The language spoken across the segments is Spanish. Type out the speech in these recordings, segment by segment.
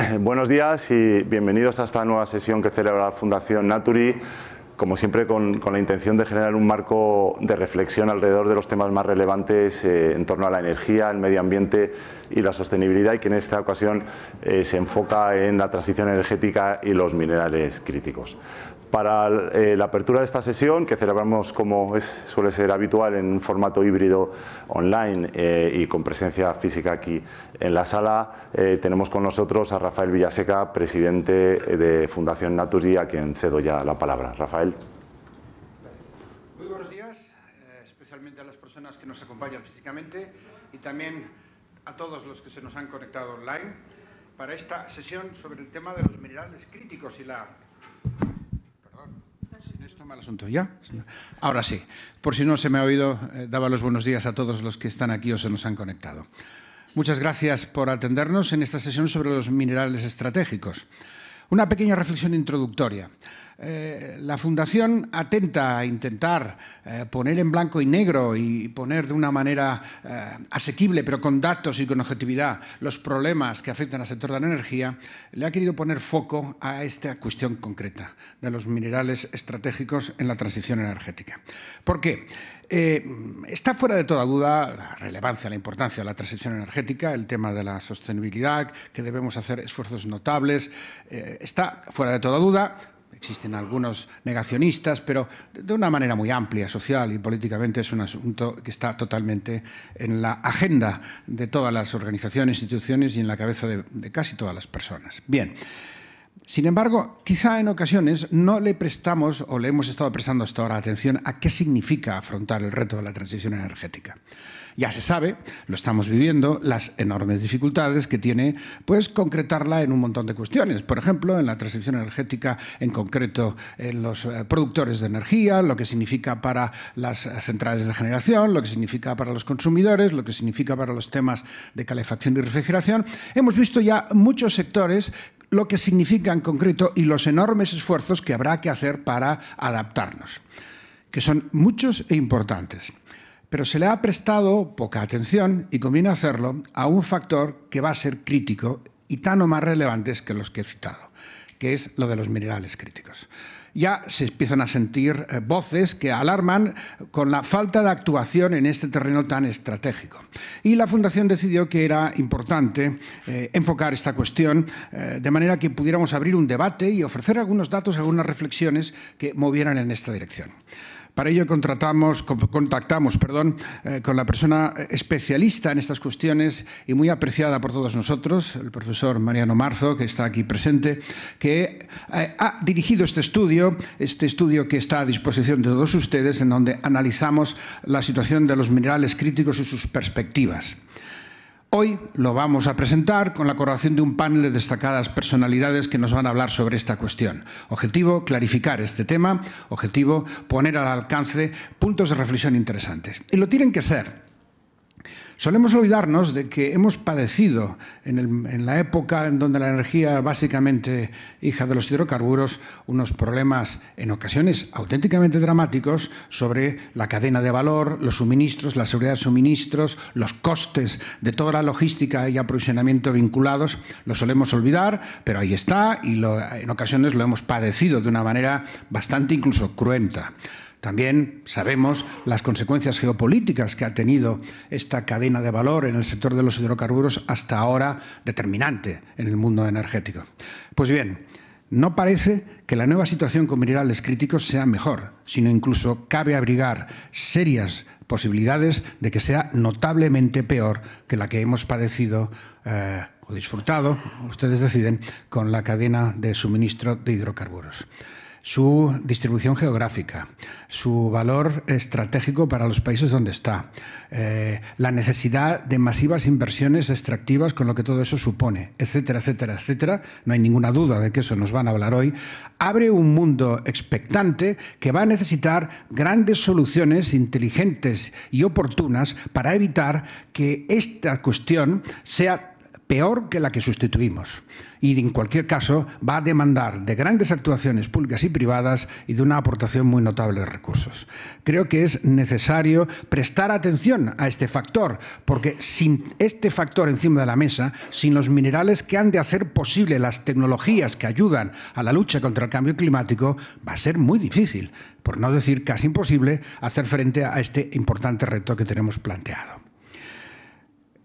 Buenos días y bienvenidos a esta nueva sesión que celebra la Fundación Naturi, como siempre con, la intención de generar un marco de reflexión alrededor de los temas más relevantes eh, en torno a la energía, el medio ambiente y la sostenibilidad y que en esta ocasión eh, se enfoca en la transición energética y los minerales críticos para eh, la apertura de esta sesión, que celebramos como es, suele ser habitual en un formato híbrido online eh, y con presencia física aquí en la sala, eh, tenemos con nosotros a Rafael Villaseca, presidente de Fundación Naturi, a quien cedo ya la palabra. Rafael. Muy buenos días, especialmente a las personas que nos acompañan físicamente y también a todos los que se nos han conectado online para esta sesión sobre el tema de los minerales críticos y la Está mal asunto ya. Ahora sí, por si no se me ha oído, eh, daba los buenos días a todos los que están aquí o se nos han conectado. Muchas gracias por atendernos en esta sesión sobre los minerales estratégicos. Una pequeña reflexión introductoria. Eh, la Fundación atenta a intentar eh, poner en blanco y negro y poner de una manera eh, asequible, pero con datos y con objetividad, los problemas que afectan al sector de la energía, le ha querido poner foco a esta cuestión concreta de los minerales estratégicos en la transición energética. ¿Por qué? está fuera de toda duda la relevancia, la importancia de la transición energética, el tema de la sostenibilidad, que debemos hacer esfuerzos notables. está fuera de toda duda, existen algunos negacionistas, pero de una manera muy amplia, social y políticamente es un asunto que está totalmente en la agenda de todas las organizaciones, instituciones y en la cabeza de, casi todas las personas. Bien. Sin embargo, quizá en ocasiones no le prestamos o le hemos estado prestando hasta ahora atención a qué significa afrontar el reto de la transición energética ya se sabe, lo estamos viviendo, las enormes dificultades que tiene pues concretarla en un montón de cuestiones. Por ejemplo, en la transición energética, en concreto en los eh, productores de energía, lo que significa para las eh, centrales de generación, lo que significa para los consumidores, lo que significa para los temas de calefacción y refrigeración. Hemos visto ya muchos sectores lo que significa en concreto y los enormes esfuerzos que habrá que hacer para adaptarnos, que son muchos e importantes pero se le ha prestado poca atención y conviene hacerlo a un factor que va a ser crítico y tan o más relevantes que los que he citado, que es lo de los minerales críticos. Ya se empiezan a sentir eh, voces que alarman con la falta de actuación en este terreno tan estratégico. Y la Fundación decidió que era importante eh, enfocar esta cuestión eh, de manera que pudiéramos abrir un debate y ofrecer algunos datos, algunas reflexiones que movieran en esta dirección. Para ello contratamos, contactamos perdón, eh, con la persona especialista en estas cuestiones y muy apreciada por todos nosotros, el profesor Mariano Marzo, que está aquí presente, que eh, ha dirigido este estudio, este estudio que está a disposición de todos ustedes, en donde analizamos la situación de los minerales críticos y sus perspectivas. Hoy lo vamos a presentar con la colaboración de un panel de destacadas personalidades que nos van a hablar sobre esta cuestión. Objetivo, clarificar este tema. Objetivo, poner al alcance puntos de reflexión interesantes. Y lo tienen que ser, Solemos olvidarnos de que hemos padecido en, la época en donde la energía básicamente hija de los hidrocarburos unos problemas en ocasiones auténticamente dramáticos sobre la cadena de valor, los suministros, la seguridad de suministros, los costes de toda la logística y aprovisionamiento vinculados. Lo solemos olvidar, pero ahí está y en ocasiones lo hemos padecido de una manera bastante incluso cruenta. También sabemos las consecuencias geopolíticas que ha tenido esta cadena de valor en el sector de los hidrocarburos hasta ahora determinante en el mundo energético. Pues bien, no parece que la nueva situación con minerales críticos sea mejor, sino incluso cabe abrigar serias posibilidades de que sea notablemente peor que la que hemos padecido eh, o disfrutado, ustedes deciden, con la cadena de suministro de hidrocarburos su distribución geográfica, su valor estratégico para los países donde está, eh, la necesidad de masivas inversiones extractivas con lo que todo eso supone, etcétera, etcétera, etcétera. No hay ninguna duda de que eso nos van a hablar hoy. Abre un mundo expectante que va a necesitar grandes soluciones inteligentes y oportunas para evitar que esta cuestión sea peor que la que sustituimos y en cualquier caso va a demandar de grandes actuaciones públicas y privadas y de una aportación muy notable de recursos. Creo que es necesario prestar atención a este factor, porque sin este factor encima de la mesa, sin los minerales que han de hacer posible las tecnologías que ayudan a la lucha contra el cambio climático, va a ser muy difícil, por no decir casi imposible, hacer frente a este importante reto que tenemos planteado.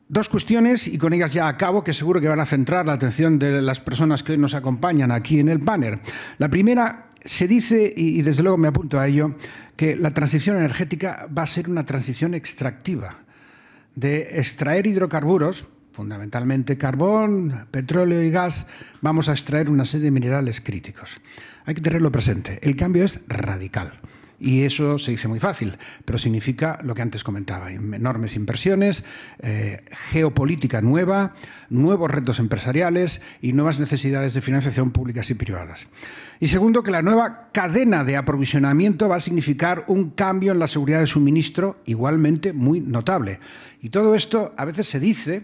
Dos cuestiones, y con ellas ya acabo, que seguro que van a centrar la atención de las personas que hoy nos acompañan aquí en el panel. La primera, se dice, y desde luego me apunto a ello, que la transición energética va a ser una transición extractiva, de extraer hidrocarburos, fundamentalmente carbón, petróleo y gas, vamos a extraer una serie de minerales críticos. Hay que tenerlo presente, el cambio es radical. Y eso se dice muy fácil, pero significa lo que antes comentaba, em, enormes inversiones, eh, geopolítica nueva, nuevos retos empresariales y nuevas necesidades de financiación públicas y privadas. Y segundo, que la nueva cadena de aprovisionamiento va a significar un cambio en la seguridad de suministro igualmente muy notable. Y todo esto a veces se dice,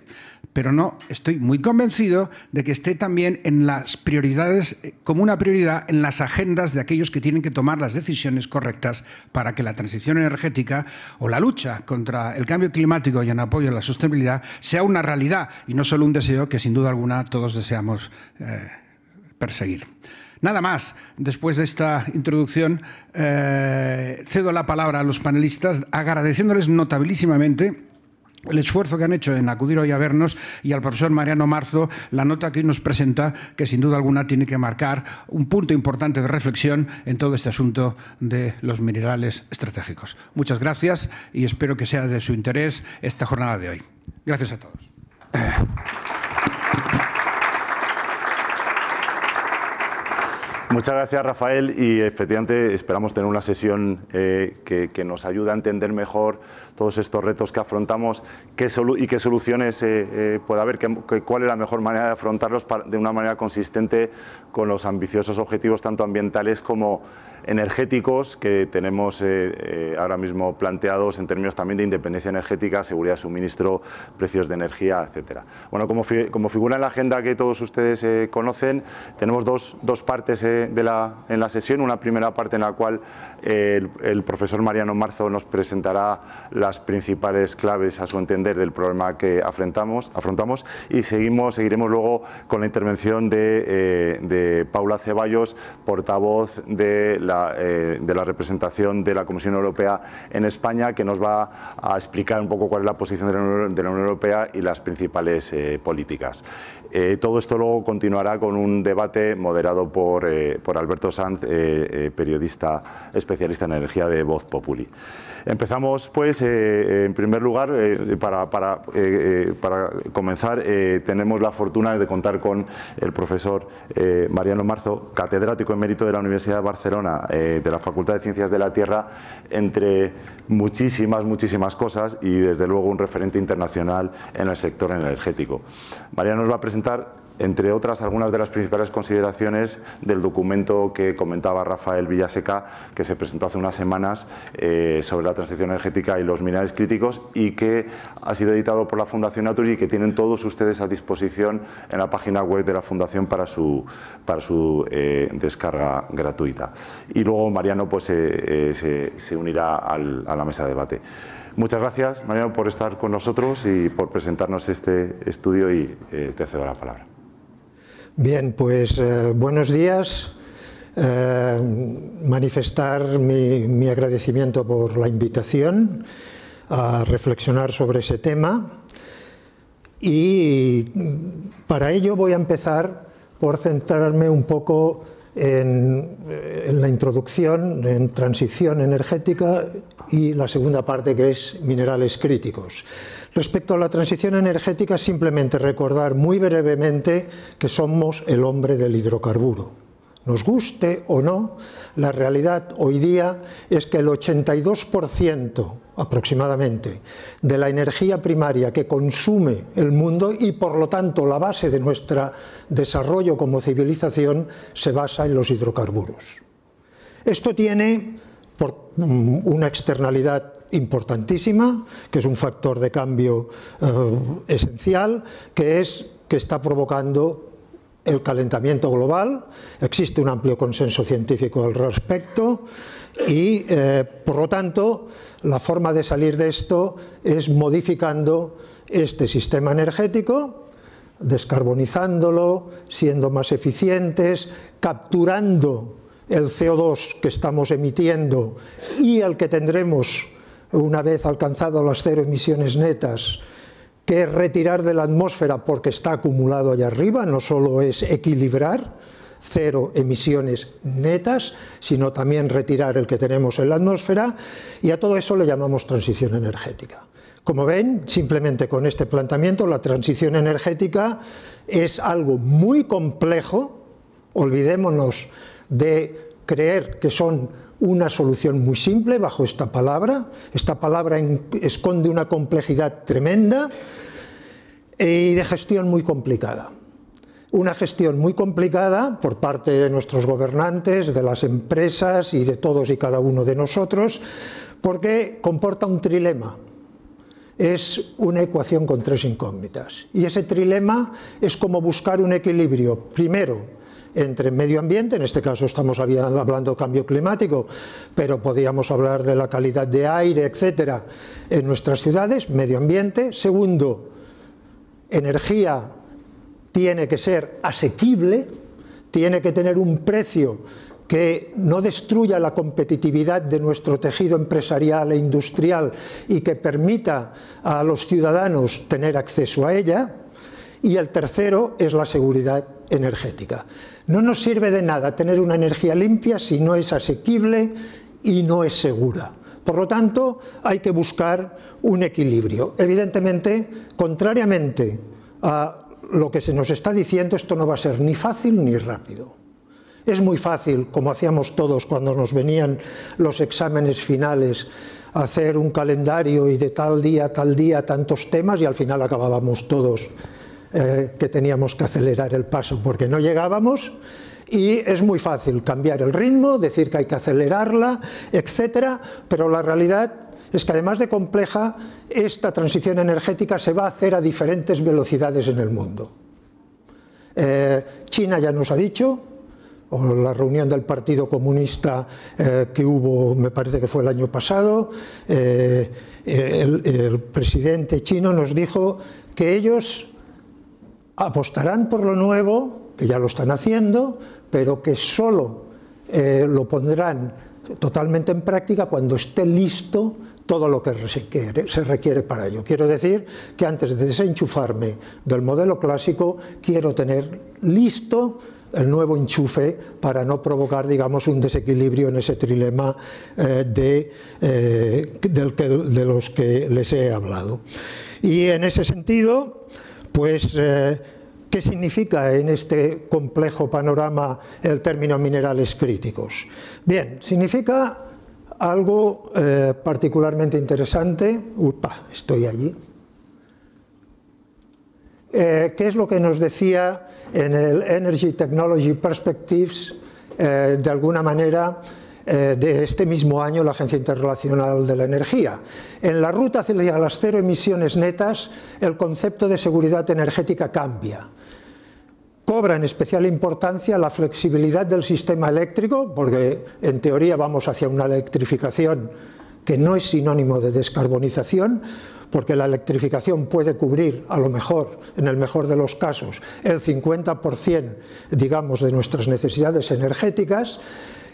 pero no estoy muy convencido de que esté también en las prioridades, eh, como una prioridad en las agendas de aquellos que tienen que tomar las decisiones correctas para que la transición energética o la lucha contra el cambio climático y en apoyo a la sostenibilidad sea una realidad y no solo un deseo que sin duda alguna todos deseamos eh, perseguir. Nada más, después de esta introducción, eh, cedo la palabra a los panelistas, agradeciéndoles notabilísimamente el esfuerzo que han hecho en acudir hoy a vernos y al profesor Mariano Marzo, la nota que nos presenta, que sin duda alguna tiene que marcar un punto importante de reflexión en todo este asunto de los minerales estratégicos. Muchas gracias y espero que sea de su interés esta jornada de hoy. Gracias a todos. Muchas gracias Rafael y efectivamente esperamos tener una sesión eh, que, nos ayude a entender mejor todos estos retos que afrontamos y qué soluciones eh, eh puede haber, cuál es la mejor manera de afrontarlos de una manera consistente con los ambiciosos objetivos tanto ambientales como energéticos que tenemos eh, eh, ahora mismo planteados en términos también de independencia energética, seguridad de suministro, precios de energía, etcétera. Bueno, como, como figura en la agenda que todos ustedes eh, conocen, tenemos dos, partes de la, en la sesión. Una primera parte en la cual el, profesor Mariano Marzo nos presentará las principales claves, a su entender, del problema que afrontamos, afrontamos y seguimos, seguiremos luego con la intervención de, de Paula Ceballos, portavoz de la eh, de la representación de la Comisión Europea en España, que nos va a explicar un poco cuál es la posición de la Unión, Europea y las principales eh, políticas. Eh, todo esto luego continuará con un debate moderado por, por Alberto Sanz, periodista especialista en energía de Voz Populi. Empezamos, pues, en primer lugar, para, para, comenzar, tenemos la fortuna de contar con el profesor Mariano Marzo, catedrático en mérito de la Universidad de Barcelona eh, de la Facultad de Ciencias de la Tierra, entre muchísimas, muchísimas cosas y desde luego un referente internacional en el sector energético. María nos va a presentar entre otras algunas de las principales consideraciones del documento que comentaba Rafael Villaseca, que se presentó hace unas semanas eh, sobre la transición energética y los minerales críticos y que ha sido editado por la Fundación Naturi y que tienen todos ustedes a disposición en la página web de la Fundación para su, eh, descarga gratuita. Y luego Mariano pues, eh, se, unirá a la mesa de debate. Muchas gracias, Mariano, por estar con nosotros y por presentarnos este estudio y te cedo la palabra. Bien, pues eh, buenos días. Eh, manifestar mi, agradecimiento por la invitación a reflexionar sobre ese tema. Y para ello voy a empezar por centrarme un poco en eh, la introducción, en transición energética y la segunda parte que es minerales críticos. Respecto a la transición energética, simplemente recordar muy brevemente que somos el hombre del hidrocarburo. Nos guste o no, la realidad hoy día es que el 82% aproximadamente de la energía primaria que consume el mundo y por lo tanto la base de nuestro desarrollo como civilización se basa en los hidrocarburos. Esto tiene una externalidad importantísima, que es un factor de cambio eh, esencial, que es que está provocando el calentamiento global, existe un amplio consenso científico al respecto y, eh, por lo tanto, la forma de salir de esto es modificando este sistema energético, descarbonizándolo, siendo más eficientes, capturando el CO2 que estamos emitiendo y el que tendremos una vez alcanzado las cero emisiones netas, que retirar de la atmósfera porque está acumulado allá arriba, no solo es equilibrar cero emisiones netas, sino también retirar el que tenemos en la atmósfera, y a todo eso le llamamos transición energética. Como ven, simplemente con este planteamiento, la transición energética es algo muy complejo, olvidémonos de creer que son una solución muy simple bajo esta palabra. Esta palabra esconde una complejidad tremenda eh, y de gestión muy complicada. Una gestión muy complicada por parte de nuestros gobernantes, de las empresas y de todos y cada uno de nosotros, porque comporta un trilema. Es una ecuación con tres incógnitas. Y ese trilema es como buscar un equilibrio. Primero, entre medio ambiente, en este caso estamos hablando de cambio climático, pero podríamos hablar de la calidad de aire, etcétera, en nuestras ciudades, medio ambiente. Segundo, energía tiene que ser asequible, tiene que tener un precio que no destruya la competitividad de nuestro tejido empresarial e industrial y que permita a los ciudadanos tener acceso a ella. Y el tercero es la seguridad energética. No nos sirve de nada tener una energía limpia si no es asequible y no es segura. Por lo tanto, hay que buscar un equilibrio. Evidentemente, contrariamente a lo que se nos está diciendo, esto no va a ser ni fácil ni rápido. Es muy fácil, como hacíamos todos cuando nos venían los exámenes finales, hacer un calendario y de tal día, tal día, tantos temas y al final acabábamos todos eh, que teníamos que acelerar el paso porque no llegábamos y es muy fácil cambiar el ritmo, decir que hay que acelerarla, etcétera, pero la realidad es que además de compleja, esta transición energética se va a hacer a diferentes velocidades en el mundo. Eh, China ya nos ha dicho, o la reunión del Partido Comunista eh, que hubo, me parece que fue el año pasado, el presidente chino nos dijo que ellos apostarán por lo nuevo, que ya lo están haciendo, pero que solo eh, lo pondrán totalmente en práctica cuando esté listo todo lo que se requiere para ello. Quiero decir que antes de desenchufarme del modelo clásico, quiero tener listo el nuevo enchufe para no provocar, digamos, un desequilibrio en ese trilema eh, de, eh, de los que les he hablado. Y en ese sentido, pues, eh, ¿qué significa en este complejo panorama el término minerales críticos? Bien, significa algo eh, particularmente interesante. Upa, estoy allí. Eh, ¿Qué es lo que nos decía en el Energy Technology Perspectives, de alguna manera, eh, de este mismo año la Agencia interrelacional de la Energía. En la ruta hacia las cero emisiones netas, el concepto de seguridad energética cambia. Cobra en especial importancia la flexibilidad del sistema eléctrico, porque en teoría vamos hacia una electrificación que no es sinónimo de descarbonización, porque la electrificación puede cubrir, a lo mejor, en el mejor de los casos, el 50%, digamos, de nuestras necesidades energéticas,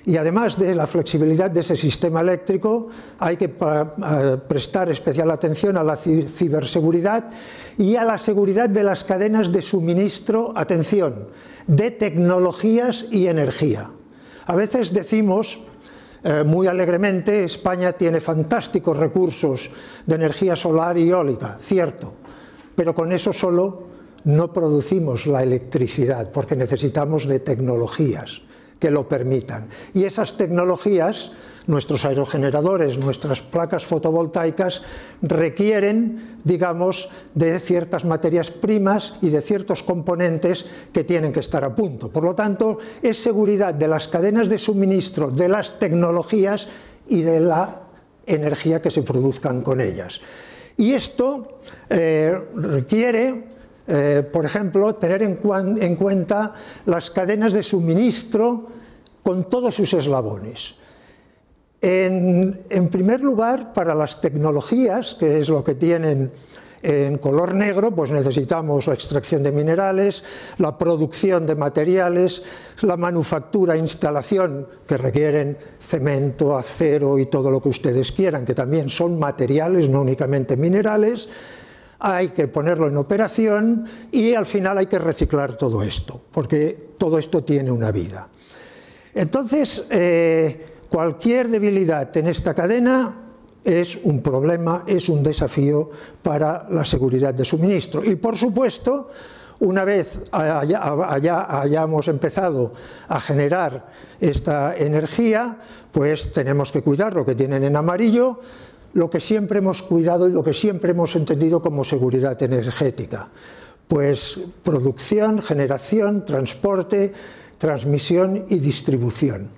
y además de la flexibilidad de ese sistema eléctrico, hay que prestar especial atención a la ciberseguridad y a la seguridad de las cadenas de suministro, atención, de tecnologías y energía. A veces decimos eh, muy alegremente, España tiene fantásticos recursos de energía solar y eólica, cierto, pero con eso solo no producimos la electricidad, porque necesitamos de tecnologías que lo permitan. Y esas tecnologías, nuestros aerogeneradores, nuestras placas fotovoltaicas, requieren, digamos, de ciertas materias primas y de ciertos componentes que tienen que estar a punto. Por lo tanto, es seguridad de las cadenas de suministro, de las tecnologías y de la energía que se produzcan con ellas. Y esto eh, requiere eh, por ejemplo, tener en, cuenta las cadenas de suministro con todos sus eslabones. En, en, primer lugar, para las tecnologías, que es lo que tienen en color negro, pues necesitamos la extracción de minerales, la producción de materiales, la manufactura e instalación, que requieren cemento, acero y todo lo que ustedes quieran, que también son materiales, no únicamente minerales, hay que ponerlo en operación y al final hay que reciclar todo esto, porque todo esto tiene una vida. Entonces, eh, cualquier debilidad en esta cadena es un problema, es un desafío para la seguridad de suministro. Y por supuesto, una vez hayamos empezado a generar esta energía, pues tenemos que cuidar lo que tienen en amarillo, lo que siempre hemos cuidado y lo que siempre hemos entendido como seguridad energética. Pues producción, generación, transporte, transmisión y distribución,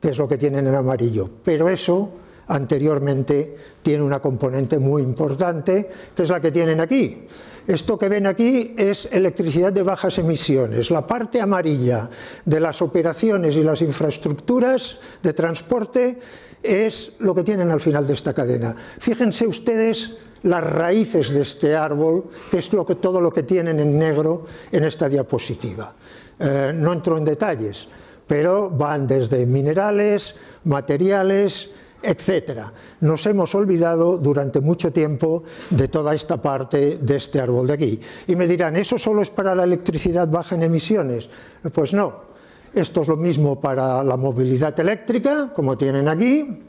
que es lo que tienen en amarillo. Pero eso anteriormente tiene una componente muy importante, que es la que tienen aquí. Esto que ven aquí es electricidad de bajas emisiones. La parte amarilla de las operaciones y las infraestructuras de transporte es lo que tienen al final de esta cadena. Fíjense ustedes las raíces de este árbol, que es lo que, todo lo que tienen en negro en esta diapositiva. Eh, no entro en detalles, pero van desde minerales, materiales, etc. Nos hemos olvidado durante mucho tiempo de toda esta parte de este árbol de aquí. Y me dirán, ¿eso solo es para la electricidad baja en emisiones? Pues no, esto es lo mismo para la movilidad eléctrica, como tienen aquí.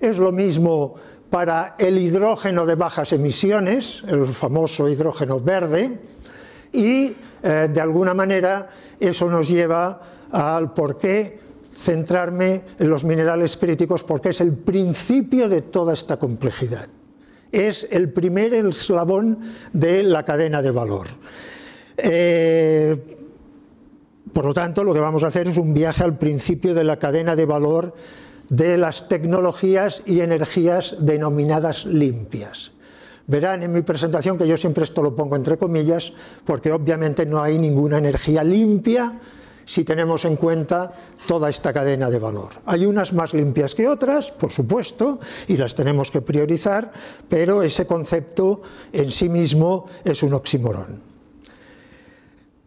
Es lo mismo para el hidrógeno de bajas emisiones, el famoso hidrógeno verde. Y eh, de alguna manera eso nos lleva al por qué centrarme en los minerales críticos, porque es el principio de toda esta complejidad. Es el primer eslabón de la cadena de valor. Eh, por lo tanto, lo que vamos a hacer es un viaje al principio de la cadena de valor de las tecnologías y energías denominadas limpias. Verán en mi presentación que yo siempre esto lo pongo entre comillas, porque obviamente no hay ninguna energía limpia si tenemos en cuenta toda esta cadena de valor. Hay unas más limpias que otras, por supuesto, y las tenemos que priorizar, pero ese concepto en sí mismo es un oxímoron.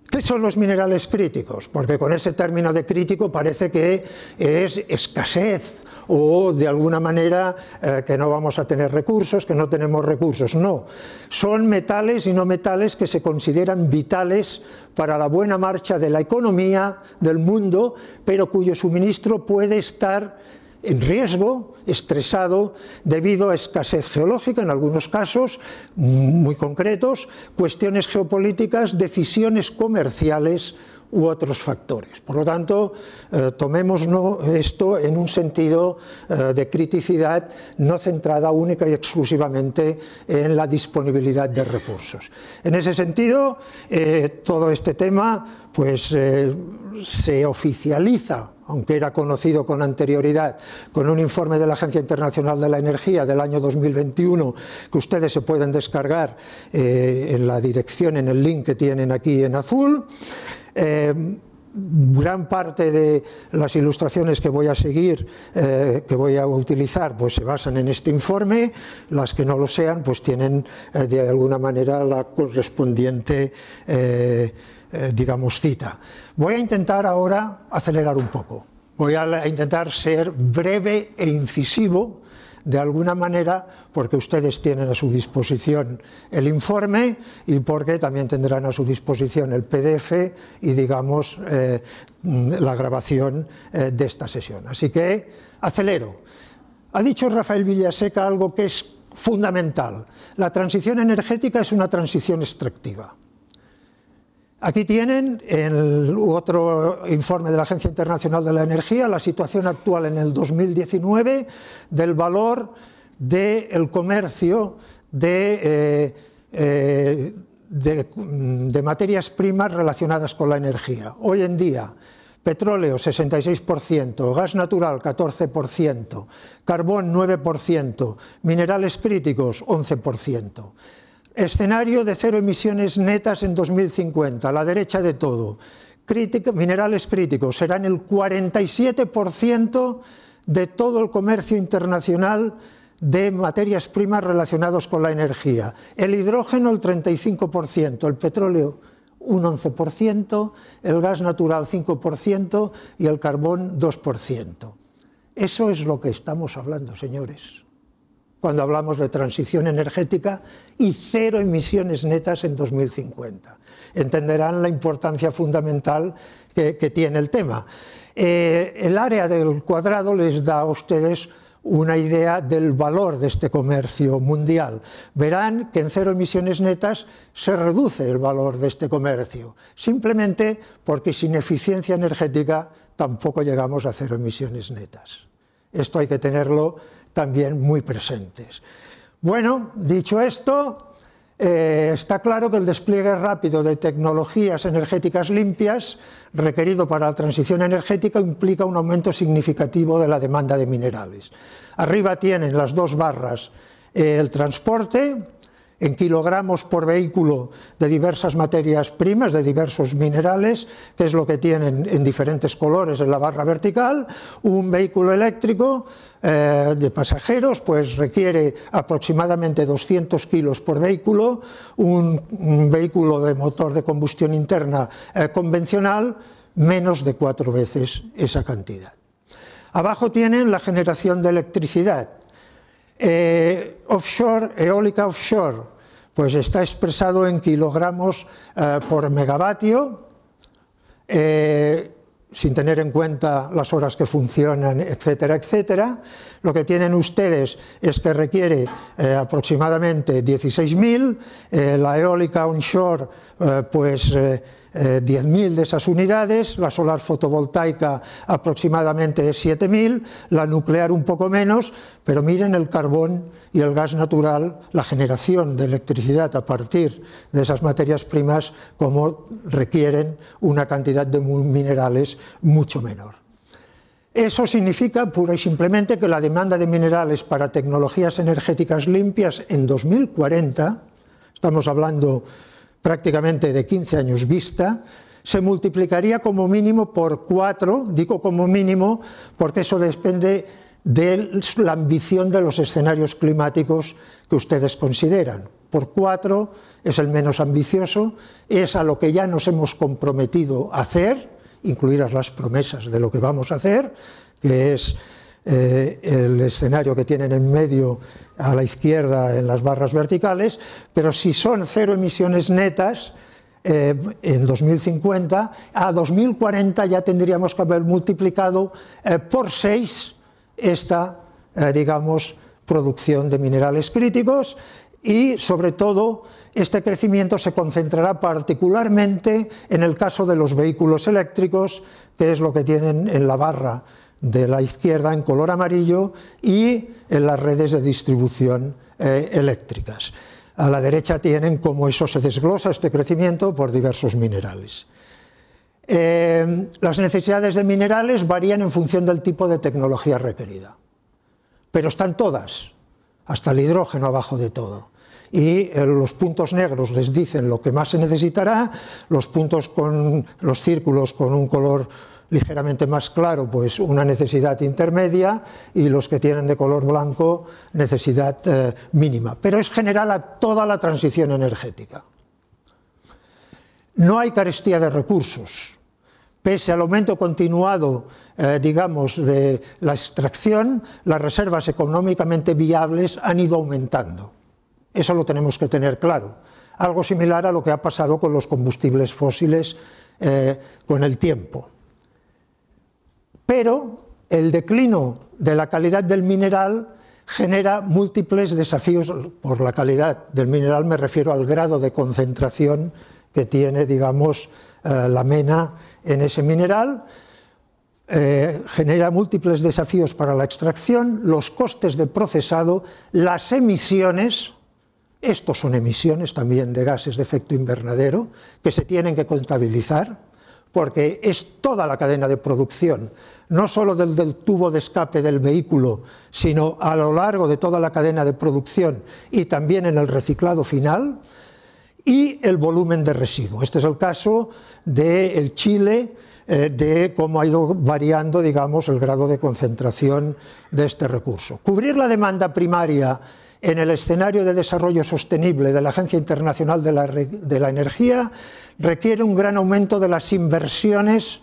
¿Qué son los minerales críticos? Porque con ese término de crítico parece que es escasez o de alguna manera eh, que no vamos a tener recursos, que no tenemos recursos. No, son metales y no metales que se consideran vitales para la buena marcha de la economía del mundo, pero cuyo suministro puede estar en riesgo, estresado, debido a escasez geológica, en algunos casos muy concretos, cuestiones geopolíticas, decisiones comerciales u otros factores. Por lo tanto, eh, tomémoslo esto en un sentido eh, de criticidad no centrada única y exclusivamente en la disponibilidad de recursos. En ese sentido, eh, todo este tema pues, se oficializa aunque era conocido con anterioridad, con un informe de la Agencia Internacional de la Energía del año 2021, que ustedes se pueden descargar eh, en la dirección, en el link que tienen aquí en azul. Eh, gran parte de las ilustraciones que voy a seguir, eh, que voy a utilizar, pues se basan en este informe, las que no lo sean, pues tienen de alguna manera la correspondiente eh, digamos, cita. Voy a intentar ahora acelerar un poco. Voy a intentar ser breve e incisivo de alguna manera porque ustedes tienen a su disposición el informe y porque también tendrán a su disposición el PDF y, digamos, eh, la grabación eh, de esta sesión. Así que acelero. Ha dicho Rafael Villaseca algo que es fundamental. La transición energética es una transición extractiva. Aquí tienen en otro informe de la Agencia Internacional de la Energía, la situación actual en el 2019 del valor del comercio eh, eh, de materias primas relacionadas con la energía. Hoy en día, petróleo 66%, gas natural 14%, carbón 9%, minerales críticos 11%. Escenario de cero emisiones netas en 2050, a la derecha de todo. minerales críticos serán el 47% de todo el comercio internacional de materias primas relacionados con la energía. El hidrógeno el 35%, el petróleo un 11%, el gas natural 5% y el carbón 2%. Eso es lo que estamos hablando, señores cuando hablamos de transición energética y cero emisiones netas en 2050. Entenderán la importancia fundamental que, tiene el tema. Eh, el área del cuadrado les da a ustedes una idea del valor de este comercio mundial. Verán que en cero emisiones netas se reduce el valor de este comercio, simplemente porque sin eficiencia energética tampoco llegamos a cero emisiones netas. Esto hay que tenerlo también muy presentes. Bueno, dicho esto, eh, está claro que el despliegue rápido de tecnologías energéticas limpias requerido para la transición energética implica un aumento significativo de la demanda de minerales. Arriba tienen las dos barras eh, el transporte en kilogramos por vehículo de diversas materias primas, de diversos minerales, que es lo que tienen en diferentes colores en la barra vertical, un vehículo eléctrico eh, de pasajeros, pues requiere aproximadamente 200 kilos por vehículo, un, vehículo de motor de combustión interna eh, convencional, menos de cuatro veces esa cantidad. Abajo tienen la generación de electricidad. Eh, offshore, eólica offshore, pues está expresado en kilogramos por megavatio sin tener en cuenta las horas que funcionan, etcétera, etcétera. Lo que tienen ustedes es que requiere eh, aproximadamente 16.000, eh, la eólica onshore, eh, pues 10.000 eh, de esas unidades, la solar fotovoltaica aproximadamente 7.000, la nuclear un poco menos, pero miren el carbón y el gas natural, la generación de electricidad a partir de esas materias primas, como requieren una cantidad de minerales mucho menor. Eso significa pura y simplemente que la demanda de minerales para tecnologías energéticas limpias en 2040, estamos hablando prácticamente de 15 años vista, se multiplicaría como mínimo por cuatro, digo como mínimo porque eso depende de la ambición de los escenarios climáticos que ustedes consideran. Por cuatro es el menos ambicioso, es a lo que ya nos hemos comprometido a hacer, incluidas las promesas de lo que vamos a hacer, que es eh, el escenario que tienen en medio a la izquierda en las barras verticales, pero si son cero emisiones netas, eh, en 2050, a 2040 ya tendríamos que haber multiplicado eh, por seis esta, digamos, producción de minerales críticos y, sobre todo, este crecimiento se concentrará particularmente en el caso de los vehículos eléctricos, que es lo que tienen en la barra de la izquierda en color amarillo y en las redes de distribución eh, eléctricas. A la derecha tienen cómo eso se desglosa, este crecimiento, por diversos minerales. Eh, las necesidades de minerales varían en función del tipo de tecnología requerida, pero están todas, hasta el hidrógeno abajo de todo. Y eh, los puntos negros les dicen lo que más se necesitará, los puntos con los círculos con un color ligeramente más claro, pues una necesidad intermedia y los que tienen de color blanco necesidad eh, mínima. Pero es general a toda la transición energética. No hay carestía de recursos. Pese al aumento continuado, eh, digamos, de la extracción, las reservas económicamente viables han ido aumentando. Eso lo tenemos que tener claro. Algo similar a lo que ha pasado con los combustibles fósiles eh, con el tiempo pero el declino de la calidad del mineral genera múltiples desafíos por la calidad del mineral, me refiero al grado de concentración que tiene, digamos, eh, la mena en ese mineral, eh, genera múltiples desafíos para la extracción, los costes de procesado, las emisiones, estos son emisiones también de gases de efecto invernadero, que se tienen que contabilizar, porque es toda la cadena de producción, no solo del tubo de escape del vehículo, sino a lo largo de toda la cadena de producción y también en el reciclado final, y el volumen de residuo. Este es el caso del Chile, eh, de cómo ha ido variando, digamos, el grado de concentración de este recurso. Cubrir la demanda primaria en el escenario de desarrollo sostenible de la Agencia Internacional de la, Energía requiere un gran aumento de las inversiones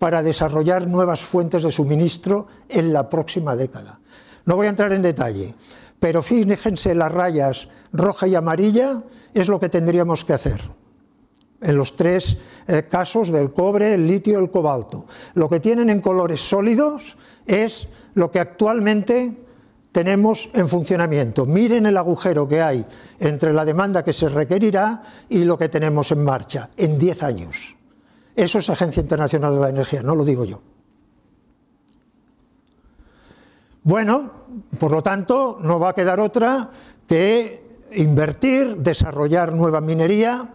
para desarrollar nuevas fuentes de suministro en la próxima década. No voy a entrar en detalle, pero fíjense las rayas roja y amarilla es lo que tendríamos que hacer. En los tres eh, casos del cobre, el litio, y el cobalto. Lo que tienen en colores sólidos es lo que actualmente tenemos en funcionamiento. Miren el agujero que hay entre la demanda que se requerirá y lo que tenemos en marcha en 10 años. Eso es Agencia Internacional de la Energía, no lo digo yo. Bueno, por lo tanto, no va a quedar otra que invertir, desarrollar nueva minería.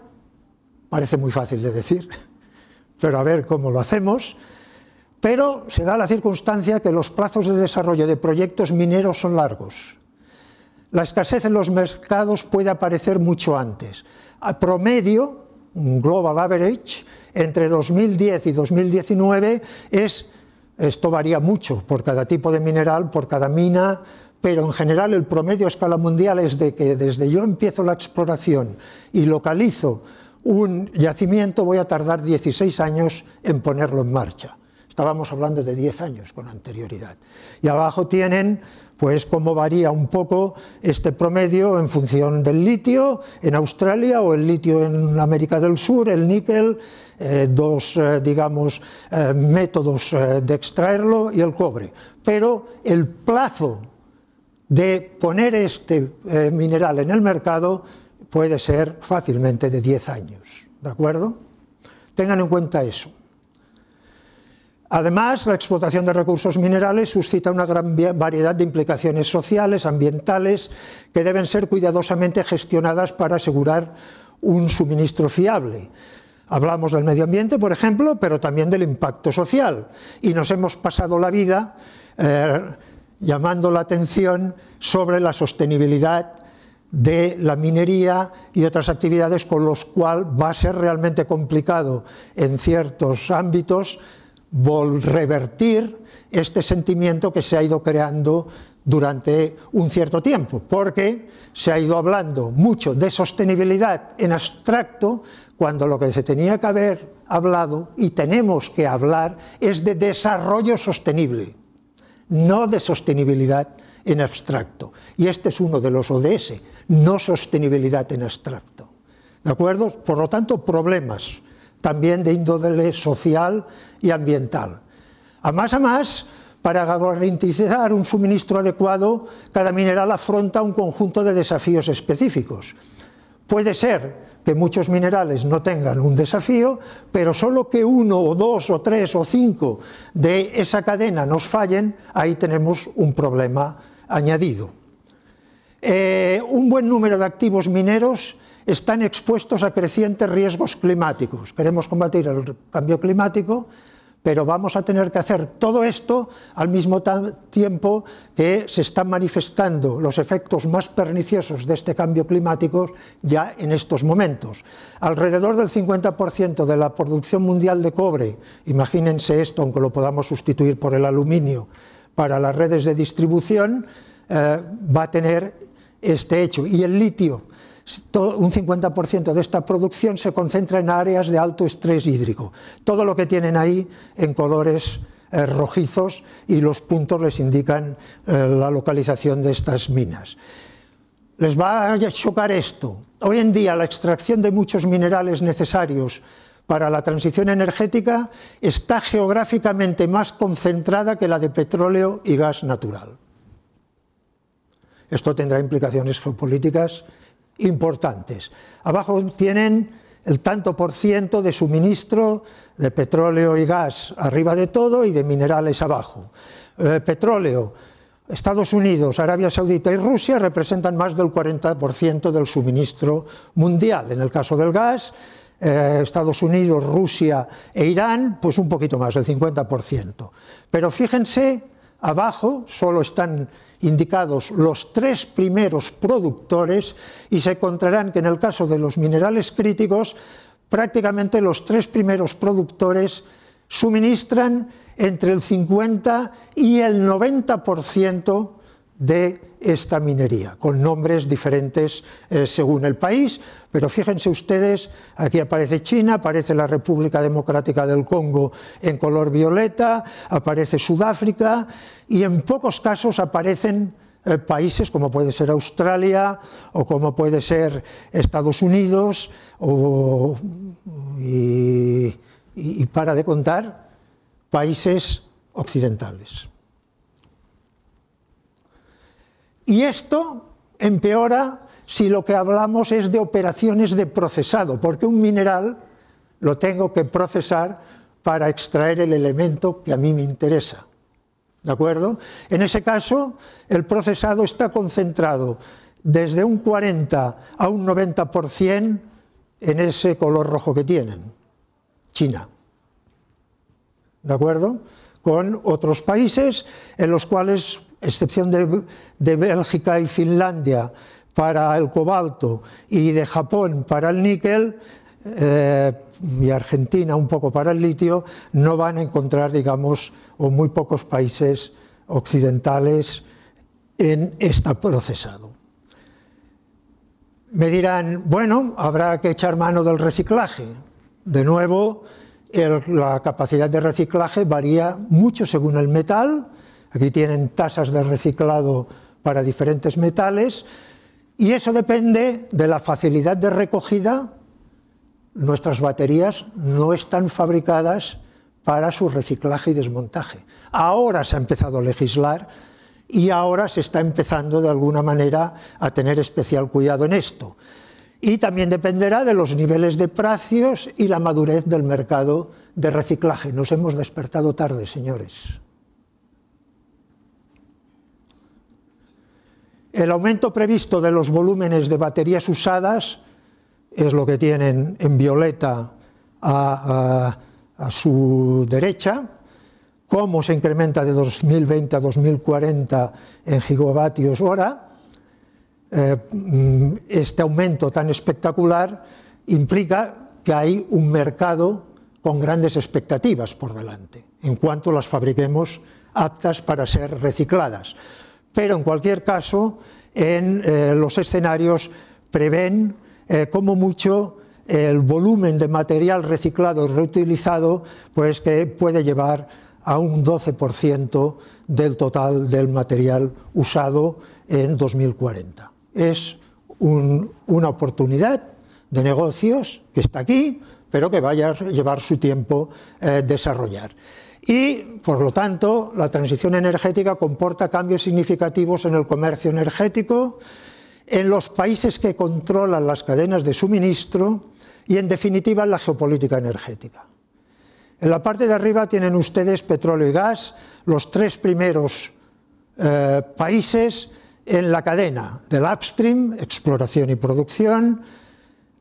Parece muy fácil de decir, pero a ver cómo lo hacemos pero se da la circunstancia que los plazos de desarrollo de proyectos mineros son largos. La escasez en los mercados puede aparecer mucho antes. A promedio, un global average, entre 2010 y 2019 es, esto varía mucho por cada tipo de mineral, por cada mina, pero en general el promedio a escala mundial es de que desde yo empiezo la exploración y localizo un yacimiento voy a tardar 16 años en ponerlo en marcha. Estábamos hablando de 10 años con anterioridad. Y abajo tienen pues cómo varía un poco este promedio en función del litio en Australia o el litio en América del Sur, el níquel, eh, dos, eh, digamos, eh, métodos de extraerlo y el cobre. Pero el plazo de poner este mineral en el mercado puede ser fácilmente de 10 años, ¿de acuerdo? Tengan en cuenta eso. Además, la explotación de recursos minerales suscita una gran variedad de implicaciones sociales, ambientales, que deben ser cuidadosamente gestionadas para asegurar un suministro fiable. Hablamos del medio ambiente, por ejemplo, pero también del impacto social. Y nos hemos pasado la vida eh, llamando la atención sobre la sostenibilidad de la minería y otras actividades con los cual va a ser realmente complicado en ciertos ámbitos revertir este sentimiento que se ha ido creando durante un cierto tiempo, porque se ha ido hablando mucho de sostenibilidad en abstracto, cuando lo que se tenía que haber hablado y tenemos que hablar es de desarrollo sostenible, no de sostenibilidad en abstracto. Y este es uno de los ODS, no sostenibilidad en abstracto. ¿De acuerdo? Por lo tanto, problemas también de índole social y ambiental. A más a más, para garantizar un suministro adecuado, cada mineral afronta un conjunto de desafíos específicos. Puede ser que muchos minerales no tengan un desafío, pero solo que uno o dos o tres o cinco de esa cadena nos fallen, ahí tenemos un problema añadido. Eh, un buen número de activos mineros están expuestos a crecientes riesgos climáticos. Queremos combatir el cambio climático, pero vamos a tener que hacer todo esto al mismo tiempo que se están manifestando los efectos más perniciosos de este cambio climático ya en estos momentos. Alrededor del 50% de la producción mundial de cobre, imagínense esto, aunque lo podamos sustituir por el aluminio, para las redes de distribución, eh, va a tener este hecho. Y el litio, un 50% de esta producción se concentra en áreas de alto estrés hídrico. Todo lo que tienen ahí en colores eh, rojizos y los puntos les indican eh, la localización de estas minas. Les va a chocar esto. Hoy en día la extracción de muchos minerales necesarios para la transición energética está geográficamente más concentrada que la de petróleo y gas natural. Esto tendrá implicaciones geopolíticas importantes. Abajo tienen el tanto por ciento de suministro de petróleo y gas arriba de todo y de minerales abajo. Eh, petróleo, Estados Unidos, Arabia Saudita y Rusia representan más del 40% del suministro mundial. En el caso del gas, eh, Estados Unidos, Rusia e Irán, pues un poquito más, el 50%. Pero fíjense, abajo solo están indicados los tres primeros productores y se encontrarán que en el caso de los minerales críticos, prácticamente los tres primeros productores suministran entre el 50 y el 90% de esta minería, con nombres diferentes eh, según el país, pero fíjense ustedes, aquí aparece China, aparece la República Democrática del Congo en color violeta, aparece Sudáfrica y en pocos casos aparecen eh, países como puede ser Australia o como puede ser Estados Unidos o, y para de contar países occidentales. Y esto empeora si lo que hablamos es de operaciones de procesado, porque un mineral lo tengo que procesar para extraer el elemento que a mí me interesa. ¿De acuerdo? En ese caso, el procesado está concentrado desde un 40 a un 90% en ese color rojo que tienen, China. ¿De acuerdo? Con otros países en los cuales excepción de, Bélgica y Finlandia para el cobalto y de Japón para el níquel, eh, y Argentina un poco para el litio, no van a encontrar, digamos, o muy pocos países occidentales en este procesado. Me dirán, bueno, habrá que echar mano del reciclaje. De nuevo, la capacidad de reciclaje varía mucho según el metal, Aquí tienen tasas de reciclado para diferentes metales y eso depende de la facilidad de recogida. Nuestras baterías no están fabricadas para su reciclaje y desmontaje. Ahora se ha empezado a legislar y ahora se está empezando de alguna manera a tener especial cuidado en esto. Y también dependerá de los niveles de precios y la madurez del mercado de reciclaje. Nos hemos despertado tarde, señores. El aumento previsto de los volúmenes de baterías usadas es lo que tienen en violeta a, su derecha, cómo se incrementa de 2020 a 2040 en gigavatios hora. Eh, mm, este aumento tan espectacular implica que hay un mercado con grandes expectativas por delante, en cuanto las fabriquemos aptas para ser recicladas pero en cualquier caso, en eh, los escenarios prevén eh, como mucho el volumen de material reciclado y reutilizado, pues que puede llevar a un 12% del total del material usado en 2040. Es una oportunidad de negocios que está aquí, pero que vaya a llevar su tiempo eh, desarrollar. Y, por lo tanto, la transición energética comporta cambios significativos en el comercio energético, en los países que controlan las cadenas de suministro y, en definitiva, en la geopolítica energética. En la parte de arriba tienen ustedes petróleo y gas, los tres primeros eh, países en la cadena del upstream, exploración y producción,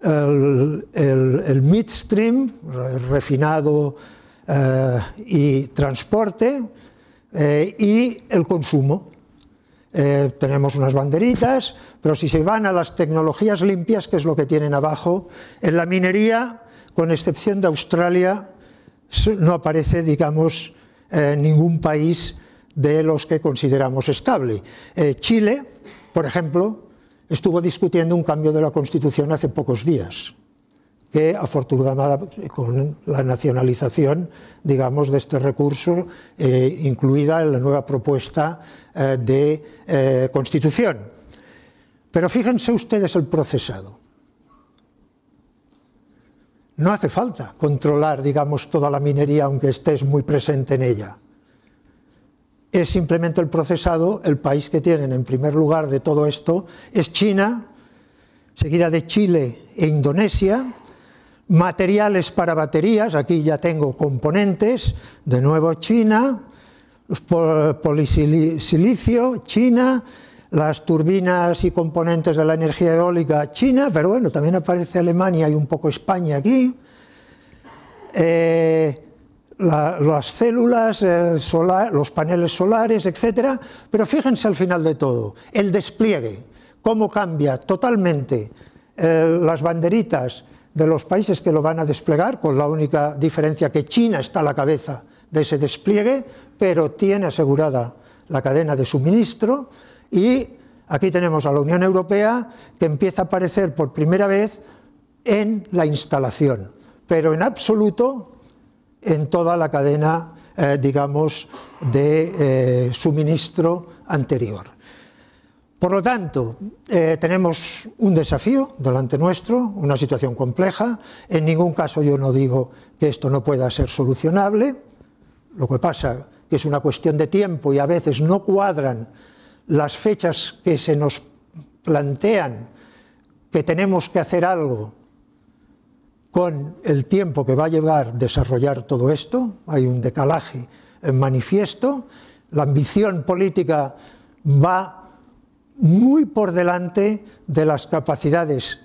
el, el midstream, refinado y eh, transporte y eh, el consumo. Eh, tenemos unas banderitas, pero si se van a las tecnologías limpias, que es lo que tienen abajo, en la minería, con excepción de Australia, no aparece, digamos, ningún país de los que consideramos estable. Chile, por ejemplo, estuvo discutiendo un cambio de la Constitución hace pocos días que afortunadamente con la nacionalización, digamos, de este recurso, eh, incluida en la nueva propuesta eh, de eh, Constitución. Pero fíjense ustedes el procesado. No hace falta controlar, digamos, toda la minería, aunque estés muy presente en ella. Es simplemente el procesado, el país que tienen en primer lugar de todo esto es China, seguida de Chile e Indonesia, materiales para baterías, aquí ya tengo componentes, de nuevo China, polisilicio, China, las turbinas y componentes de la energía eólica, China, pero bueno, también aparece Alemania y un poco España aquí. Eh, las células, eh, los paneles solares, etcétera Pero fíjense al final de todo, el despliegue, cómo cambia totalmente eh, las banderitas de los países que lo van a desplegar, con la única diferencia que China está a la cabeza de ese despliegue, pero tiene asegurada la cadena de suministro y aquí tenemos a la Unión Europea que empieza a aparecer por primera vez en la instalación, pero en absoluto en toda la cadena, eh, digamos, de eh, suministro anterior. Por lo tanto, eh, tenemos un desafío delante nuestro, una situación compleja. En ningún caso yo no digo que esto no pueda ser solucionable. Lo que pasa que es una cuestión de tiempo y a veces no cuadran las fechas que se nos plantean que tenemos que hacer algo con el tiempo que va a llevar desarrollar todo esto. Hay un decalaje en manifiesto. La ambición política va muy por delante de las capacidades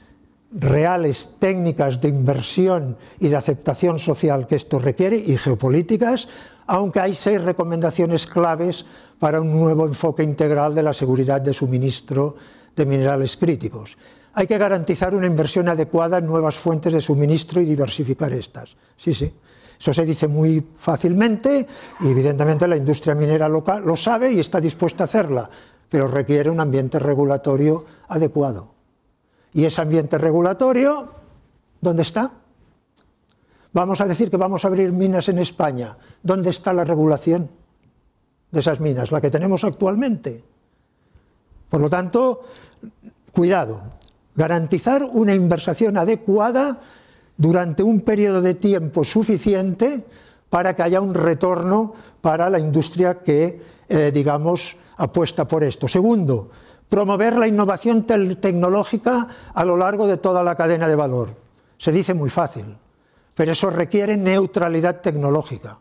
reales, técnicas de inversión y de aceptación social que esto requiere y geopolíticas, aunque hay seis recomendaciones claves para un nuevo enfoque integral de la seguridad de suministro de minerales críticos. Hay que garantizar una inversión adecuada en nuevas fuentes de suministro y diversificar estas. Sí, sí. Eso se dice muy fácilmente y evidentemente la industria minera local lo sabe y está dispuesta a hacerla pero requiere un ambiente regulatorio adecuado. ¿Y ese ambiente regulatorio dónde está? Vamos a decir que vamos a abrir minas en España. ¿Dónde está la regulación de esas minas, la que tenemos actualmente? Por lo tanto, cuidado, garantizar una inversión adecuada durante un periodo de tiempo suficiente para que haya un retorno para la industria que, eh, digamos, apuesta por esto. Segundo, promover la innovación tecnológica a lo largo de toda la cadena de valor. Se dice muy fácil, pero eso requiere neutralidad tecnológica.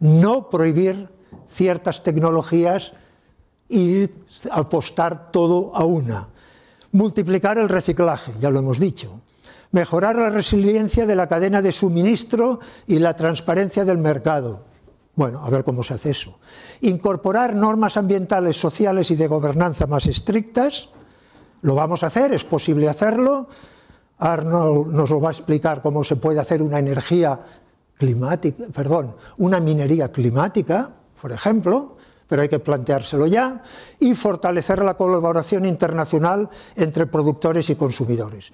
No prohibir ciertas tecnologías y apostar todo a una. Multiplicar el reciclaje, ya lo hemos dicho. Mejorar la resiliencia de la cadena de suministro y la transparencia del mercado bueno, a ver cómo se hace eso. Incorporar normas ambientales, sociales y de gobernanza más estrictas. Lo vamos a hacer, es posible hacerlo. Arnold nos lo va a explicar cómo se puede hacer una energía climática, perdón, una minería climática, por ejemplo, pero hay que planteárselo ya, y fortalecer la colaboración internacional entre productores y consumidores.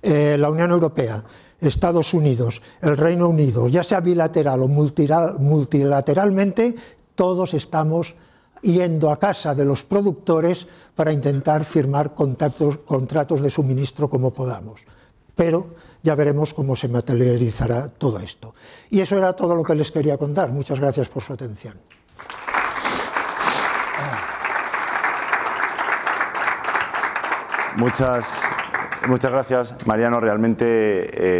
Eh, la Unión Europea Estados Unidos, el Reino Unido, ya sea bilateral o multilateralmente, todos estamos yendo a casa de los productores para intentar firmar contratos de suministro como podamos. Pero ya veremos cómo se materializará todo esto. Y eso era todo lo que les quería contar. Muchas gracias por su atención. Muchas Muchas gracias, Mariano. Realmente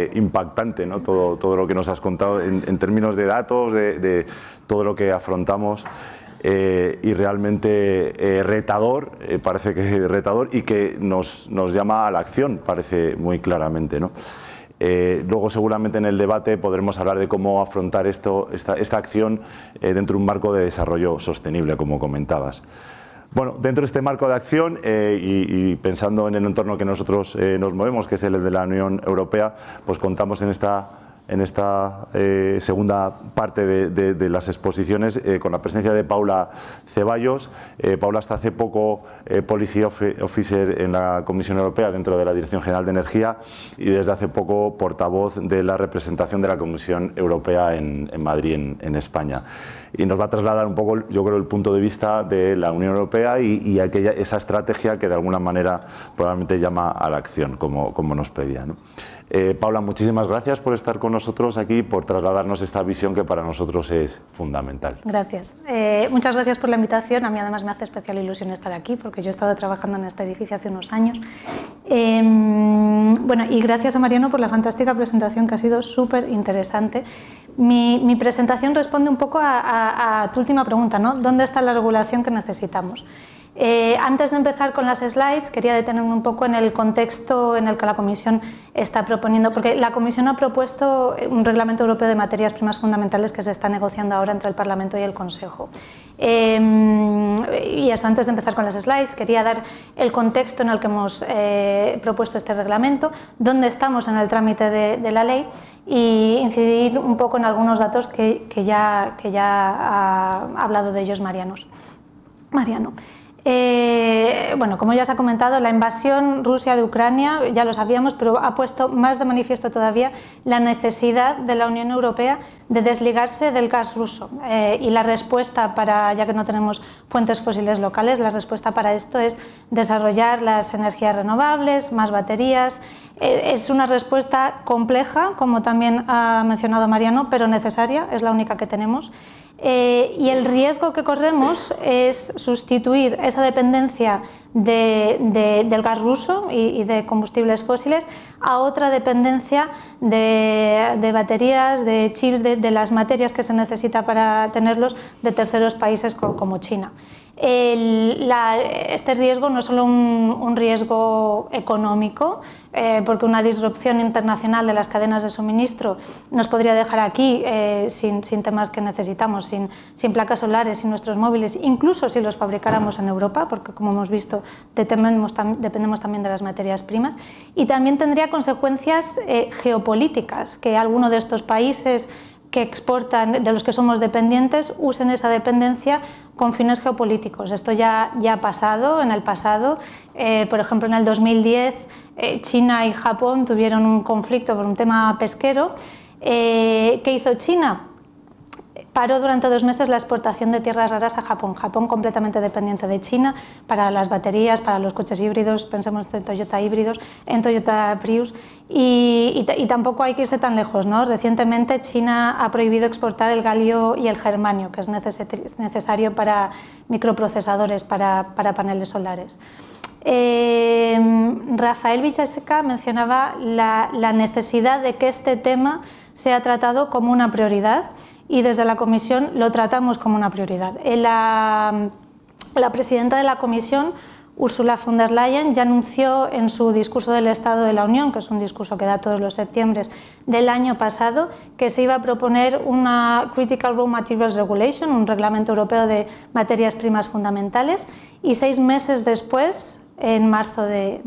eh, impactante todo, todo lo que nos has contado en, términos de datos, de, todo lo que afrontamos. Eh, y realmente eh, retador, parece que es retador y que nos, nos llama a la acción, parece muy claramente. luego seguramente en el debate podremos hablar de cómo afrontar esto, esta, esta acción dentro de un marco de desarrollo sostenible, como comentabas. Bueno, dentro de este marco de acción eh, y, pensando en el entorno que nosotros eh, nos movemos, que es el de la Unión Europea, pues contamos en esta en esta eh, segunda parte de, las exposiciones con la presencia de Paula Ceballos. Paula está hace poco Policy Officer en la Comisión Europea dentro de la Dirección General de Energía y desde hace poco portavoz de la representación de la Comisión Europea en, Madrid, en, en España y nos va a trasladar un poco, yo creo, el punto de vista de la Unión Europea y, aquella, esa estrategia que de alguna manera probablemente llama a la acción, como, como nos pedía. Eh, Paula, muchísimas gracias por estar con nosotros aquí, por trasladarnos esta visión que para nosotros es fundamental. Gracias. Eh, muchas gracias por la invitación. A mí además me hace especial ilusión estar aquí porque yo he estado trabajando en este edificio hace unos años. Em, bueno, y gracias a Mariano por la fantástica presentación que ha sido súper interesante. Mi, presentación responde un poco a, a tu última pregunta, ¿no? ¿Dónde está la regulación que necesitamos? Eh, antes de empezar con las slides, quería detenerme un poco en el contexto en el que la Comisión está proponiendo, porque la Comisión ha propuesto un reglamento europeo de materias primas fundamentales que se está negociando ahora entre el Parlamento y el Consejo. Eh, y eso, antes de empezar con las slides, quería dar el contexto en el que hemos eh, propuesto este reglamento, dónde estamos en el trámite de, la ley e incidir un poco en algunos datos que, ya, que ya ha hablado de ellos Marianos. Mariano. Eh, bueno, como ya se ha comentado, la invasión Rusia de Ucrania, ya lo sabíamos, pero ha puesto más de manifiesto todavía la necesidad de la Unión Europea de desligarse del gas ruso. Eh, y la respuesta para, ya que no tenemos fuentes fósiles locales, la respuesta para esto es desarrollar las energías renovables, más baterías, eh, es una respuesta compleja, como también ha mencionado Mariano, pero necesaria, es la única que tenemos. Eh, y el riesgo que corremos es sustituir esa dependencia del gas ruso y, de combustibles fósiles a otra dependencia de baterías, de chips, de, las materias que se necesita para tenerlos de terceros países como China este riesgo no es solo un, riesgo económico, eh, porque una disrupción internacional de las cadenas de suministro nos podría dejar aquí eh, sin, temas que necesitamos, sin, placas solares, sin nuestros móviles, incluso si los fabricáramos en Europa, porque como hemos visto dependemos, también de las materias primas, y también tendría consecuencias eh, geopolíticas, que alguno de estos países que exportan, de los que somos dependientes, usen esa dependencia con fines geopolíticos. Esto ya, ya ha pasado en el pasado. Eh, por ejemplo, en el 2010 eh, China y Japón tuvieron un conflicto por un tema pesquero. Eh, ¿Qué hizo China? paró durante dos meses la exportación de tierras raras a Japón. Japón completamente dependiente de China para las baterías, para los coches híbridos, pensemos en Toyota híbridos, en Toyota Prius. Y, tampoco hay que irse tan lejos. Recientemente China ha prohibido exportar el galio y el germanio, que es necesario para microprocesadores, para, paneles solares. Eh, Rafael Villaseca mencionaba la, la necesidad de que este tema sea tratado como una prioridad y desde la comisión lo tratamos como una prioridad. La, presidenta de la comisión, Ursula von der Leyen, ya anunció en su discurso del Estado de la Unión, que es un discurso que da todos los septiembre del año pasado, que se iba a proponer una Critical Raw Materials Regulation, un reglamento europeo de materias primas fundamentales, y seis meses después, en marzo de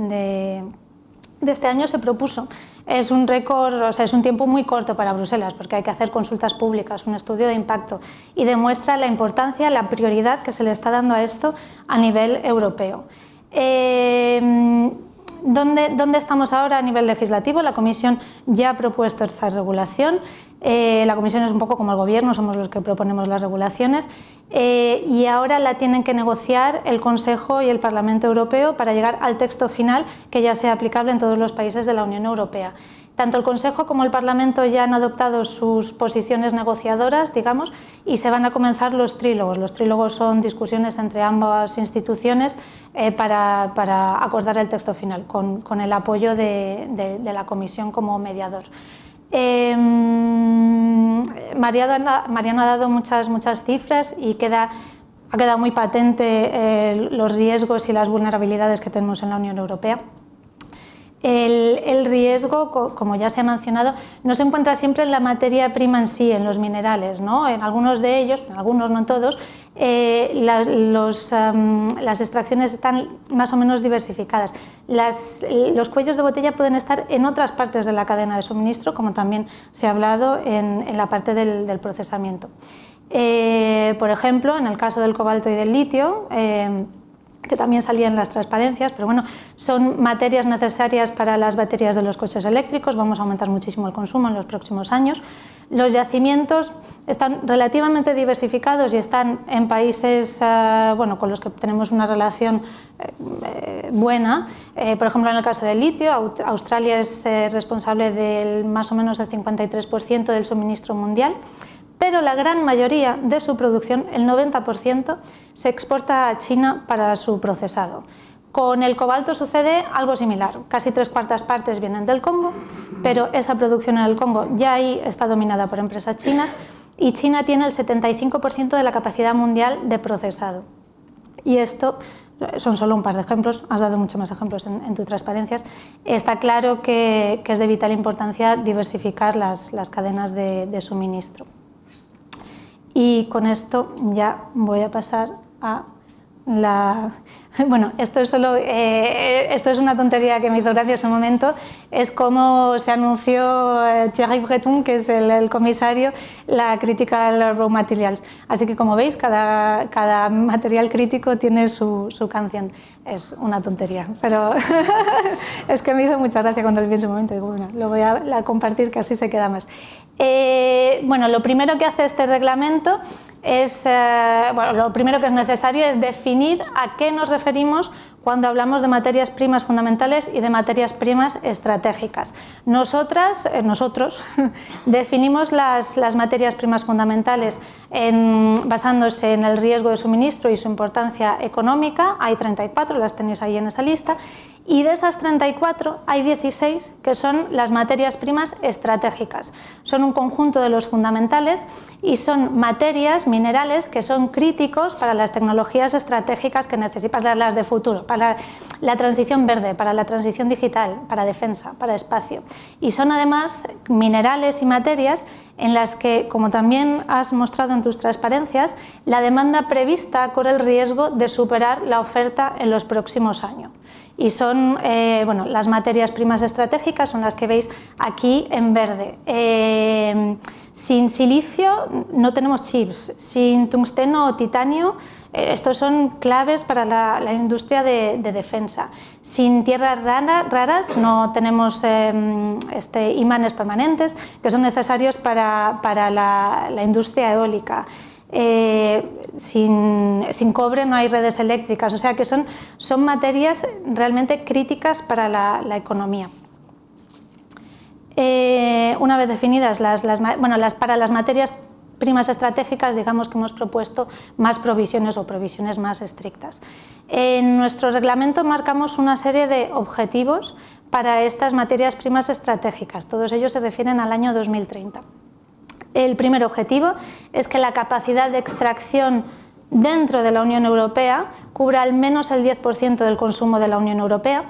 este año, se propuso es un récord, o sea, es un tiempo muy corto para Bruselas porque hay que hacer consultas públicas, un estudio de impacto y demuestra la importancia, la prioridad que se le está dando a esto a nivel europeo. Eh, ¿dónde, estamos ahora a nivel legislativo? La Comisión ya ha propuesto esta regulación. Eh, la Comisión es un poco como el Gobierno, somos los que proponemos las regulaciones. Eh, y ahora la tienen que negociar el Consejo y el Parlamento Europeo para llegar al texto final que ya sea aplicable en todos los países de la Unión Europea. Tanto el Consejo como el Parlamento ya han adoptado sus posiciones negociadoras, digamos, y se van a comenzar los trílogos. Los trílogos son discusiones entre ambas instituciones eh, para, acordar el texto final, con, el apoyo de, la Comisión como mediador. Em, Mariano, ha dado muchas, muchas cifras y ha quedado muy patente eh, los riesgos y las vulnerabilidades que tenemos en la Unión Europea. El, riesgo, como ya se ha mencionado, no se encuentra siempre en la materia prima en sí, en los minerales. En algunos de ellos, algunos no en todos, eh, em, las extracciones están más o menos diversificadas. los cuellos de botella pueden estar en otras partes de la cadena de suministro, como también se ha hablado en, la parte del, procesamiento. Eh, por ejemplo, en el caso del cobalto y del litio, eh, que también salían las transparencias, pero bueno, son materias necesarias para las baterías de los coches eléctricos, vamos a aumentar muchísimo el consumo en los próximos años. Los yacimientos están relativamente diversificados y están en países eh, bueno, con los que tenemos una relación eh, eh, buena. por ejemplo, en el caso del litio, Australia es responsable del más o menos el 53% del suministro mundial pero la gran mayoría de su producción, el 90%, se exporta a China para su procesado. Con el cobalto sucede algo similar. Casi tres cuartas partes vienen del Congo, pero esa producción en el Congo ya ahí está dominada por empresas chinas y China tiene el 75% de la capacidad mundial de procesado. Y esto son solo un par de ejemplos, has dado muchos más ejemplos en, tus transparencias. Está claro que, es de vital importancia diversificar las, cadenas de suministro. Y con esto ya voy a pasar a la... Bueno, esto es, solo, eh, esto es una tontería que me hizo gracia ese momento. Es como se anunció eh, Thierry Breton, que es el, comisario, la crítica de los raw materials. Así que, como veis, cada, material crítico tiene su canción es una tontería, pero es que me hizo mucha gracia cuando lo vi en su momento. lo voy a, compartir que así se queda más. Eh, bueno, lo primero que hace este reglamento es, eh, bueno, lo primero que es necesario es definir a qué nos referimos cuando hablamos de materias primas fundamentales y de materias primas estratégicas. Nosotras, eh, nosotros, definimos las, materias primas fundamentales basándose en el riesgo de suministro y su importancia económica. Hay 34, las tenéis ahí en esa lista y de esas 34 hay 16 que son las materias primas estratégicas. Son un conjunto de los fundamentales y son materias, minerales, que son críticos para las tecnologías estratégicas que necesitan, las de futuro, para la transición verde, para la transición digital, para defensa, para espacio. Y son además minerales y materias en las que, como también has mostrado en tus transparencias, la demanda prevista corre el riesgo de superar la oferta en los próximos años y son eh, las materias primas estratégicas, son las que veis aquí en verde. Eh, sin silicio no tenemos chips, sin tungsteno o titanio, eh, estos son claves para la, industria de, defensa. Sin tierras raras no tenemos em, este, imanes permanentes que son necesarios para, la industria eólica. Eh, sin, cobre no hay redes eléctricas, o sea que son, materias realmente críticas para la, economía. Eh, una vez definidas las, para las materias primas estratégicas, digamos que hemos propuesto más provisiones o provisiones más estrictas. En nuestro reglamento marcamos una serie de objetivos para estas materias primas estratégicas. Todos ellos se refieren al año 2030. El primer objetivo es que la capacidad de extracción dentro de la Unión Europea cubra al menos el 10% del consumo de la Unión Europea.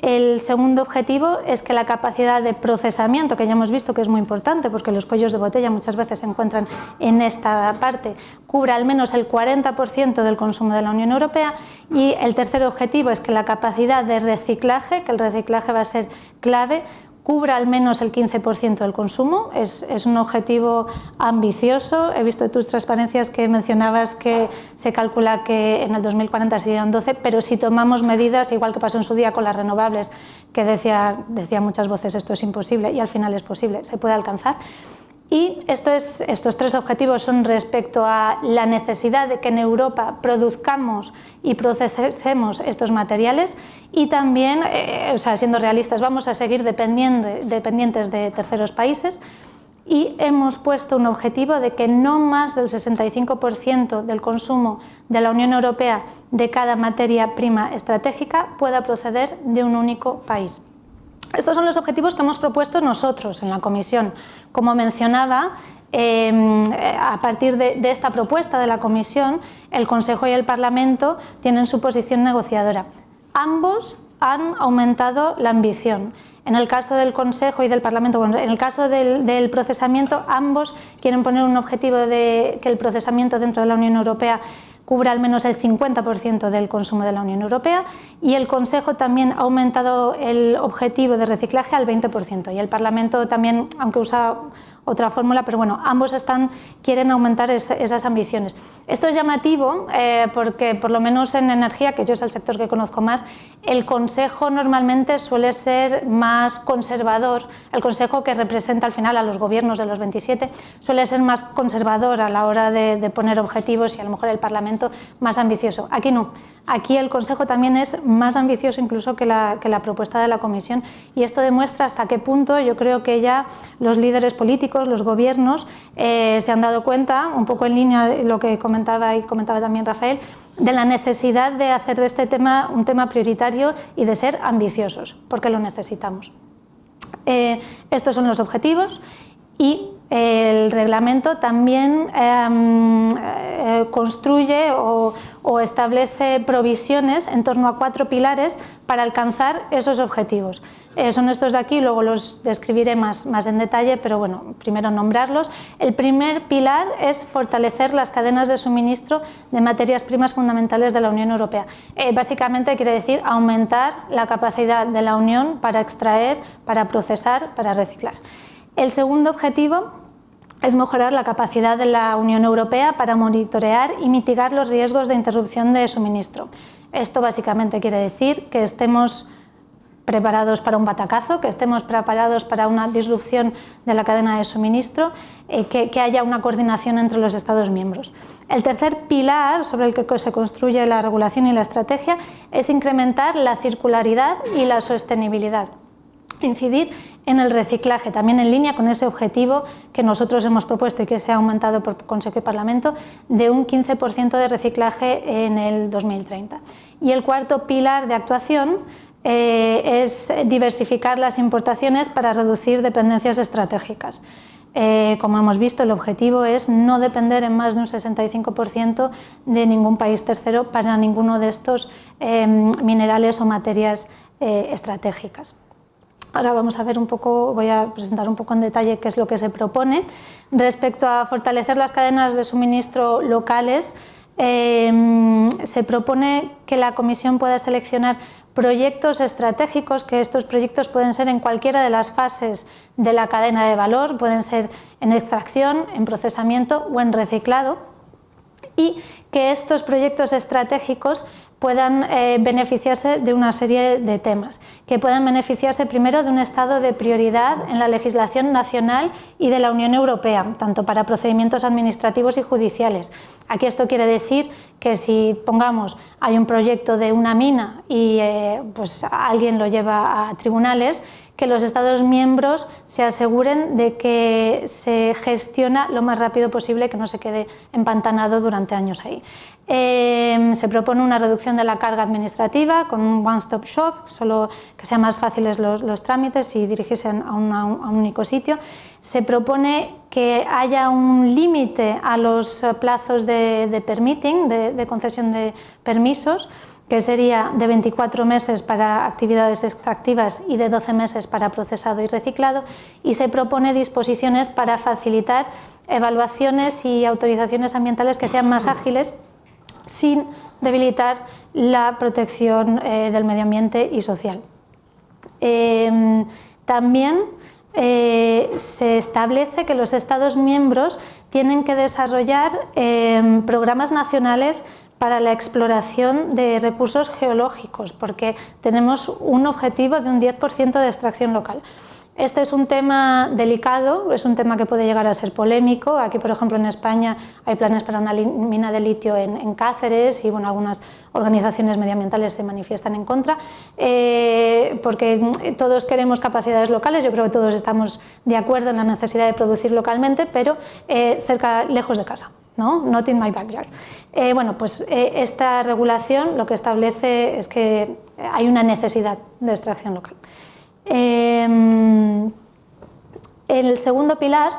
El segundo objetivo es que la capacidad de procesamiento, que ya hemos visto que es muy importante, porque los cuellos de botella muchas veces se encuentran en esta parte, cubra al menos el 40% del consumo de la Unión Europea. Y el tercer objetivo es que la capacidad de reciclaje, que el reciclaje va a ser clave, cubra al menos el 15% del consumo. Es, es, un objetivo ambicioso. He visto tus transparencias que mencionabas que se calcula que en el 2040 serían 12, pero si tomamos medidas, igual que pasó en su día con las renovables, que decía, decía muchas voces esto es imposible y al final es posible, se puede alcanzar. Y estos tres objetivos son respecto a la necesidad de que en Europa produzcamos y procesemos estos materiales y también, eh, o sea, siendo realistas, vamos a seguir dependientes de terceros países y hemos puesto un objetivo de que no más del 65% del consumo de la Unión Europea de cada materia prima estratégica pueda proceder de un único país. Estos son los objetivos que hemos propuesto nosotros en la Comisión como mencionaba, em, eh, a partir de, esta propuesta de la Comisión, el Consejo y el Parlamento tienen su posición negociadora. Ambos han aumentado la ambición. En el caso del Consejo y del Parlamento, bueno, en el caso del, del, procesamiento, ambos quieren poner un objetivo de que el procesamiento dentro de la Unión Europea cubre al menos el 50% del consumo de la Unión Europea y el Consejo también ha aumentado el objetivo de reciclaje al 20% y el Parlamento también, aunque usa otra fórmula, pero bueno, ambos están, quieren aumentar esas ambiciones. Esto es llamativo eh, porque, por lo menos en energía, que yo es el sector que conozco más, el Consejo normalmente suele ser más conservador, el Consejo que representa al final a los gobiernos de los 27 suele ser más conservador a la hora de, poner objetivos y a lo mejor el Parlamento más ambicioso. Aquí no, aquí el Consejo también es más ambicioso incluso que la, que la propuesta de la Comisión y esto demuestra hasta qué punto yo creo que ya los líderes políticos, los gobiernos, eh, se han dado cuenta, un poco en línea de lo que comentaba y comentaba también Rafael, de la necesidad de hacer de este tema un tema prioritario y de ser ambiciosos, porque lo necesitamos. Eh, estos son los objetivos y el reglamento también em, eh, construye o, establece provisiones en torno a cuatro pilares para alcanzar esos objetivos. Eh, son estos de aquí, luego los describiré más, en detalle, pero bueno, primero nombrarlos. El primer pilar es fortalecer las cadenas de suministro de materias primas fundamentales de la Unión Europea. Eh, básicamente quiere decir aumentar la capacidad de la Unión para extraer, para procesar, para reciclar. El segundo objetivo es mejorar la capacidad de la Unión Europea para monitorear y mitigar los riesgos de interrupción de suministro. Esto básicamente quiere decir que estemos preparados para un batacazo, que estemos preparados para una disrupción de la cadena de suministro, y eh, que, haya una coordinación entre los Estados miembros. El tercer pilar sobre el que se construye la regulación y la estrategia es incrementar la circularidad y la sostenibilidad incidir en el reciclaje, también en línea con ese objetivo que nosotros hemos propuesto y que se ha aumentado por Consejo y Parlamento de un 15% de reciclaje en el 2030. Y el cuarto pilar de actuación eh, es diversificar las importaciones para reducir dependencias estratégicas. Eh, como hemos visto, el objetivo es no depender en más de un 65% de ningún país tercero para ninguno de estos eh, minerales o materias estratégicas. Ahora vamos a ver un poco, voy a presentar un poco en detalle qué es lo que se propone. Respecto a fortalecer las cadenas de suministro locales, em, se propone que la Comisión pueda seleccionar proyectos estratégicos, que estos proyectos pueden ser en cualquiera de las fases de la cadena de valor, pueden ser en extracción, en procesamiento o en reciclado, y que estos proyectos estratégicos puedan eh, beneficiarse de una serie de temas, que puedan beneficiarse primero de un estado de prioridad en la legislación nacional y de la Unión Europea, tanto para procedimientos administrativos y judiciales. Aquí esto quiere decir que si pongamos hay un proyecto de una mina y eh, pues alguien lo lleva a tribunales, que los Estados miembros se aseguren de que se gestiona lo más rápido posible, que no se quede empantanado durante años ahí. Em, se propone una reducción de la carga administrativa con un one-stop shop, solo que sean más fáciles los, trámites y dirigirse a un, único sitio. Se propone que haya un límite a los eh, plazos de, permitting, de concesión de permisos que sería de 24 meses para actividades extractivas y de 12 meses para procesado y reciclado, y se propone disposiciones para facilitar evaluaciones y autorizaciones ambientales que sean más ágiles sin debilitar la protección eh, del medio ambiente y social. Em, también eh, se establece que los Estados miembros tienen que desarrollar em, programas nacionales para la exploración de recursos geológicos, porque tenemos un objetivo de un 10% de extracción local. Este es un tema delicado, es un tema que puede llegar a ser polémico. Aquí, por ejemplo, en España hay planes para una mina de litio en, Cáceres y bueno, algunas organizaciones medioambientales se manifiestan en contra, eh, porque eh, todos queremos capacidades locales, yo creo que todos estamos de acuerdo en la necesidad de producir localmente, pero eh, cerca, lejos de casa. ¿no? Not in my backyard. Eh, bueno, pues eh, esta regulación lo que establece es que hay una necesidad de extracción local. Eh, el segundo pilar,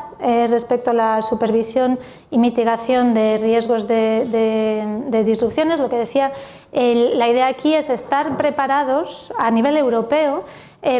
respecto a la supervisión y mitigación de riesgos de, de disrupciones, lo que decía, la idea aquí es estar preparados a nivel europeo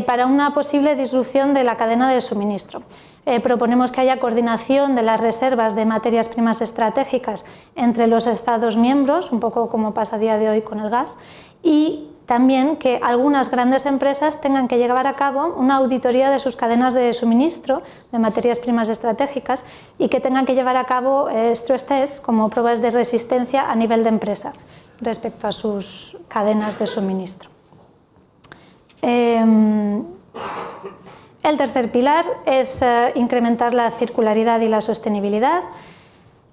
para una posible disrupción de la cadena de suministro. Eh, proponemos que haya coordinación de las reservas de materias primas estratégicas entre los Estados miembros, un poco como pasa a día de hoy con el gas, y también que algunas grandes empresas tengan que llevar a cabo una auditoría de sus cadenas de suministro de materias primas estratégicas y que tengan que llevar a cabo eh, stress tests como pruebas de resistencia a nivel de empresa respecto a sus cadenas de suministro. Em, el tercer pilar es eh, incrementar la circularidad y la sostenibilidad.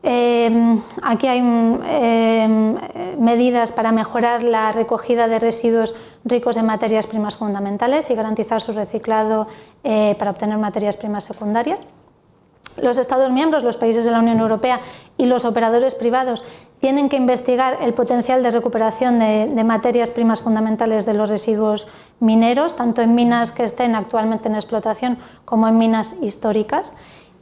Em, aquí hay em, medidas para mejorar la recogida de residuos ricos en materias primas fundamentales y garantizar su reciclado eh, para obtener materias primas secundarias los Estados miembros, los países de la Unión Europea y los operadores privados tienen que investigar el potencial de recuperación de, materias primas fundamentales de los residuos mineros, tanto en minas que estén actualmente en explotación como en minas históricas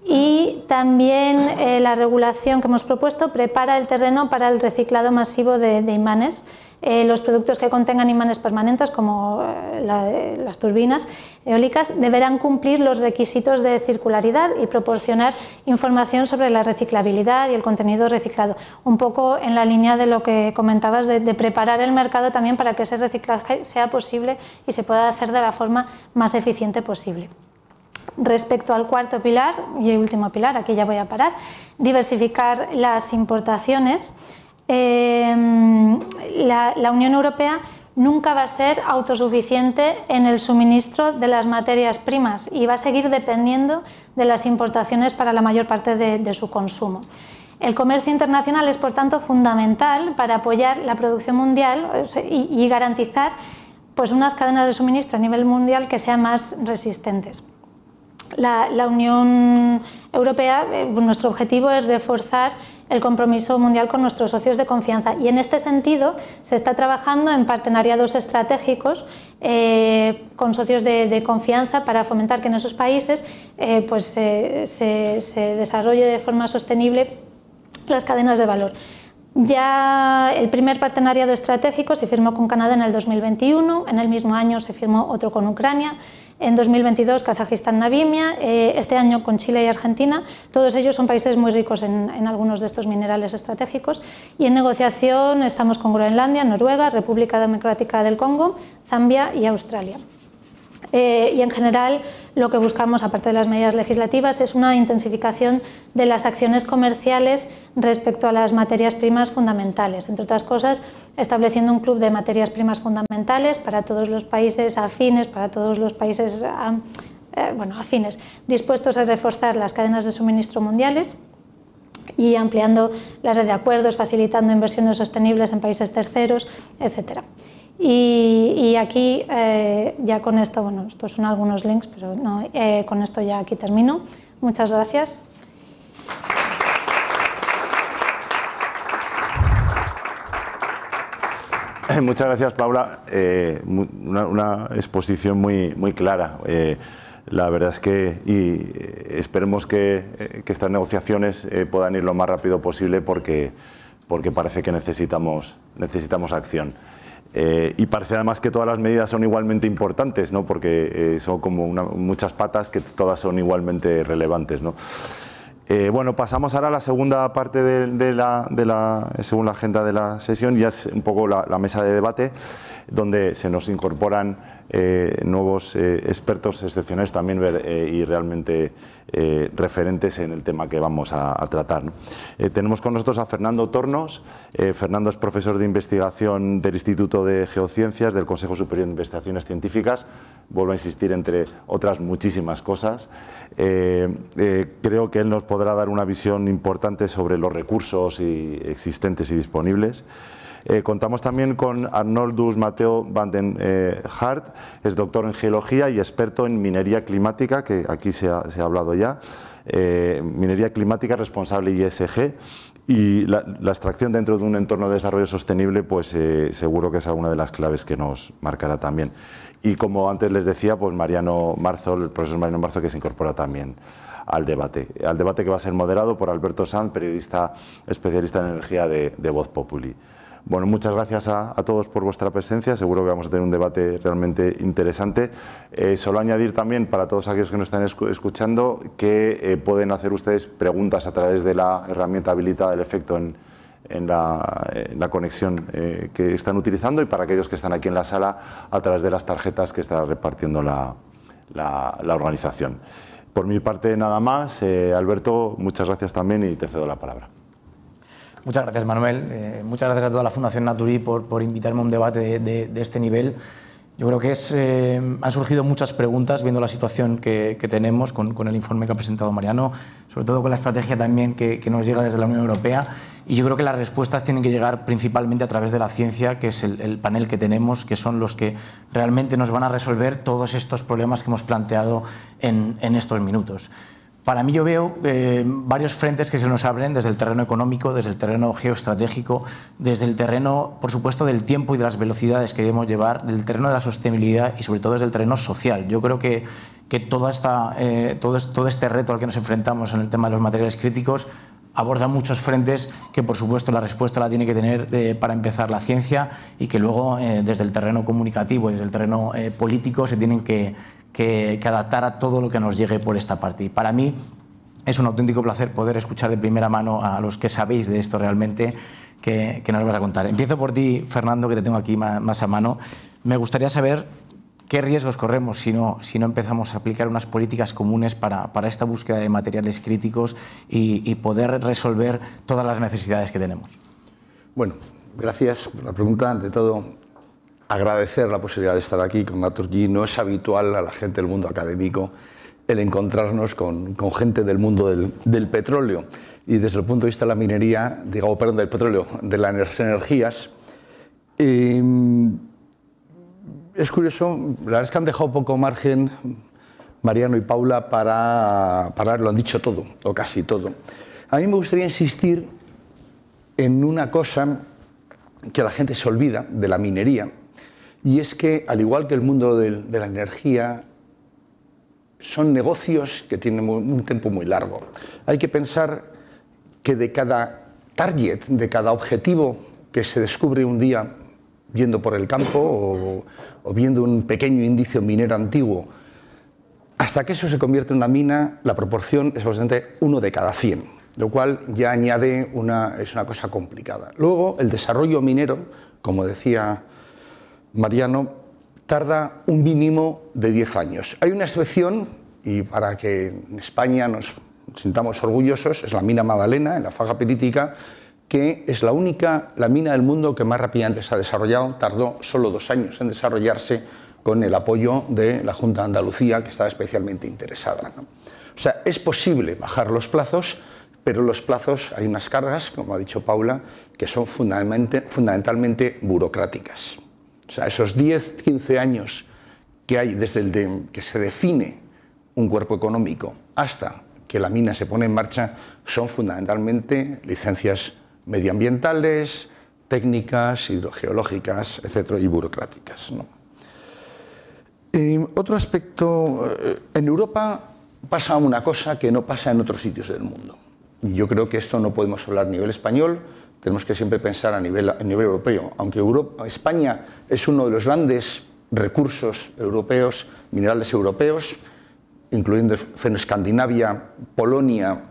y también eh, la regulación que hemos propuesto prepara el terreno para el reciclado masivo de, imanes. Eh, los productos que contengan imanes permanentes, como eh, las turbinas eólicas, deberán cumplir los requisitos de circularidad y proporcionar información sobre la reciclabilidad y el contenido reciclado. Un poco en la línea de lo que comentabas, de, de preparar el mercado también para que ese reciclaje sea posible y se pueda hacer de la forma más eficiente posible. Respecto al cuarto pilar y el último pilar, aquí ya voy a parar, diversificar las importaciones. Em, la, Unión Europea nunca va a ser autosuficiente en el suministro de las materias primas y va a seguir dependiendo de las importaciones para la mayor parte de, su consumo. El comercio internacional es, por tanto, fundamental para apoyar la producción mundial y, y garantizar pues, unas cadenas de suministro a nivel mundial que sean más resistentes. La, Unión Europea, eh, nuestro objetivo es reforzar el compromiso mundial con nuestros socios de confianza. Y en este sentido se está trabajando en partenariados estratégicos eh, con socios de, confianza para fomentar que en esos países eh, pues, se, se desarrolle de forma sostenible las cadenas de valor. Ya el primer partenariado estratégico se firmó con Canadá en el 2021, en el mismo año se firmó otro con Ucrania en 2022 Kazajistán, navimia eh, este año con Chile y Argentina. Todos ellos son países muy ricos en, algunos de estos minerales estratégicos. Y en negociación estamos con Groenlandia, Noruega, República Democrática del Congo, Zambia y Australia. Eh, y en general lo que buscamos, aparte de las medidas legislativas, es una intensificación de las acciones comerciales respecto a las materias primas fundamentales, entre otras cosas, estableciendo un club de materias primas fundamentales para todos los países afines, para todos los países eh, afines, dispuestos a reforzar las cadenas de suministro mundiales y ampliando la red de acuerdos, facilitando inversiones sostenibles en países terceros, etcétera. Y, aquí eh, ya con esto, bueno, estos son algunos links, pero eh, con esto ya aquí termino. Muchas gracias. Muchas gracias, Paula. Eh, una, exposición muy, clara. la verdad es que y esperemos que, estas negociaciones puedan ir lo más rápido posible porque, porque parece que necesitamos, necesitamos acción. Eh, y parece además que todas las medidas son igualmente importantes, ¿no? porque eh, son como muchas patas que todas son igualmente relevantes. Eh, bueno, pasamos ahora a la segunda parte de, la, de, según la agenda de la sesión, ya es un poco la mesa de debate, donde se nos incorporan eh, nuevos eh, expertos excepcionales también eh, y realmente referentes en el tema que vamos a, tratar. tenemos con nosotros a Fernando Tornos. Fernando es profesor de investigación del Instituto de Geociencias del Consejo Superior de Investigaciones Científicas. Vuelvo a insistir entre otras muchísimas cosas. creo que él nos podrá dar una visión importante sobre los recursos existentes y disponibles. Eh, contamos también con Arnoldus Mateo van den eh, Hart, es doctor en geología y experto en minería climática, que aquí se ha, hablado ya, eh, minería climática responsable ISG. Y e la, extracción dentro de un entorno de desarrollo sostenible, pues seguro que es una de las claves que nos marcará también. Y como antes les decía, pues Mariano Marzo, el profesor Mariano Marzo, que se incorpora también al debate. Al debate que va a ser moderado por Alberto Sanz, periodista especialista en energía de, de Voz Populi. Bueno, muchas gracias a, todos por vuestra presencia, seguro que vamos a tener un debate realmente interesante. Eh, solo añadir también para todos aquellos que nos están escuchando que eh, pueden hacer ustedes preguntas a través de la herramienta habilitada del efecto en, la, conexión eh, que están utilizando y para aquellos que están aquí en la sala a través de las tarjetas que está repartiendo la, organización. Por mi parte nada más, Alberto, muchas gracias también y te cedo la palabra. Muchas gracias, Manuel. Eh, muchas gracias a toda la Fundación Naturi por, invitarme a un debate de, este nivel. Yo creo que es, eh, han surgido muchas preguntas viendo la situación que, tenemos con, el informe que ha presentado Mariano, sobre todo con la estrategia también que, nos llega desde la Unión Europea. Y yo creo que las respuestas tienen que llegar principalmente a través de la ciencia, que es el, panel que tenemos, que son los que realmente nos van a resolver todos estos problemas que hemos planteado en estos minutos. Para mí yo veo eh, varios frentes que se nos abren desde el terreno económico, desde el terreno geoestratégico, desde el terreno, por supuesto, del tiempo y de las velocidades que debemos llevar, del terreno de la sostenibilidad y sobre todo desde el terreno social. Yo creo que, que toda esta, eh, todo, este reto al que nos enfrentamos en el tema de los materiales críticos aborda muchos frentes que, por supuesto, la respuesta la tiene que tener eh, para empezar la ciencia y que luego, desde el terreno comunicativo, y desde el terreno político, se tienen que, que, que adaptar a todo lo que nos llegue por esta parte. Y para mí es un auténtico placer poder escuchar de primera mano a los que sabéis de esto realmente, que, que nos lo vas a contar. Empiezo por ti, Fernando, que te tengo aquí más, a mano. Me gustaría saber qué riesgos corremos si no, si no empezamos a aplicar unas políticas comunes para, esta búsqueda de materiales críticos y, y, poder resolver todas las necesidades que tenemos. Bueno, gracias por la pregunta. Ante todo, agradecer la posibilidad de estar aquí con G... No es habitual a la gente del mundo académico el encontrarnos con, gente del mundo del, petróleo. Y desde el punto de vista de la minería, digamos oh, perdón, del petróleo, de las energías, em, es curioso, la verdad es que han dejado poco margen Mariano y Paula para, para, lo han dicho todo, o casi todo. A mí me gustaría insistir en una cosa que la gente se olvida de la minería, y es que, al igual que el mundo de, la energía, son negocios que tienen un tiempo muy largo. Hay que pensar que de cada target, de cada objetivo que se descubre un día yendo por el campo o, viendo un pequeño indicio minero antiguo, hasta que eso se convierte en una mina, la proporción es bastante uno de cada 100, lo cual ya añade una, es una cosa complicada. Luego, el desarrollo minero, como decía Mariano, tarda un mínimo de 10 años. Hay una excepción, y para que en España nos sintamos orgullosos, es la mina Magdalena, en la faja perítica, que es la única, la mina del mundo que más rápidamente se ha desarrollado, tardó solo dos años en desarrollarse con el apoyo de la Junta de Andalucía, que estaba especialmente interesada. O sea, es posible bajar los plazos, pero los plazos, hay unas cargas, como ha dicho Paula, que son fundamentalmente burocráticas esos 10, 15 años que hay desde el que se define un cuerpo económico hasta que la mina se pone en marcha son fundamentalmente licencias medioambientales, técnicas, hidrogeológicas, etcétera, y burocráticas. otro aspecto, eh, en Europa pasa una cosa que no pasa en otros sitios del mundo. yo creo que esto no podemos hablar a nivel español, tenemos que siempre pensar a nivel, europeo, aunque España es uno de los grandes recursos europeos, minerales europeos, incluyendo Escandinavia, Polonia,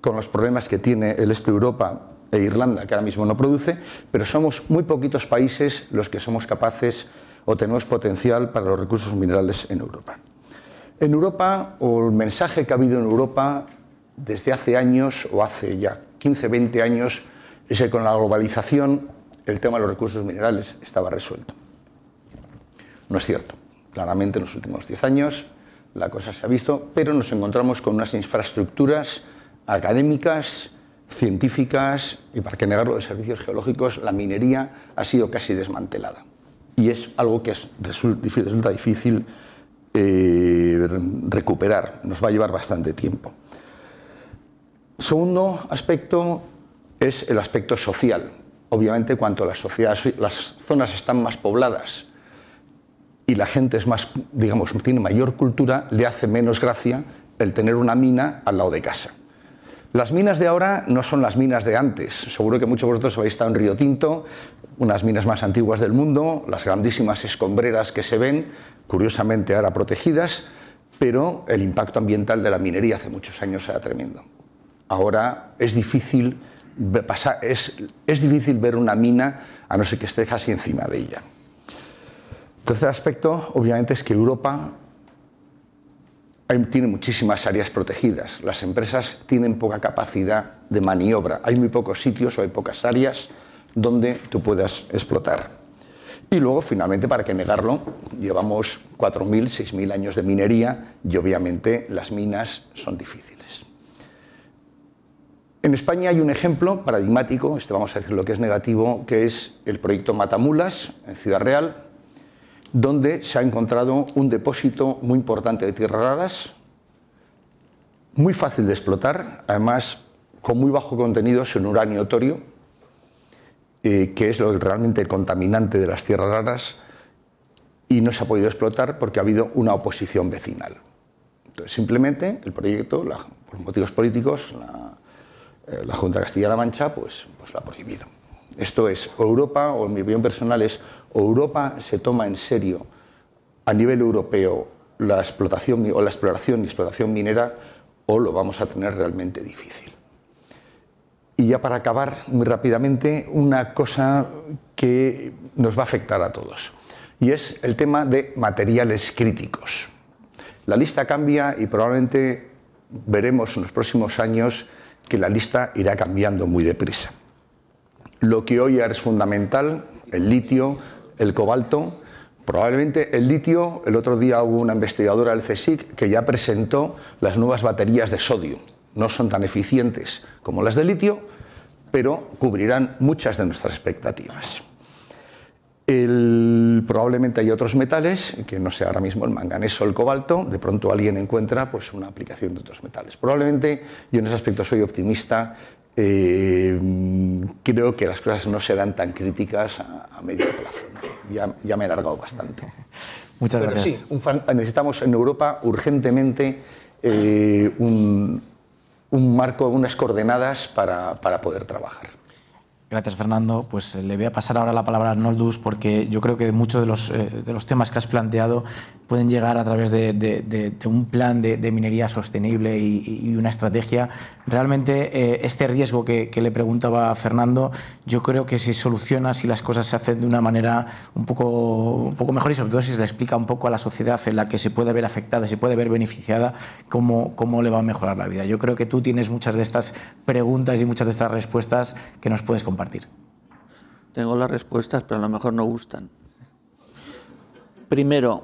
con los problemas que tiene el este de Europa e Irlanda, que ahora mismo no produce, pero somos muy poquitos países los que somos capaces o tenemos potencial para los recursos minerales en Europa. En Europa, o el mensaje que ha habido en Europa desde hace años, o hace ya 15, 20 años, es que con la globalización el tema de los recursos minerales estaba resuelto. No es cierto. Claramente en los últimos 10 años la cosa se ha visto, pero nos encontramos con unas infraestructuras académicas, científicas y, para qué negarlo, de servicios geológicos, la minería ha sido casi desmantelada. Y es algo que resulta difícil eh, recuperar, nos va a llevar bastante tiempo. Segundo aspecto, es el aspecto social. Obviamente, cuanto las, zonas están más pobladas y la gente es más, digamos, tiene mayor cultura, le hace menos gracia el tener una mina al lado de casa. Las minas de ahora no son las minas de antes. Seguro que muchos de vosotros habéis estado en Río Tinto, unas minas más antiguas del mundo, las grandísimas escombreras que se ven, curiosamente ahora protegidas, pero el impacto ambiental de la minería hace muchos años era tremendo. Ahora es difícil es, difícil ver una mina a no ser que esté casi encima de ella. Tercer aspecto, obviamente, es que Europa tiene muchísimas áreas protegidas. Las empresas tienen poca capacidad de maniobra. Hay muy pocos sitios o hay pocas áreas donde tú puedas explotar. Y luego, finalmente, para que negarlo, llevamos 4.000, 6.000 años de minería y obviamente las minas son difíciles. En España hay un ejemplo paradigmático, este vamos a decir lo que es negativo, que es el proyecto Matamulas, en Ciudad Real, donde se ha encontrado un depósito muy importante de tierras raras, muy fácil de explotar, además con muy bajo contenido son uranio torio, eh, que es lo, realmente el contaminante de las tierras raras, y no se ha podido explotar porque ha habido una oposición vecinal. Entonces, simplemente el proyecto, por motivos políticos, la, eh, la Junta Castilla-La Mancha pues, pues ha prohibido. Esto es Europa, o en mi opinión personal es Europa se toma en serio a nivel europeo la explotación o la exploración y explotación minera o lo vamos a tener realmente difícil. Y ya para acabar muy rápidamente, una cosa que nos va a afectar a todos, y es el tema de materiales críticos. La lista cambia y probablemente veremos en los próximos años que la lista irá cambiando muy deprisa. Lo que hoy es fundamental, el litio, el cobalto, probablemente el litio, el otro día hubo una investigadora del CSIC que ya presentó las nuevas baterías de sodio. No son tan eficientes como las de litio, pero cubrirán muchas de nuestras expectativas. El, probablemente hay otros metales, que no sé ahora mismo el manganeso o el cobalto, de pronto alguien encuentra pues, una aplicación de otros metales. Probablemente yo en ese aspecto soy optimista, eh, creo que las cosas no serán tan críticas a, medio plazo. Ya, me he alargado bastante. Muchas gracias. Sí, necesitamos en Europa urgentemente eh, un, marco, unas coordenadas para poder trabajar. Gracias, Fernando. Pues eh, le voy a pasar ahora la palabra a Arnoldus porque yo creo que muchos de los, eh, de los temas que has planteado pueden llegar a través de, un plan de, minería sostenible y, una estrategia. Realmente eh, este riesgo que, le preguntaba Fernando, yo creo que se soluciona si las cosas se hacen de una manera un poco, un poco mejor y sobre todo si se le explica un poco a la sociedad en la que se puede ver afectada, se puede ver beneficiada, cómo, cómo le va a mejorar la vida. Yo creo que tú tienes muchas de estas preguntas y muchas de estas respuestas que nos puedes compartir. Tengo las respuestas, pero a lo mejor no gustan. Primero,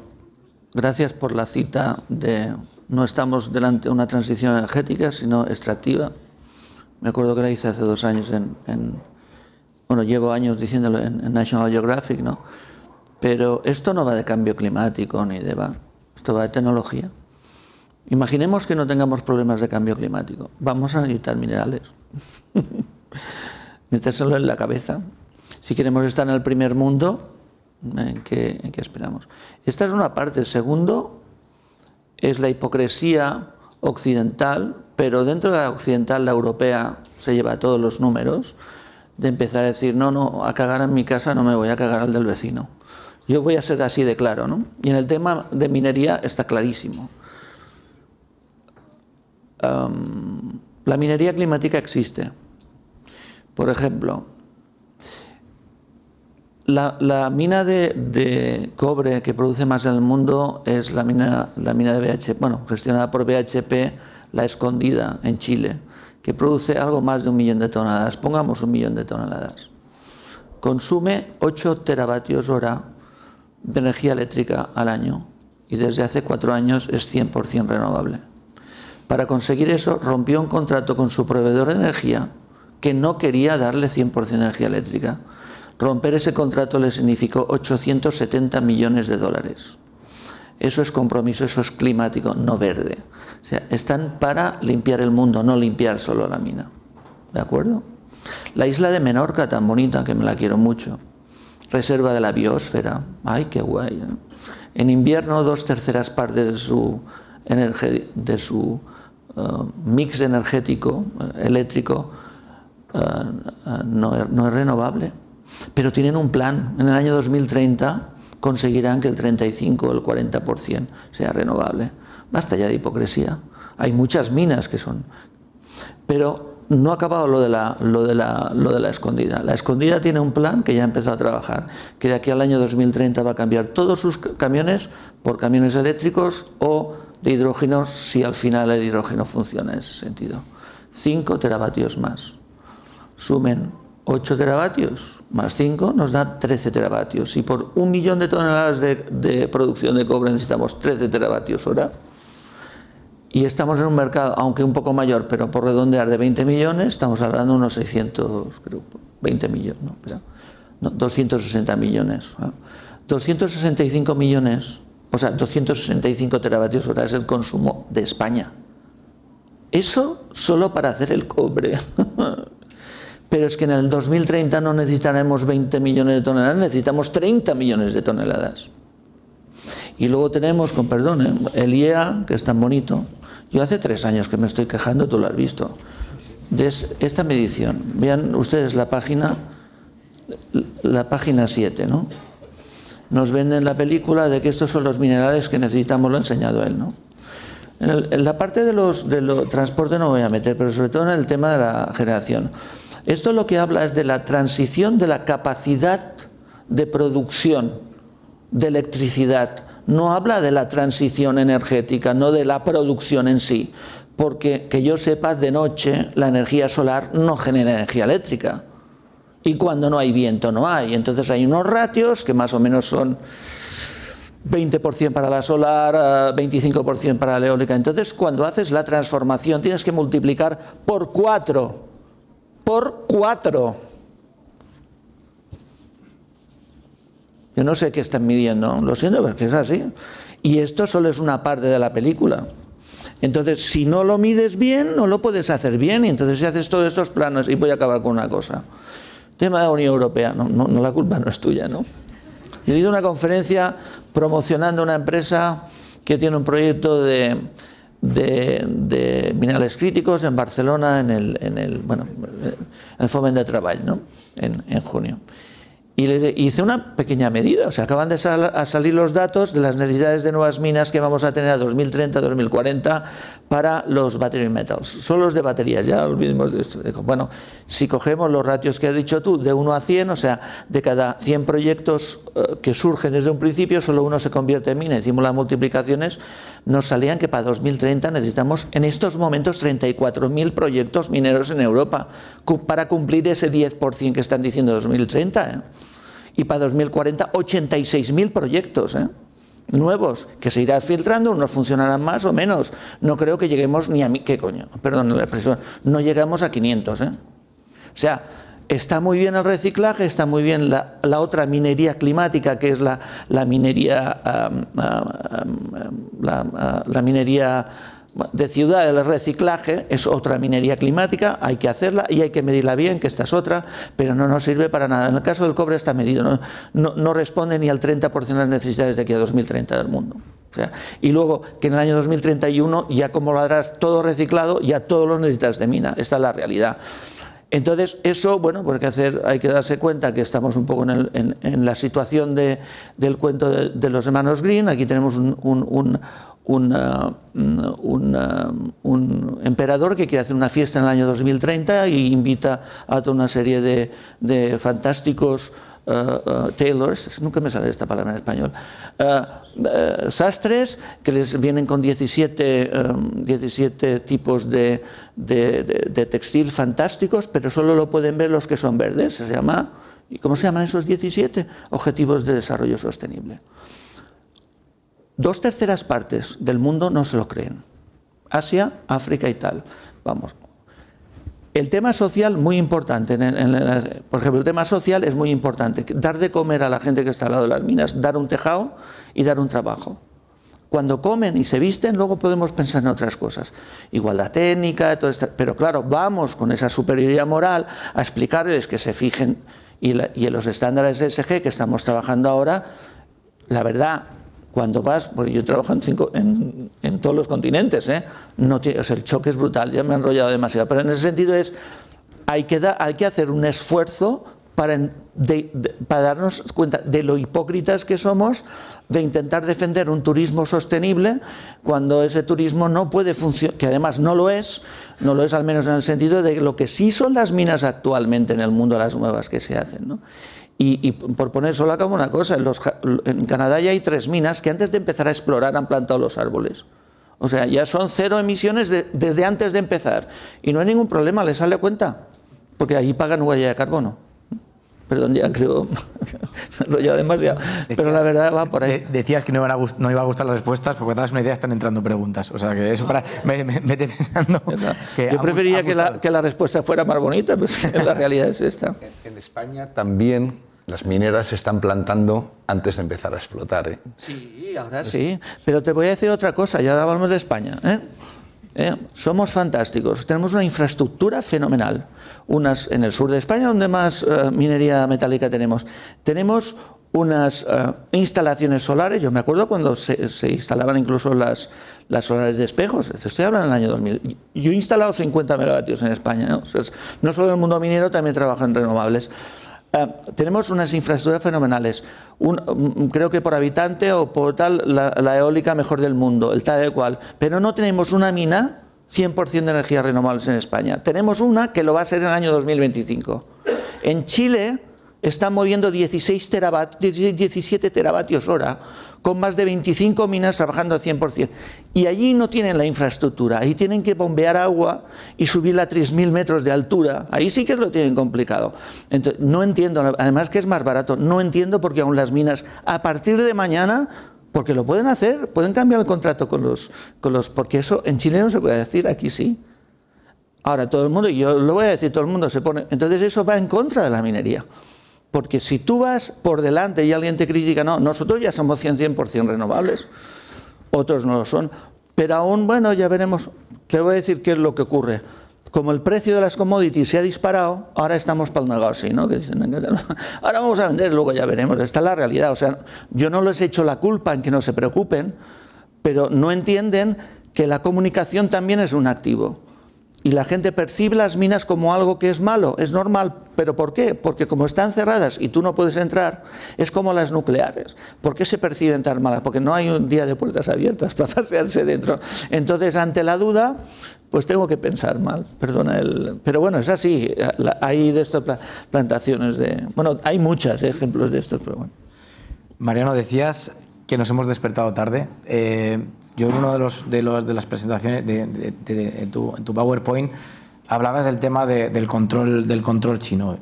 Gracias por la cita de no estamos delante de una transición energética, sino extractiva. Me acuerdo que la hice hace dos años en, bueno, llevo años diciéndolo en, National Geographic, ¿no? Pero esto no va de cambio climático ni de va, esto va de tecnología. Imaginemos que no tengamos problemas de cambio climático. Vamos a necesitar minerales. Metérselo en la cabeza. Si queremos estar en el primer mundo, en qué esperamos... Esta es una parte. El segundo es la hipocresía occidental, pero dentro de la occidental, la europea se lleva todos los números, de empezar a decir, no, no, a cagar en mi casa no me voy a cagar al del vecino. Yo voy a ser así de claro, ¿no? Y en el tema de minería está clarísimo. la minería climática existe. Por ejemplo, la, mina de, cobre que produce más en el mundo es la mina, la mina de BHP, bueno, gestionada por BHP, la escondida en Chile, que produce algo más de un millón de toneladas, pongamos un millón de toneladas. Consume 8 teravatios hora de energía eléctrica al año y desde hace cuatro años es 100% renovable. Para conseguir eso rompió un contrato con su proveedor de energía que no quería darle 100% de energía eléctrica Romper ese contrato le significó 870 millones de dólares. Eso es compromiso, eso es climático, no verde. O sea, están para limpiar el mundo, no limpiar solo la mina. ¿De acuerdo? La isla de Menorca, tan bonita, que me la quiero mucho. Reserva de la biosfera. ¡Ay, qué guay! ¿eh? En invierno, dos terceras partes de su, de su eh, mix energético, eh, eléctrico, no es renovable pero tienen un plan. En el año 2030 conseguirán que el 35 o el 40% sea renovable. Basta ya de hipocresía. Hay muchas minas que son. Pero no ha acabado lo de, la, escondida. La escondida tiene un plan que ya ha empezado a trabajar, que de aquí al año 2030 va a cambiar todos sus camiones por camiones eléctricos o de hidrógeno si al final el hidrógeno funciona en ese sentido. 5 teravatios más. Sumen 8 teravatios más 5 nos da 13 teravatios. Y por un millón de toneladas de, producción de cobre necesitamos 13 teravatios hora. Y estamos en un mercado, aunque un poco mayor, pero por redondear de 20 millones, estamos hablando de unos 600, creo, 20 millones, no, no 260 millones. 265 millones, o sea, 265 teravatios hora es el consumo de España. Eso solo para hacer el cobre. pero es que en el 2030 no necesitaremos 20 millones de toneladas, necesitamos 30 millones de toneladas. Y luego tenemos, con perdón, ¿eh? el IEA, que es tan bonito. Yo hace tres años que me estoy quejando, tú lo has visto, de esta medición. Vean ustedes la página, la página 7, ¿no? Nos venden la película de que estos son los minerales que necesitamos, lo ha enseñado él, ¿no? En, la parte de los de transporte no voy a meter, pero sobre todo en el tema de la generación. Esto lo que habla es de la transición de la capacidad de producción de electricidad. No habla de la transición energética, no de la producción en sí. Porque que yo sepa, de noche la energía solar no genera energía eléctrica. Y cuando no hay viento, no hay. Entonces hay unos ratios que más o menos son 20% para la solar, 25% eh, para la eólica. Entonces, cuando haces la transformación, tienes que multiplicar por 4 por cuatro Yo no sé qué están midiendo, lo siento, pero es que es así. Y esto solo es una parte de la película. Entonces, si no lo mides bien, no lo puedes hacer bien. Y entonces, si haces todos estos planos, y voy a acabar con una cosa. Tema de la Unión Europea, no, la culpa no es tuya, ¿no? Yo he ido una conferencia promocionando una empresa que tiene un proyecto de de, minerales Críticos en Barcelona en el, en el, bueno, el de Trabajo en, junio. Y le hice una pequeña medida, o sea, acaban de salir los datos de las necesidades de nuevas minas que vamos a tener a 2030, 2040 para los battery metals. solo los de baterías, ya de Bueno, si cogemos los ratios que has dicho tú, de 1 a 100, o sea, de cada 100 proyectos eh, que surgen desde un principio, solo uno se convierte en mina, hicimos las multiplicaciones, nos salían que para 2030 necesitamos en estos momentos 34.000 proyectos mineros en Europa para cumplir ese 10% que están diciendo 2030. ¿eh? Y para 2040 86.000 proyectos. ¿eh? nuevos que se irán filtrando, unos funcionarán más o menos. No creo que lleguemos ni a qué coño, perdón no llegamos a 500, ¿eh? O sea, Está muy bien el reciclaje, está muy bien la, otra minería climática, que es la, minería, ah, la, minería de ciudad, el reciclaje es otra minería climática, hay que hacerla y hay que medirla bien, que esta es otra, pero no nos sirve para nada. En el caso del cobre está medido, no, responde ni al 30% de las necesidades de aquí a 2030 del mundo. y luego que en el año 2031 ya como lo harás todo reciclado, ya todos los necesitas de mina, esta es la realidad. Entonces, eso, bueno, pues hay que, hacer, hay que darse cuenta que estamos un poco en, la situación del cuento de, los hermanos Green. Aquí tenemos ah, ah, un, emperador que quiere hacer una fiesta en el año 2030 y invita a toda una serie de fantásticos uh, eh, eh, tailors, nunca me sale esta palabra en español, eh, sastres que les vienen con 17, 17 em, tipos de, de, textil fantásticos, pero solo lo pueden ver los que son verdes, se llama, ¿y cómo se llaman esos 17? Objetivos de Desarrollo Sostenible. Dos terceras partes del mundo no se lo creen. Asia, África y tal. Vamos, el tema social, muy importante. por ejemplo, el tema social es muy importante. Dar de comer a la gente que está al lado de las minas, dar un tejado y dar un trabajo. Cuando comen y se visten, luego podemos pensar en otras cosas. Igualdad técnica, todo esto. Pero claro, vamos con esa superioridad moral a explicarles que se fijen. Y, y en los estándares de SG que estamos trabajando ahora, la verdad, cuando vas, porque yo trabajo en, cinco, en, todos los continentes, ¿eh? no el choque es brutal, ya me he enrollado demasiado, pero en ese sentido es, hay que, hay que hacer un esfuerzo para, para darnos cuenta de lo hipócritas que somos de intentar defender un turismo sostenible cuando ese turismo no puede funcionar, que además no lo es, no lo es al menos en el sentido de lo que sí son las minas actualmente en el mundo, las nuevas que se hacen. ¿no? Y, por poner solo a cabo una cosa, en, los, en, Canadá ya hay tres minas que antes de empezar a explorar han plantado los árboles. O sea, ya son cero emisiones desde antes de empezar. Y no hay ningún problema, les sale a cuenta, porque allí pagan huella de carbono. Perdón, ya creo, demasiado, pero la verdad va por ahí. decías que no, iba a gustar las respuestas, porque cuando una idea están entrando preguntas. O sea, que eso para, me, me, pensando. Yo prefería que la, respuesta fuera más bonita, pero la realidad es esta. En, España también las mineras se están plantando antes de empezar a explotar. ¿eh? Sí, ahora sí. Pero te voy a decir otra cosa, ya hablamos de España. ¿Eh? ¿Eh? Somos fantásticos, tenemos una infraestructura fenomenal unas en el sur de España, donde más eh, minería metálica tenemos. Tenemos unas eh, instalaciones solares, yo me acuerdo cuando se, instalaban incluso las, las solares de espejos, estoy hablando del año 2000, yo he instalado 50 megavatios en España, ¿no? O no solo en el mundo minero, también trabajo en renovables. Eh, tenemos unas infraestructuras fenomenales. Mm, creo que por habitante o por tal, la, eólica mejor del mundo, el tal de cual. Pero no tenemos una mina 100% de energías renovables en España. Tenemos una que lo va a ser en el año 2025. En Chile están moviendo 16 17 teravatios hora, con más de 25 minas trabajando al 100%. Y allí no tienen la infraestructura, ahí tienen que bombear agua y subirla a 3.000 metros de altura. Ahí sí que lo tienen complicado. Entonces, no entiendo, además que es más barato, no entiendo por qué aún las minas a partir de mañana porque lo pueden hacer, pueden cambiar el contrato con los, con los. Porque eso en chileno se puede decir, aquí sí. Ahora todo el mundo, y yo lo voy a decir, todo el mundo se pone. Entonces eso va en contra de la minería. Porque si tú vas por delante y alguien te critica, no, nosotros ya somos 100%, 100 renovables, otros no lo son. Pero aún, bueno, ya veremos. Te voy a decir qué es lo que ocurre como el precio de las commodities se ha disparado, ahora estamos para el negocio, ¿no? ahora vamos a vender, luego ya veremos, esta es la realidad, o sea, yo no les he hecho la culpa en que no se preocupen, pero no entienden que la comunicación también es un activo. Y la gente percibe las minas como algo que es malo, es normal. ¿Pero por qué? Porque como están cerradas y tú no puedes entrar, es como las nucleares. ¿Por qué se perciben tan malas? Porque no hay un día de puertas abiertas para pasearse dentro. Entonces, ante la duda, pues tengo que pensar mal, perdona el... Pero bueno, es así, hay de estas plantaciones de... Bueno, hay muchos ejemplos de estos, pero bueno. Mariano, decías que nos hemos despertado tarde. Eh, yo en una de, los, de, los, de las presentaciones de, tu, en tu PowerPoint hablabas del tema del, control, del control chino.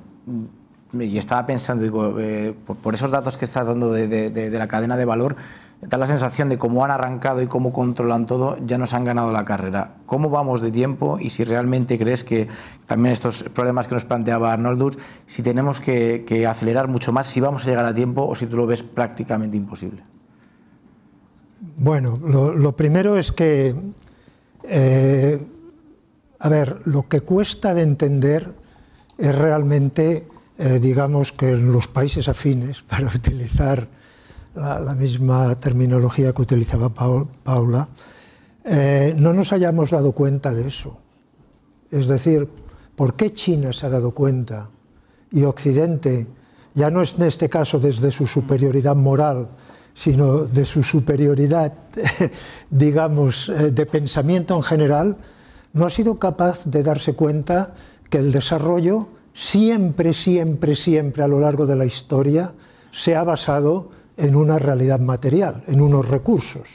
Y estaba pensando, digo, eh, por, por, esos datos que estás dando de la cadena de valor, da la sensación de cómo han arrancado y cómo controlan todo, ya nos han ganado la carrera. ¿Cómo vamos de tiempo y si realmente crees que también estos problemas que nos planteaba Arnoldus, si tenemos que, acelerar mucho más, si vamos a llegar a tiempo o si tú lo ves prácticamente imposible? Bueno, lo, primero es que, eh, a ver, lo que cuesta de entender es realmente, eh, digamos que en los países afines, para utilizar la, misma terminología que utilizaba Paula, eh, no nos hayamos dado cuenta de eso. Es decir, ¿por qué China se ha dado cuenta y Occidente, ya no es en este caso desde su superioridad moral, sino de su superioridad, digamos, eh, de pensamiento en general, no ha sido capaz de darse cuenta que el desarrollo siempre, siempre, siempre a lo largo de la historia se ha basado en una realidad material, en unos recursos.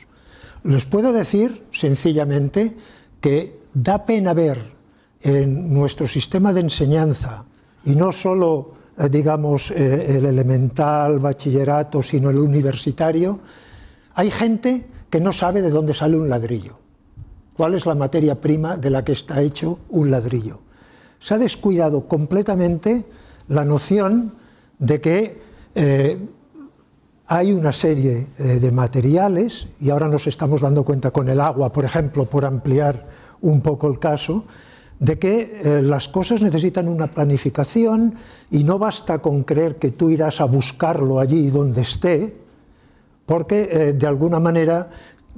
Les puedo decir, sencillamente, que da pena ver en nuestro sistema de enseñanza, y no solo, eh, digamos, eh, el elemental, bachillerato, sino el universitario, hay gente que no sabe de dónde sale un ladrillo. ¿Cuál es la materia prima de la que está hecho un ladrillo? Se ha descuidado completamente la noción de que eh, hay una serie eh, de materiales, y ahora nos estamos dando cuenta con el agua, por ejemplo, por ampliar un poco el caso, de que eh, las cosas necesitan una planificación y no basta con creer que tú irás a buscarlo allí donde esté, porque eh, de alguna manera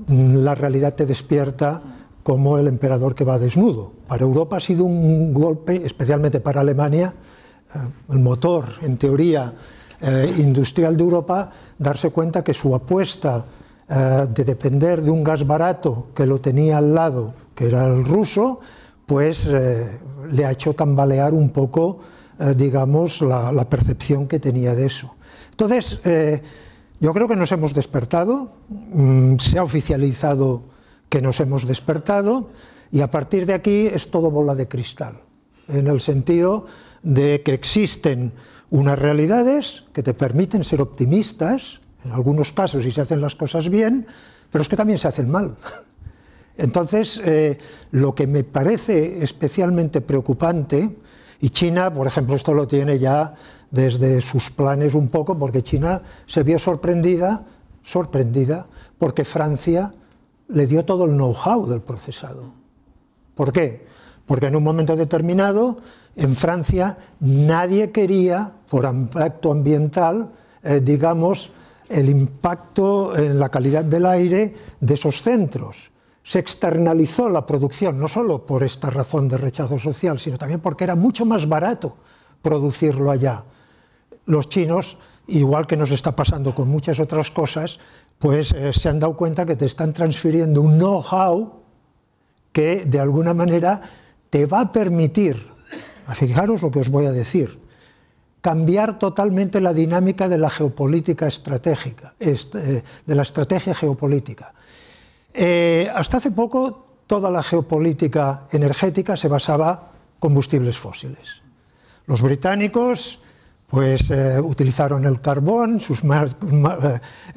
mm, la realidad te despierta como el emperador que va desnudo. Para Europa ha sido un golpe, especialmente para Alemania, el motor, en teoría, eh, industrial de Europa darse cuenta que su apuesta eh, de depender de un gas barato que lo tenía al lado, que era el ruso, pues eh, le ha hecho tambalear un poco, digamos, la, percepción que tenía de eso. Entonces, yo creo que nos hemos despertado, mm, se ha oficializado que nos hemos despertado y a partir de aquí es todo bola de cristal, en el sentido de que existen unas realidades que te permiten ser optimistas, en algunos casos si se hacen las cosas bien, pero es que también se hacen mal. Entonces, eh, lo que me parece especialmente preocupante, y China, por ejemplo, esto lo tiene ya desde sus planes un poco, porque China se vio sorprendida, sorprendida, porque Francia le dio todo el know-how del procesado. ¿Por qué? Porque en un momento determinado, en Francia, nadie quería, por impacto ambiental, eh, digamos, el impacto en la calidad del aire de esos centros. Se externalizó la producción, no solo por esta razón de rechazo social, sino también porque era mucho más barato producirlo allá. Los chinos, igual que nos está pasando con muchas otras cosas, pues eh, se han dado cuenta que te están transfiriendo un know-how que de alguna manera te va a permitir, fijaros lo que os voy a decir, cambiar totalmente la dinámica de la geopolítica estratégica, eh, de la estrategia geopolítica. Eh, hasta hace poco toda la geopolítica energética se basaba en combustibles fósiles. Los británicos pues eh, utilizaron el carbón, sus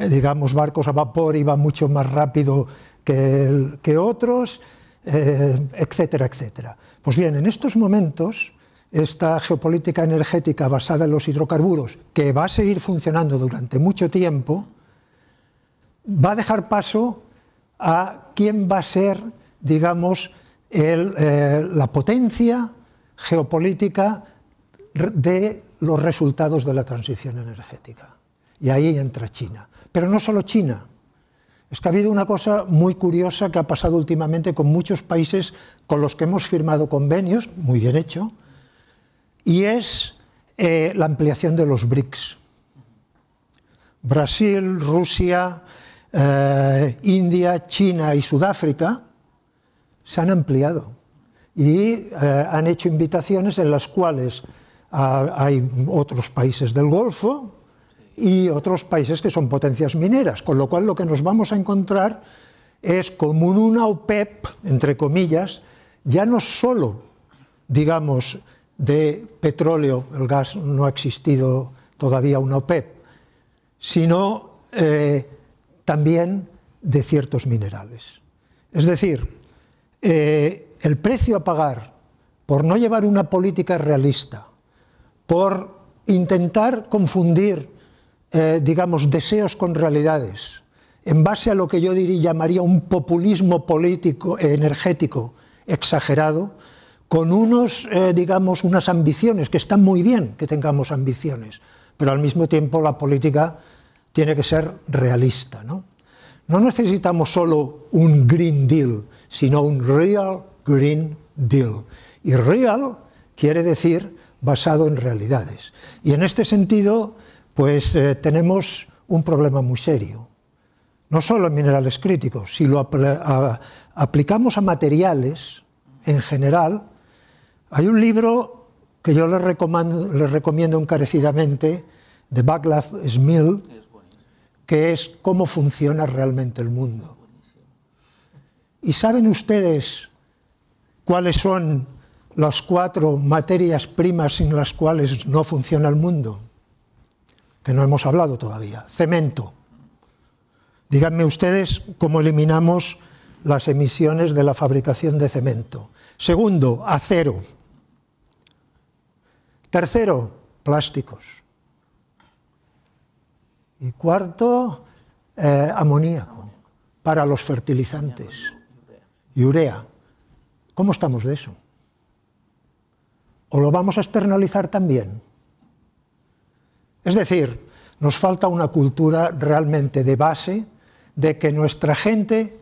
digamos barcos a vapor iban mucho más rápido que otros, eh, etcétera, etcétera. Pues bien, en estos momentos, esta geopolítica energética basada en los hidrocarburos, que va a seguir funcionando durante mucho tiempo, va a dejar paso a quién va a ser, digamos, eh, la potencia geopolítica de los resultados de la transición energética. Y ahí entra China. Pero no solo China, es que ha habido una cosa muy curiosa que ha pasado últimamente con muchos países con los que hemos firmado convenios, muy bien hecho, y es eh, la ampliación de los BRICS. Brasil, Rusia, eh, India, China y Sudáfrica se han ampliado y eh, han hecho invitaciones en las cuales hay otros países del Golfo, y otros países que son potencias mineras, con lo cual lo que nos vamos a encontrar es como una OPEP, entre comillas, ya no solo, digamos, de petróleo, el gas no ha existido todavía una OPEP, sino eh, también de ciertos minerales. Es decir, eh, el precio a pagar por no llevar una política realista, por intentar confundir eh, digamos, deseos con realidades, en base a lo que yo diría llamaría un populismo político eh, energético exagerado, con unos, eh, digamos, unas ambiciones, que están muy bien que tengamos ambiciones, pero al mismo tiempo la política tiene que ser realista. No, no necesitamos solo un Green Deal, sino un Real Green Deal. Y real quiere decir basado en realidades. Y en este sentido, pues eh, tenemos un problema muy serio. No solo en minerales críticos, si lo aplicamos a materiales en general, hay un libro que yo les recomiendo, encarecidamente, de Baclav Smil, que es cómo funciona realmente el mundo. ¿Y saben ustedes cuáles son las cuatro materias primas sin las cuales no funciona el mundo? que no hemos hablado todavía, cemento. Díganme ustedes cómo eliminamos las emisiones de la fabricación de cemento. Segundo, acero. Tercero, plásticos. Y cuarto, eh, amoníaco para los fertilizantes y urea. ¿Cómo estamos de eso? ¿O lo vamos a externalizar también? Es decir, nos falta una cultura realmente de base de que nuestra gente,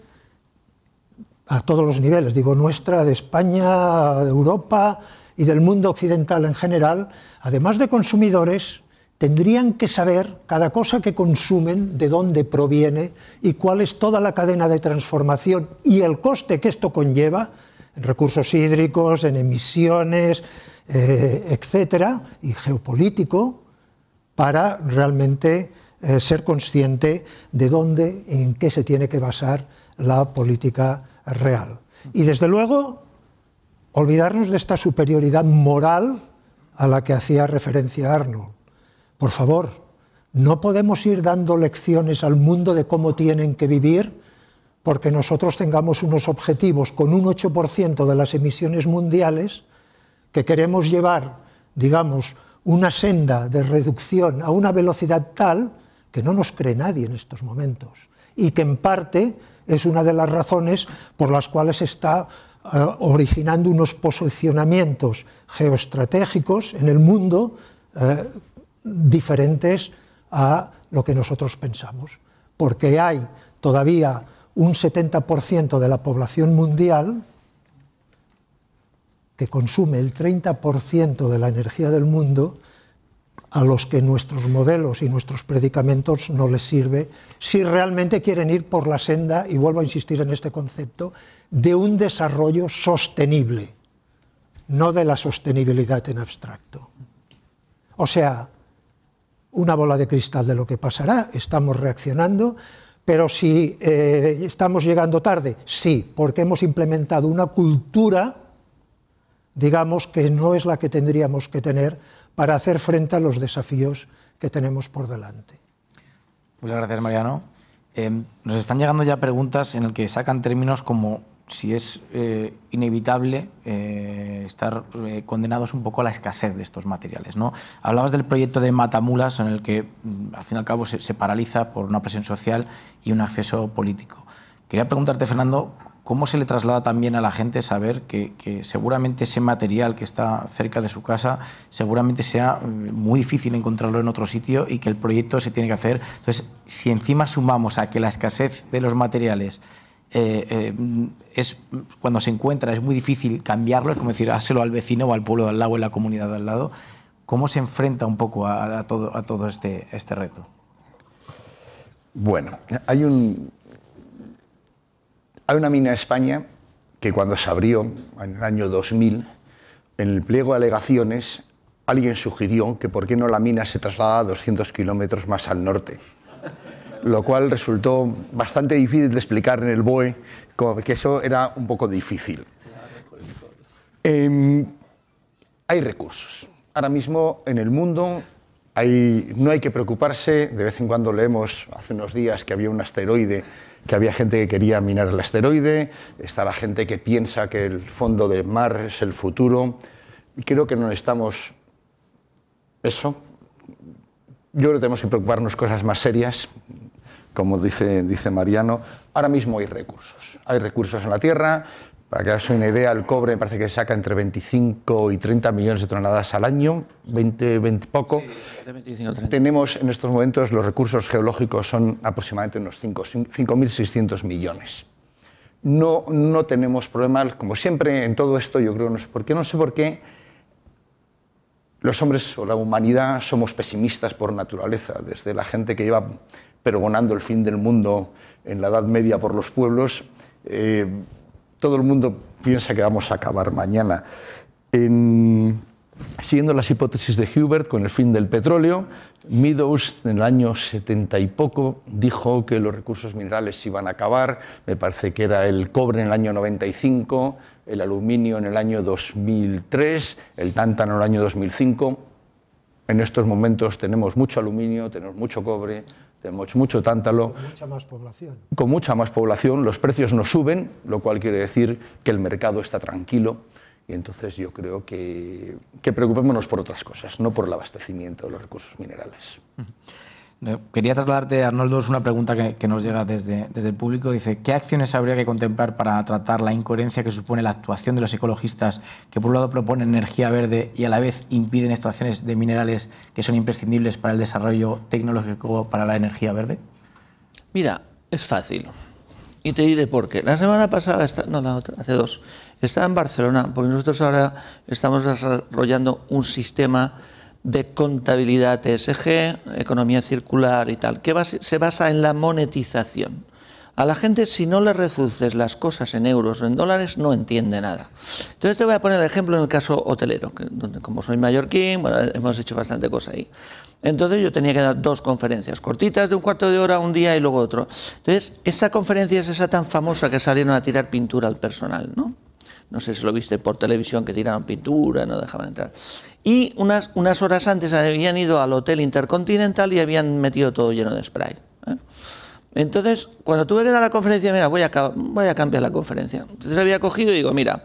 a todos los niveles, digo nuestra, de España, de Europa y del mundo occidental en general, además de consumidores, tendrían que saber cada cosa que consumen, de dónde proviene y cuál es toda la cadena de transformación y el coste que esto conlleva en recursos hídricos, en emisiones, eh, etcétera, y geopolítico, para realmente eh, ser consciente de dónde en qué se tiene que basar la política real. Y desde luego, olvidarnos de esta superioridad moral a la que hacía referencia Arnold. Por favor, no podemos ir dando lecciones al mundo de cómo tienen que vivir porque nosotros tengamos unos objetivos con un 8% de las emisiones mundiales que queremos llevar, digamos, una senda de reducción a una velocidad tal que no nos cree nadie en estos momentos y que en parte es una de las razones por las cuales se está eh, originando unos posicionamientos geoestratégicos en el mundo eh, diferentes a lo que nosotros pensamos, porque hay todavía un 70% de la población mundial que consume el 30% de la energía del mundo, a los que nuestros modelos y nuestros predicamentos no les sirve, si realmente quieren ir por la senda, y vuelvo a insistir en este concepto, de un desarrollo sostenible, no de la sostenibilidad en abstracto. O sea, una bola de cristal de lo que pasará, estamos reaccionando, pero si eh, estamos llegando tarde, sí, porque hemos implementado una cultura digamos que no es la que tendríamos que tener para hacer frente a los desafíos que tenemos por delante. Muchas gracias, Mariano. Em, nos están llegando ya preguntas en las que sacan términos como si es eh, inevitable eh, estar eh, condenados un poco a la escasez de estos materiales. ¿no? Hablabas del proyecto de Matamulas, en el que mm, al fin y al cabo se, se, paraliza por una presión social y un acceso político. Quería preguntarte, Fernando, ¿Cómo se le traslada también a la gente saber que, seguramente ese material que está cerca de su casa seguramente sea eh, muy difícil encontrarlo en otro sitio y que el proyecto se tiene que hacer? Entonces, si encima sumamos a que la escasez de los materiales eh, eh, es cuando se encuentra es muy difícil cambiarlo, es como decir, háselo al vecino o al pueblo de al lado o a la comunidad de al lado. ¿Cómo se enfrenta un poco a, a todo, a todo este, este reto? Bueno, hay un, hay una mina en España que cuando se abrió, en el año 2000, en el pliego de alegaciones, alguien sugirió que por qué no la mina se trasladaba 200 kilómetros más al norte. Lo cual resultó bastante difícil de explicar en el BOE, que eso era un poco difícil. Em, hay recursos. Ahora mismo en el mundo no hay que preocuparse, de vez en cuando leemos hace unos días que había un asteroide, que había gente que quería minar el asteroide, está la gente que piensa que el fondo del mar es el futuro, y creo que no estamos. eso. Yo creo que tenemos que preocuparnos cosas más serias, como dice Mariano, ahora mismo hay recursos. Hay recursos en la Tierra, para que hagas una idea, el cobre me parece que saca entre 25 y 30 millones de toneladas al año, 20, 20 poco. Tenemos en estos momentos los recursos geológicos son aproximadamente unos 5.600 millones. No, no tenemos problemas, como siempre en todo esto, yo creo, no sé por qué, no sé por qué, los hombres o la humanidad somos pesimistas por naturaleza, desde la gente que lleva pergonando el fin del mundo en la Edad Media por los pueblos. Eh, todo el mundo piensa que vamos a acabar mañana. siguiendo las hipótesis de Hubert con el fin del petróleo, Meadows en el año 70 y poco dijo que los recursos minerales iban a acabar, me parece que era el cobre en el año 95, el aluminio en el año 2003, el tántano en el año 2005. En estos momentos tenemos mucho aluminio, tenemos mucho cobre, tenemos mucho tántalo. Con mucha más población. los precios no suben, lo cual quiere decir que el mercado está tranquilo. Y entonces yo creo que, preocupémonos por otras cosas, no por el abastecimiento de los recursos minerales. Eh, quería trasladarte, Arnoldo, es una pregunta que, nos llega desde, desde el público. Dice, ¿qué acciones habría que contemplar para tratar la incoherencia que supone la actuación de los ecologistas que por un lado proponen energía verde y a la vez impiden extracciones de minerales que son imprescindibles para el desarrollo tecnológico para la energía verde? Mira, es fácil. Y te diré por qué. La semana pasada, no la otra, hace dos, estaba en Barcelona, porque nosotros ahora estamos desarrollando un sistema de contabilidad TSG, e economía circular y tal, que se basa en la monetización. A la gente, si no le reduces las cosas en euros o en dólares, no entiende nada. Entonces te voy a poner el ejemplo en el caso hotelero, donde como soy mallorquín, hemos hecho bastante cosa ahí. Entonces yo tenía que dar dos conferencias, cortitas de un cuarto de hora un día y luego otro. Entonces, esa conferencia es esa tan famosa que salieron a tirar pintura al personal, ¿no? no sé si lo viste por televisión, que tiraban pintura, no dejaban entrar. Y unas, unas horas antes habían ido al Hotel Intercontinental y habían metido todo lleno de spray. ¿eh? Entonces, cuando tuve que dar la conferencia, mira, voy a, voy a cambiar la conferencia. Entonces había cogido y digo, mira,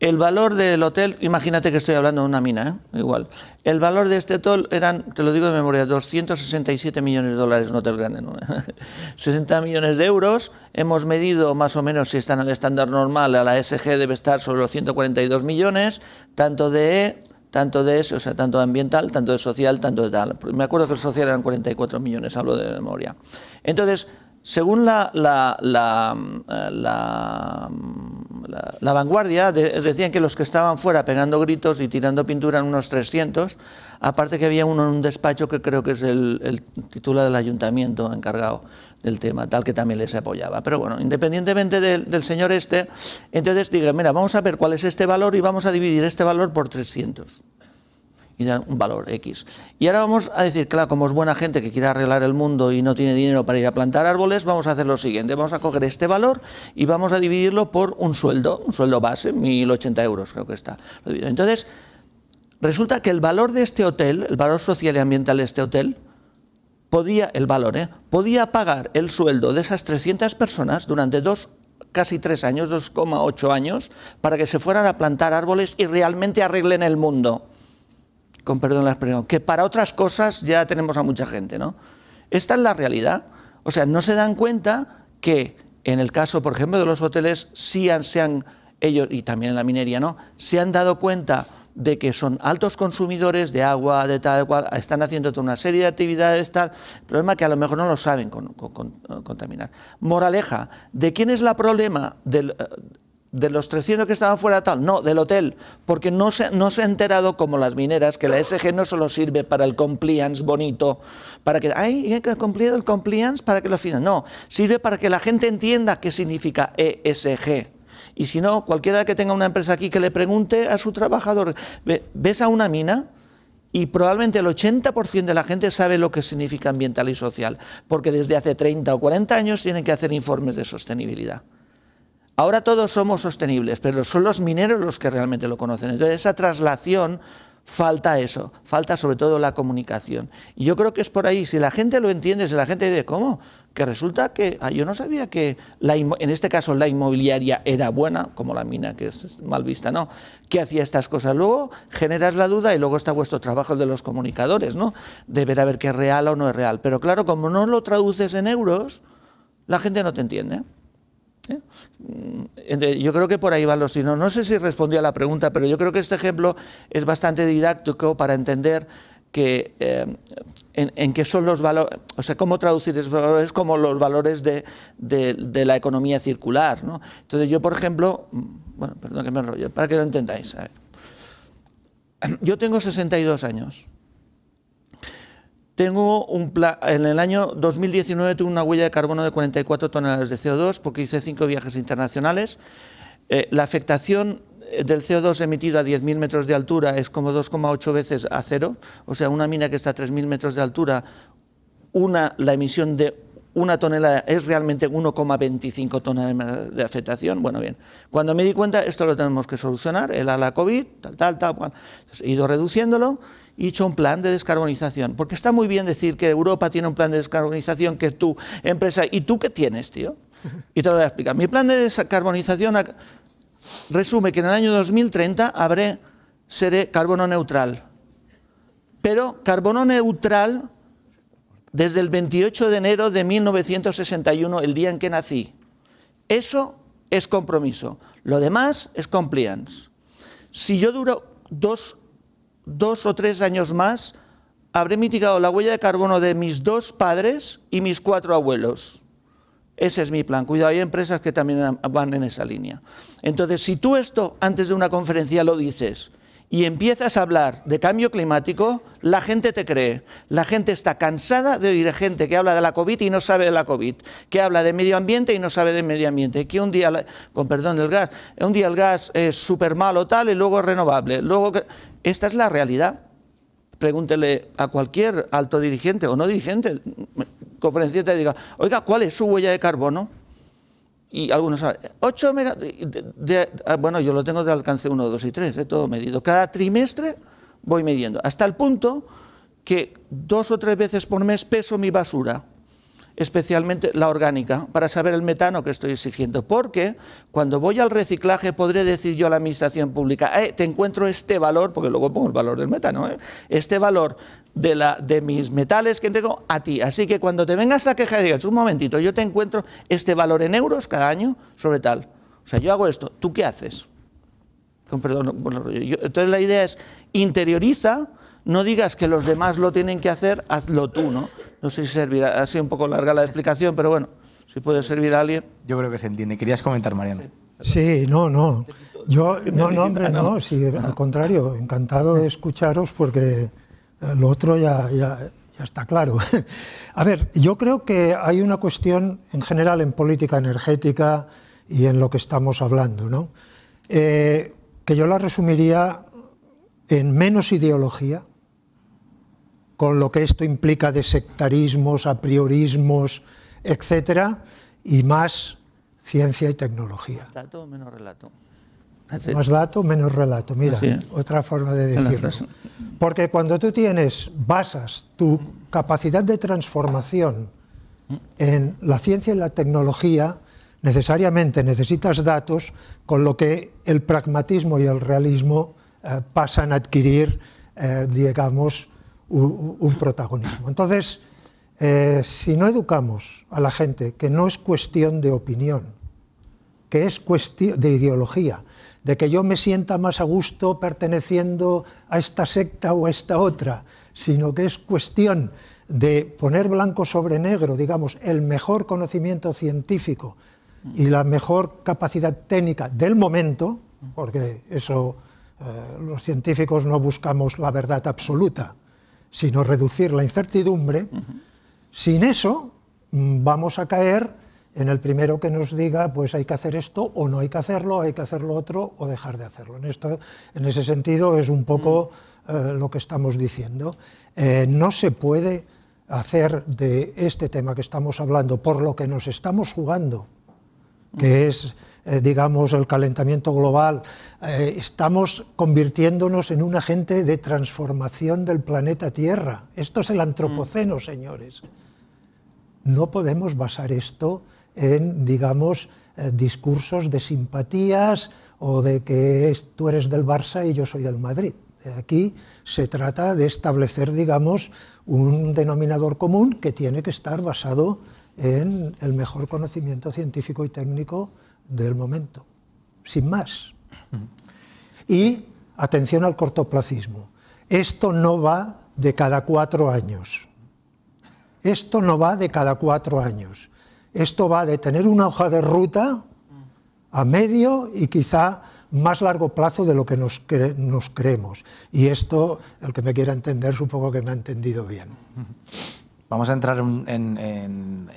el valor del hotel, imagínate que estoy hablando de una mina, ¿eh? igual. El valor de este hotel eran, te lo digo de memoria, 267 millones de dólares, un hotel grande, 60 millones de euros. Hemos medido más o menos si están al estándar normal, a la SG debe estar sobre los 142 millones, tanto de e, tanto de eso, o sea, tanto ambiental, tanto de social, tanto de tal. Me acuerdo que el social eran 44 millones, hablo de memoria. Entonces, según la, la, la eh, la, vanguardia, decían que los que estaban fuera pegando gritos y tirando pintura en unos 300, aparte que había uno en un despacho que creo que es el, titular del ayuntamiento encargado del tema, tal que también les apoyaba. Pero bueno, independientemente del, del señor este, entonces diga, mira, vamos a ver cuál es este valor y vamos a dividir este valor por 300 y dan un valor X. Y ahora vamos a decir, claro, como es buena gente que quiere arreglar el mundo y no tiene dinero para ir a plantar árboles, vamos a hacer lo siguiente, vamos a coger este valor y vamos a dividirlo por un sueldo, un sueldo base, 1.080 euros creo que está. Entonces, resulta que el valor de este hotel, el valor social y ambiental de este hotel, podía, el valor, ¿eh? podía pagar el sueldo de esas 300 personas durante dos casi tres años, 2,8 años, para que se fueran a plantar árboles y realmente arreglen el mundo con perdón la que para otras cosas ya tenemos a mucha gente, ¿no? Esta es la realidad. O sea, no se dan cuenta que en el caso, por ejemplo, de los hoteles, sí han, ellos, y también en la minería, ¿no? Se han dado cuenta de que son altos consumidores de agua, de tal cual, están haciendo toda una serie de actividades, tal, problema que a lo mejor no lo saben eh, contaminar. Moraleja, ¿de quién es la problema? Del, eh, de los 300 que estaban fuera tal, no, del hotel, porque no se, no se ha enterado como las mineras que la SG no solo sirve para el compliance bonito, para que, ay, que el compliance para que lo finan, no, sirve para que la gente entienda qué significa ESG. Y si no, cualquiera que tenga una empresa aquí que le pregunte a su trabajador, ¿ves a una mina? Y probablemente el 80% de la gente sabe lo que significa ambiental y social, porque desde hace 30 o 40 años tienen que hacer informes de sostenibilidad. Ahora todos somos sostenibles, pero son los mineros los que realmente lo conocen. Entonces, esa traslación falta eso, falta sobre todo la comunicación. Y yo creo que es por ahí, si la gente lo entiende, si la gente dice, ¿cómo? Que resulta que ah, yo no sabía que, en este caso, la inmobiliaria era buena, como la mina, que es mal vista, ¿no? Que hacía estas cosas. Luego generas la duda y luego está vuestro trabajo de los comunicadores, ¿no? De ver a ver qué es real o no es real. Pero claro, como no lo traduces en euros, la gente no te entiende. ¿Eh? Yo creo que por ahí van los signos. No sé si respondí a la pregunta, pero yo creo que este ejemplo es bastante didáctico para entender que, eh, en, qué son los valores, o sea, cómo traducir esos valores como los valores de, la economía circular. Entonces yo, por ejemplo, bueno, perdón que me enrollo, para que lo entendáis. Yo tengo 62 años. Tengo un en el año 2019 tuve una huella de carbono de 44 toneladas de CO2 porque hice cinco viajes internacionales. Eh, la afectación eh, del CO2 emitido a 10.000 metros de altura es como 2,8 veces a cero, o sea, una mina que está a 3.000 metros de altura, una, la emisión de una tonelada es realmente 1,25 toneladas de afectación. Bueno, bien, cuando me di cuenta, esto lo tenemos que solucionar, el ala COVID, tal, tal, tal, he ido reduciéndolo he hecho un plan de descarbonización. Porque está muy bien decir que Europa tiene un plan de descarbonización, que tu empresa... ¿Y tú qué tienes, tío? Y te lo voy a explicar. Mi plan de descarbonización resume que en el año 2030 habré, seré carbono neutral. Pero carbono neutral desde el 28 de enero de 1961, el día en que nací. Eso es compromiso. Lo demás es compliance. Si yo duro dos dos o tres años más, habré mitigado la huella de carbono de mis dos padres y mis cuatro abuelos. Ese es mi plan. Cuidado, hay empresas que también van en esa línea. Entonces, si tú esto antes de una conferencia lo dices y empiezas a hablar de cambio climático, la gente te cree. La gente está cansada de oír gente que habla de la COVID y no sabe de la COVID, que habla de medio ambiente y no sabe de medio ambiente, que un día, con perdón del gas, un día el gas es súper malo tal y luego es renovable. Luego, esta es la realidad. Pregúntele a cualquier alto dirigente o no dirigente, conferenciante, diga, oiga, ¿cuál es su huella de carbono? y algunos 8 ah, ah, bueno, yo lo tengo de alcance 1, 2 y 3, de todo medido. Cada trimestre voy midiendo, hasta el punto que dos o tres veces por mes peso mi basura especialmente la orgánica, para saber el metano que estoy exigiendo. Porque cuando voy al reciclaje podré decir yo a la Administración Pública, eh, te encuentro este valor, porque luego pongo el valor del metano, ¿eh? este valor de, la, de mis metales que tengo a ti. Así que cuando te vengas a quejar, digas, un momentito, yo te encuentro este valor en euros cada año sobre tal. O sea, yo hago esto, ¿tú qué haces? perdón, entonces la idea es interioriza no digas que los demás lo tienen que hacer, hazlo tú, ¿no? No sé si servirá, ha sido un poco larga la explicación, pero bueno, si puede servir a alguien. Yo creo que se entiende. Querías comentar, Mariano. Sí, no, no. Yo, no, no, hombre, no, al contrario, encantado de escucharos porque lo otro ya, ya, está claro. A ver, yo creo que hay una cuestión en general en política energética y en lo que estamos hablando, ¿no? Eh, que yo la resumiría en menos ideología con lo que esto implica de sectarismos, a priorismos, etcétera, y más ciencia y tecnología. Más dato, menos relato. Más dato, menos relato. Mira, otra forma de decirlo. Porque cuando tú tienes, basas tu capacidad de transformación en la ciencia y la tecnología, necesariamente necesitas datos con lo que el pragmatismo y el realismo eh, pasan a adquirir, eh, digamos, un, protagonismo. Entonces, eh, si no educamos a la gente que no es cuestión de opinión, que es cuestión de ideología, de que yo me sienta más a gusto perteneciendo a esta secta o a esta otra, sino que es cuestión de poner blanco sobre negro, digamos, el mejor conocimiento científico y la mejor capacidad técnica del momento, porque eso eh, los científicos no buscamos la verdad absoluta, sino reducir la incertidumbre, sin eso mm, vamos a caer en el primero que nos diga, pues hay que hacer esto o no hay que hacerlo, hay que hacerlo otro o dejar de hacerlo. En, esto, en ese sentido es un poco mm. eh, lo que estamos diciendo. Eh, no se puede hacer de este tema que estamos hablando, por lo que nos estamos jugando, que mm. es eh, digamos, el calentamiento global, eh, estamos convirtiéndonos en un agente de transformación del planeta Tierra. Esto es el antropoceno, mm. señores. No podemos basar esto en, digamos, eh, discursos de simpatías o de que tú eres del Barça y yo soy del Madrid. Aquí se trata de establecer, digamos, un denominador común que tiene que estar basado en el mejor conocimiento científico y técnico del momento, sin más. Y atención al cortoplacismo. Esto no va de cada cuatro años. Esto no va de cada cuatro años. Esto va de tener una hoja de ruta a medio y quizá más largo plazo de lo que nos, nos creemos. Y esto, el que me quiera entender, supongo que me ha entendido bien. Vamos a entrar en,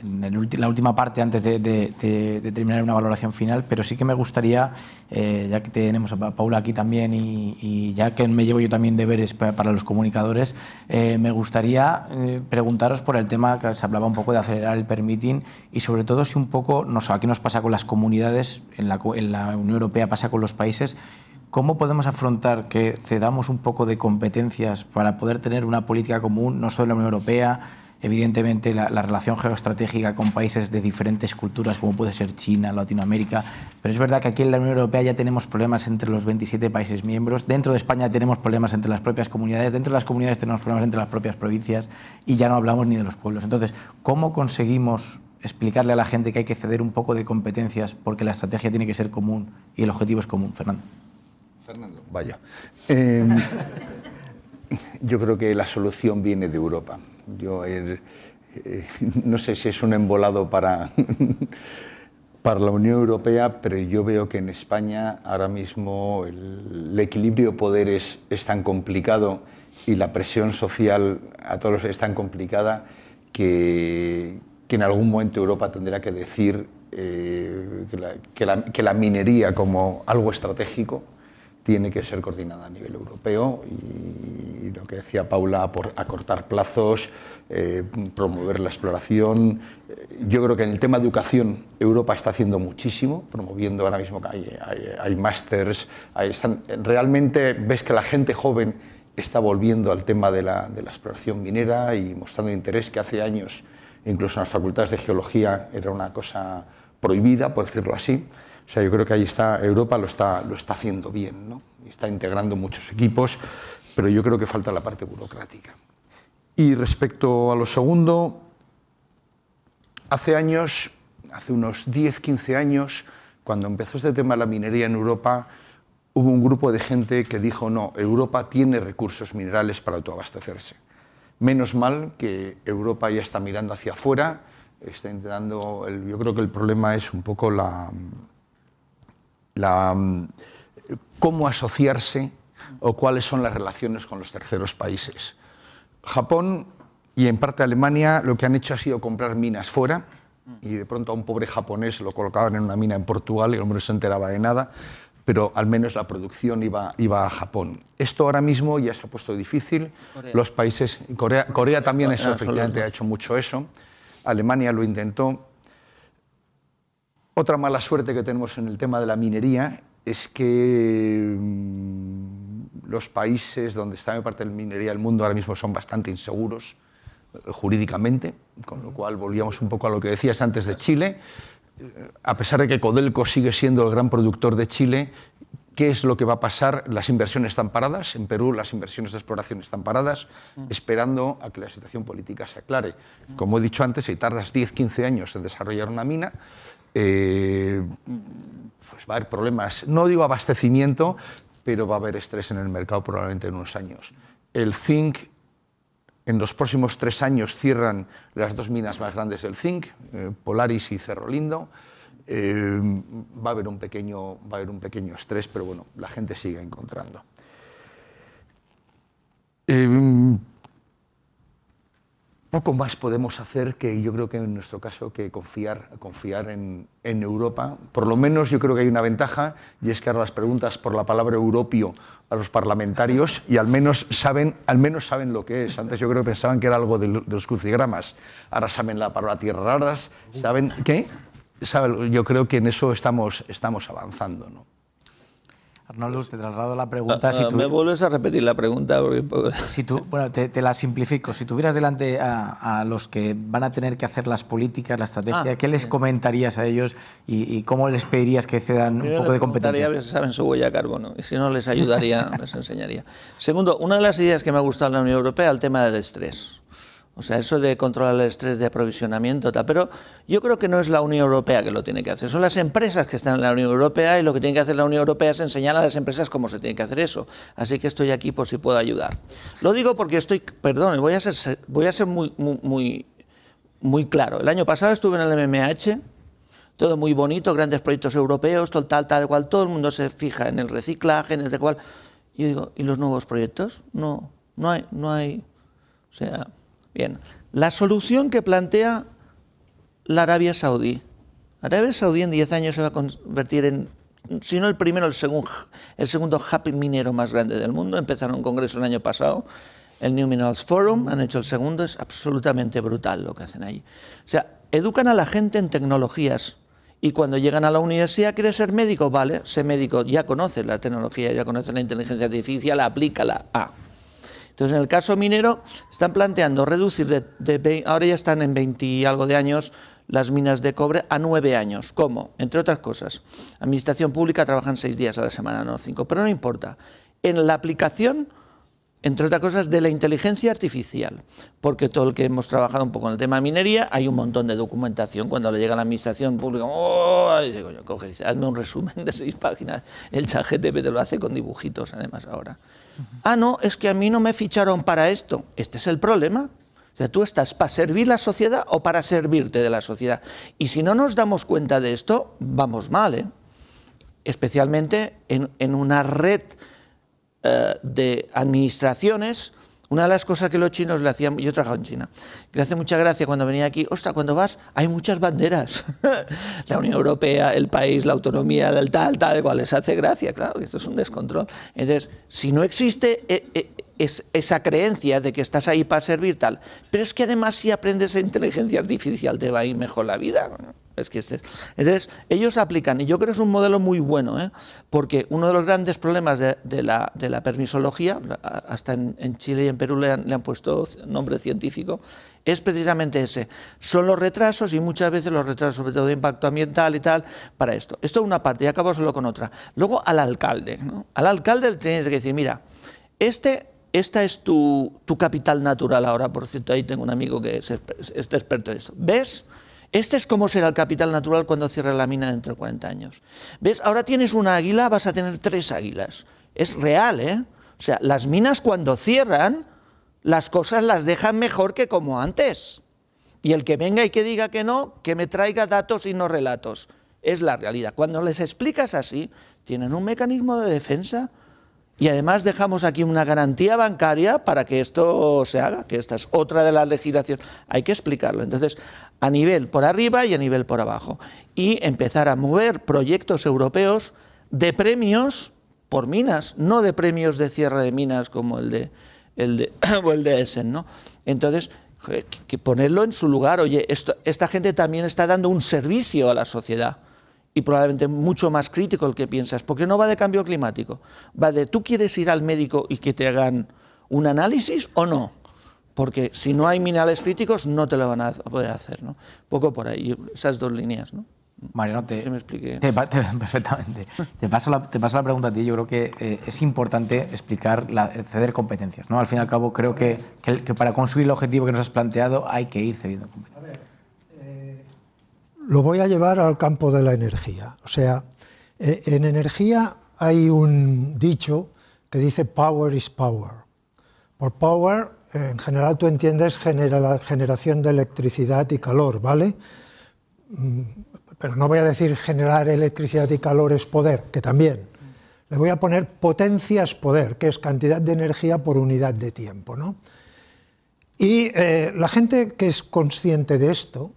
la última parte antes de, terminar una valoración final, pero sí que me gustaría, eh, ya que tenemos a Paula aquí también y, ya que me llevo yo también deberes para, los comunicadores, eh, me gustaría eh, preguntaros por el tema que se hablaba un poco de acelerar el permitting y sobre todo si un poco, no sé, aquí nos pasa con las comunidades, en en la Unión Europea pasa con los países, ¿cómo podemos afrontar que cedamos un poco de competencias para poder tener una política común, no solo en la Unión Europea, evidentemente la, relación geoestratégica con países de diferentes culturas, como puede ser China, Latinoamérica, pero es verdad que aquí en la Unión Europea ya tenemos problemas entre los 27 países miembros, dentro de España tenemos problemas entre las propias comunidades, dentro de las comunidades tenemos problemas entre las propias provincias y ya no hablamos ni de los pueblos. Entonces, ¿cómo conseguimos explicarle a la gente que hay que ceder un poco de competencias porque la estrategia tiene que ser común y el objetivo es común, Fernando? Fernando. Vaya. Em, yo creo que la solución viene de Europa. Yo eh, no sé si es un embolado para, la Unión Europea, pero yo veo que en España ahora mismo el, equilibrio de poderes es tan complicado y la presión social a todos es tan complicada que, en algún momento Europa tendrá que decir eh, que la minería como algo estratégico tiene que ser coordinada a nivel europeo y lo que decía Paula, por acortar plazos, eh, promover la exploración. Eh, yo creo que en el tema de educación Europa está haciendo muchísimo, promoviendo ahora mismo que hay, hay, másters, realmente ves que la gente joven está volviendo al tema de la exploración minera y mostrando interés que hace años incluso en las facultades de geología era una cosa prohibida, por decirlo así. O sea, yo creo que ahí está, Europa lo está, lo está haciendo bien, ¿no? está integrando muchos equipos, pero yo creo que falta la parte burocrática. Y respecto a lo segundo, hace años, hace unos 10, 15 años, cuando empezó este tema de la minería en Europa, hubo un grupo de gente que dijo, no, Europa tiene recursos minerales para autoabastecerse. Menos mal que Europa ya está mirando hacia afuera, está intentando, yo creo que el problema es un poco la, Mm, cómo asociarse o cuáles son las relaciones con los terceros países. Japón y en parte Alemania lo que han hecho ha sido comprar minas fuera y de pronto a un pobre japonés lo colocaban en una mina en Portugal y el hombre no se enteraba de nada, pero al menos la producción iba, iba a Japón. Esto ahora mismo ya se ha puesto difícil. Los países, Corea, Corea también ah, eso, ah, efectivamente ha hecho mucho eso. Alemania lo intentó, otra mala suerte que tenemos en el tema de la minería es que mm, los países donde está mi parte de la minería del mundo ahora mismo son bastante inseguros eh, jurídicamente, con lo cual volvíamos un poco a lo que decías antes de Chile. Eh, a pesar de que Codelco sigue siendo el gran productor de Chile, ¿qué es lo que va a pasar? Las inversiones están paradas, en Perú las inversiones de exploración están paradas, mm. esperando a que la situación política se aclare. Como he dicho antes, si tardas 10-15 años en desarrollar una mina, eh, pues va a haber problemas, no digo abastecimiento, pero va a haber estrés en el mercado probablemente en unos años. El zinc, en los próximos tres años cierran las dos minas más grandes del zinc, eh, Polaris y Cerro Lindo. Eh, va, a haber un pequeño, va a haber un pequeño estrés, pero bueno, la gente sigue encontrando poco más podemos hacer que yo creo que en nuestro caso que confiar, confiar en, Europa. Por lo menos yo creo que hay una ventaja y es que ahora las preguntas por la palabra europeo a los parlamentarios y al menos saben, al menos saben lo que es. Antes yo creo que pensaban que era algo de, los crucigramas. Ahora saben la palabra tierras raras, saben qué. Yo creo que en eso estamos, estamos avanzando. ¿no? Arnoldo, pues te traslado la pregunta. Ah, si ah, me vuelves a repetir la pregunta. Si tú, bueno, te, la simplifico. Si tuvieras delante a, los que van a tener que hacer las políticas, la estrategia, ah, ¿qué les comentarías a ellos y, cómo les pedirías que cedan un poco de competencia? si saben su huella de carbono y si no les ayudaría, les enseñaría. Segundo, una de las ideas que me ha gustado en la Unión Europea es el tema del estrés. O sea, eso de controlar el estrés de aprovisionamiento, tal. pero yo creo que no es la Unión Europea que lo tiene que hacer, son las empresas que están en la Unión Europea y lo que tiene que hacer la Unión Europea es enseñar a las empresas cómo se tiene que hacer eso. Así que estoy aquí por si puedo ayudar. Lo digo porque estoy, perdón, voy a ser, voy a ser muy, muy, muy, claro. El año pasado estuve en el MMH, todo muy bonito, grandes proyectos europeos, tal, tal, tal, cual, todo el mundo se fija en el reciclaje, en el cual. Yo digo, ¿y los nuevos proyectos? No, no hay, no hay, o sea... Bien, la solución que plantea la Arabia Saudí. Arabia Saudí en 10 años se va a convertir en, si no el primero, el segundo, el segundo happy minero más grande del mundo. Empezaron un congreso el año pasado, el New Minerals Forum, han hecho el segundo, es absolutamente brutal lo que hacen ahí. O sea, educan a la gente en tecnologías. Y cuando llegan a la universidad, quiere ser médico? Vale, ser médico, ya conoce la tecnología, ya conoce la inteligencia artificial, aplícala. a. Ah. Entonces, en el caso minero, están planteando reducir de, ahora ya están en 20 y algo de años las minas de cobre a nueve años. ¿Cómo? Entre otras cosas, Administración Pública trabajan seis días a la semana, no cinco, pero no importa. En la aplicación, entre otras cosas, de la inteligencia artificial, porque todo el que hemos trabajado un poco en el tema minería, hay un montón de documentación. Cuando le llega a la Administración Pública, oh, digo coge, hazme un resumen de seis páginas. El chat te lo hace con dibujitos, además, ahora. Ah, no, es que a mí no me ficharon para esto. Este es el problema. O sea, tú estás para servir la sociedad o para servirte de la sociedad. Y si no nos damos cuenta de esto, vamos mal, ¿eh? especialmente en, una red eh, de administraciones una de las cosas que los chinos le hacían, yo he trabajado en China, que le hace mucha gracia cuando venía aquí, ostras, cuando vas hay muchas banderas. la Unión Europea, el país, la autonomía, del tal, tal, igual, les hace gracia, claro, que esto es un descontrol. Entonces, si no existe eh, eh, es esa creencia de que estás ahí para servir tal. Pero es que además si aprendes inteligencia artificial te va a ir mejor la vida. Es que este es. Entonces, ellos aplican, y yo creo que es un modelo muy bueno, ¿eh? porque uno de los grandes problemas de, la, permisología, hasta en, Chile y en Perú le han, puesto nombre científico, es precisamente ese. Son los retrasos y muchas veces los retrasos, sobre todo de impacto ambiental y tal, para esto. Esto es una parte, y acabo solo con otra. Luego al alcalde. Al alcalde le tienes que decir, mira, este esta es tu, capital natural ahora, por cierto, ahí tengo un amigo que es, experto en esto. ¿Ves? Este es cómo será el capital natural cuando cierre la mina dentro de 40 años. ¿Ves? Ahora tienes una águila, vas a tener tres águilas. Es real, ¿eh? O sea, las minas cuando cierran, las cosas las dejan mejor que como antes. Y el que venga y que diga que no, que me traiga datos y no relatos. Es la realidad. Cuando les explicas así, tienen un mecanismo de defensa y además dejamos aquí una garantía bancaria para que esto se haga, que esta es otra de las legislaciones. Hay que explicarlo. Entonces, a nivel por arriba y a nivel por abajo. Y empezar a mover proyectos europeos de premios por minas, no de premios de cierre de minas como el de, el de, Essen. ¿no? Entonces, que ponerlo en su lugar. Oye, esta gente también está dando un servicio a la sociedad y probablemente mucho más crítico el que piensas, porque no va de cambio climático, va de tú quieres ir al médico y que te hagan un análisis o no, porque si no hay minerales críticos no te lo van a poder hacer, ¿no? Poco por ahí, esas dos líneas, ¿no? Mariano, te, no te, perfectamente. te, paso la, pregunta a ti. Yo creo que eh, es importante explicar, la, ceder competencias. ¿no? Al fin y al cabo, creo que, que, que para conseguir el objetivo que nos has planteado hay que ir cediendo competencias lo voy a llevar al campo de la energía. O sea, e, en energía hay un dicho que dice power is power. Por power, en general tú entiendes genera, generación de electricidad y calor, ¿vale? Mm, pero no voy a decir generar electricidad y calor es poder, que también. Le voy a poner potencia es poder, que es cantidad de energía por unidad de tiempo, ¿no? Y eh, la gente que es consciente de esto,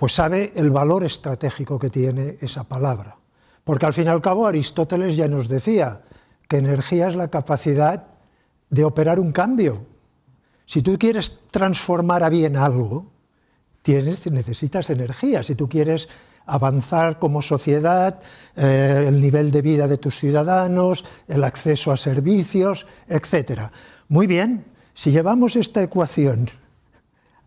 pues sabe el valor estratégico que tiene esa palabra. Porque al fin y al cabo Aristóteles ya nos decía que energía es la capacidad de operar un cambio. Si tú quieres transformar a bien algo, tienes, necesitas energía. Si tú quieres avanzar como sociedad, eh, el nivel de vida de tus ciudadanos, el acceso a servicios, etc. Muy bien, si llevamos esta ecuación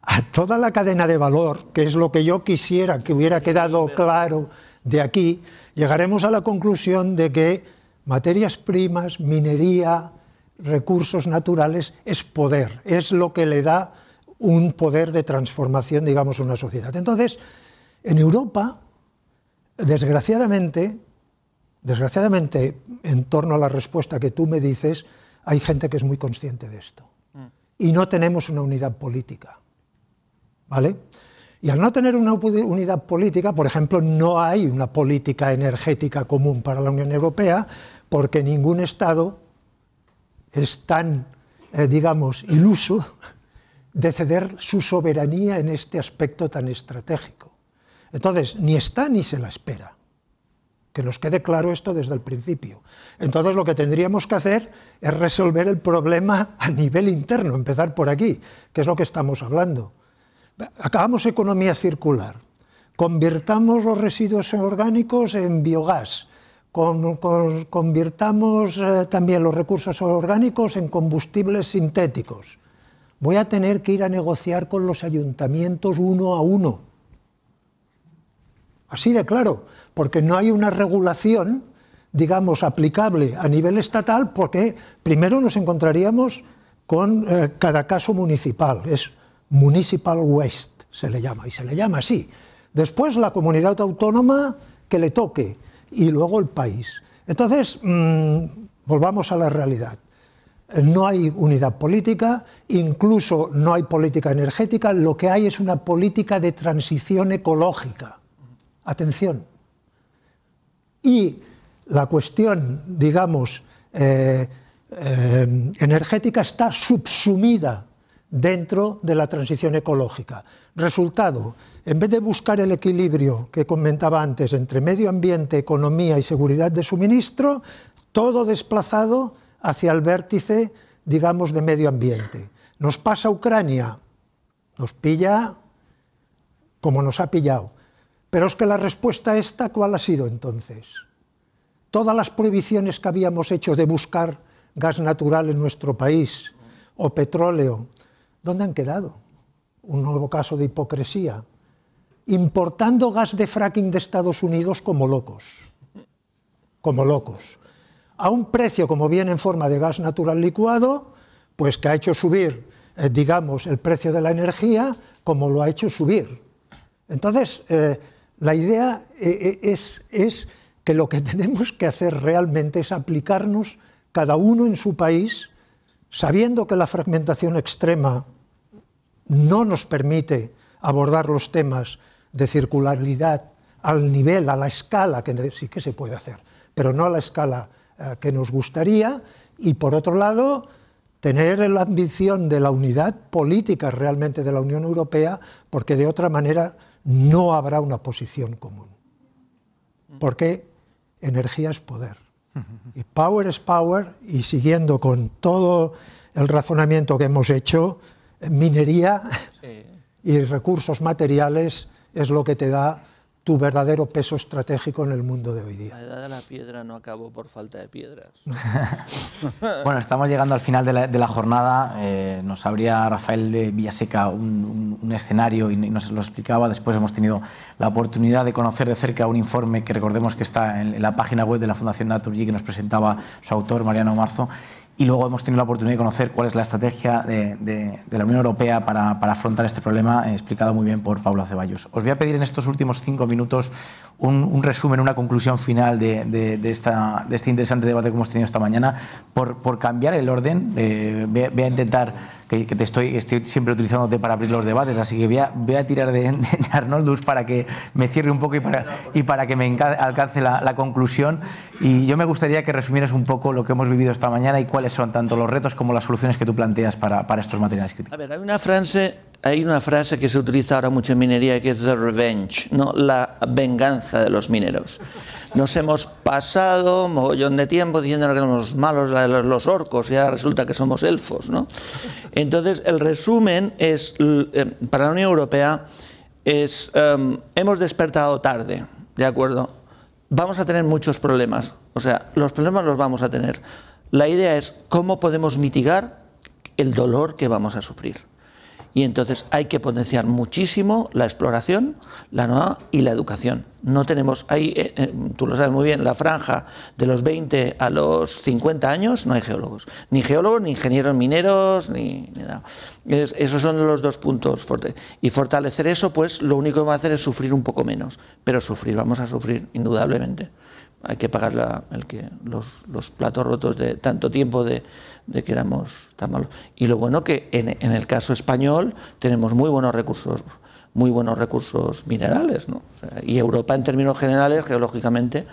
a toda la cadena de valor, que es lo que yo quisiera que hubiera quedado claro de aquí, llegaremos a la conclusión de que materias primas, minería, recursos naturales es poder, es lo que le da un poder de transformación, digamos, a una sociedad. Entonces, en Europa, desgraciadamente, desgraciadamente, en torno a la respuesta que tú me dices, hay gente que es muy consciente de esto. Mm. Y no tenemos una unidad política. ¿vale? Y al no tener una unidad política, por ejemplo, no hay una política energética común para la Unión Europea, porque ningún Estado es tan, eh, digamos, iluso de ceder su soberanía en este aspecto tan estratégico. Entonces, ni está ni se la espera. Que nos quede claro esto desde el principio. Entonces, lo que tendríamos que hacer es resolver el problema a nivel interno, empezar por aquí, que es lo que estamos hablando. Acabamos economía circular. Convirtamos los residuos orgánicos en biogás. convirtamos eh, también los recursos orgánicos en combustibles sintéticos. Voy a tener que ir a negociar con los ayuntamientos uno a uno. Así de claro, porque no hay una regulación, digamos, aplicable a nivel estatal, porque primero nos encontraríamos con eh, cada caso municipal. Municipal West, se le llama, y se le llama así. Después la comunidad autónoma que le toque y luego el país. Entonces, mm, volvamos a la realidad. No hay unidad política, incluso no hay política energética, lo que hay es una política de transición ecológica. Atención. Y la cuestión, digamos, eh, eh, energética está subsumida dentro de la transición ecológica. Resultado, en vez de buscar el equilibrio que comentaba antes entre medio ambiente, economía y seguridad de suministro, todo desplazado hacia el vértice, digamos, de medio ambiente. Nos pasa Ucrania, nos pilla como nos ha pillado. Pero es que la respuesta esta, ¿cuál ha sido entonces? Todas las prohibiciones que habíamos hecho de buscar gas natural en nuestro país o petróleo ¿Dónde han quedado? Un nuevo caso de hipocresía. Importando gas de fracking de Estados Unidos como locos. Como locos. A un precio, como viene en forma de gas natural licuado, pues que ha hecho subir, eh, digamos, el precio de la energía, como lo ha hecho subir. Entonces, eh, la idea eh, es que lo que tenemos que hacer realmente es aplicarnos cada uno en su país, sabiendo que la fragmentación extrema no nos permite abordar los temas de circularidad al nivel, a la escala que sí que se puede hacer, pero no a la escala eh, que nos gustaría. Y por otro lado, tener la ambición de la unidad política realmente de la Unión Europea, porque de otra manera no habrá una posición común. Porque energía es poder. Y power es power, y siguiendo con todo el razonamiento que hemos hecho, minería y recursos materiales es lo que te da tu verdadero peso estratégico en el mundo de hoy día. La edad de la piedra no acabó por falta de piedras. bueno, estamos llegando al final de la, jornada. Eh, nos abría Rafael Villaseca un, escenario y, nos lo explicaba. Después hemos tenido la oportunidad de conocer de cerca un informe que recordemos que está en, la página web de la Fundación Naturgy que nos presentaba su autor, Mariano Marzo y luego hemos tenido la oportunidad de conocer cuál es la estrategia de, la Unión Europea para, afrontar este problema, eh, explicado muy bien por Paula Ceballos. Os voy a pedir en estos últimos cinco minutos un, resumen, una conclusión final de, esta, este interesante debate que hemos tenido esta mañana. Por, cambiar el orden, eh, voy a intentar que, te estoy, estoy siempre utilizándote para abrir los debates, así que voy a, voy a tirar de, de, Arnoldus para que me cierre un poco y para, y para que me alcance la, conclusión. Y yo me gustaría que resumieras un poco lo que hemos vivido esta mañana y cuáles son tanto los retos como las soluciones que tú planteas para, para estos materiales críticos. A ver, hay una frase hay una frase que se utiliza ahora mucho en minería que es the revenge, ¿no? la venganza de los mineros. Nos hemos pasado un mogollón de tiempo diciendo que somos malos los orcos y ahora resulta que somos elfos. ¿no? Entonces, el resumen es, em, para la Unión Europea, es em, hemos despertado tarde, ¿de acuerdo? Vamos a tener muchos problemas, o sea, los problemas los vamos a tener. La idea es cómo podemos mitigar el dolor que vamos a sufrir. Y entonces hay que potenciar muchísimo la exploración, la nueva y la educación. No tenemos, ahí, eh, eh, tú lo sabes muy bien, la franja de los 20 a los 50 años no hay geólogos. Ni geólogos, ni ingenieros mineros, ni, nada. esos son los dos puntos fuertes. Y fortalecer eso, pues lo único que va a hacer es sufrir un poco menos. Pero sufrir, vamos a sufrir, indudablemente hay que pagar el que, los, platos rotos de tanto tiempo de, que éramos tan malos. Y lo bueno que en, el caso español tenemos muy buenos recursos, muy buenos recursos minerales, y Europa en términos generales, geológicamente,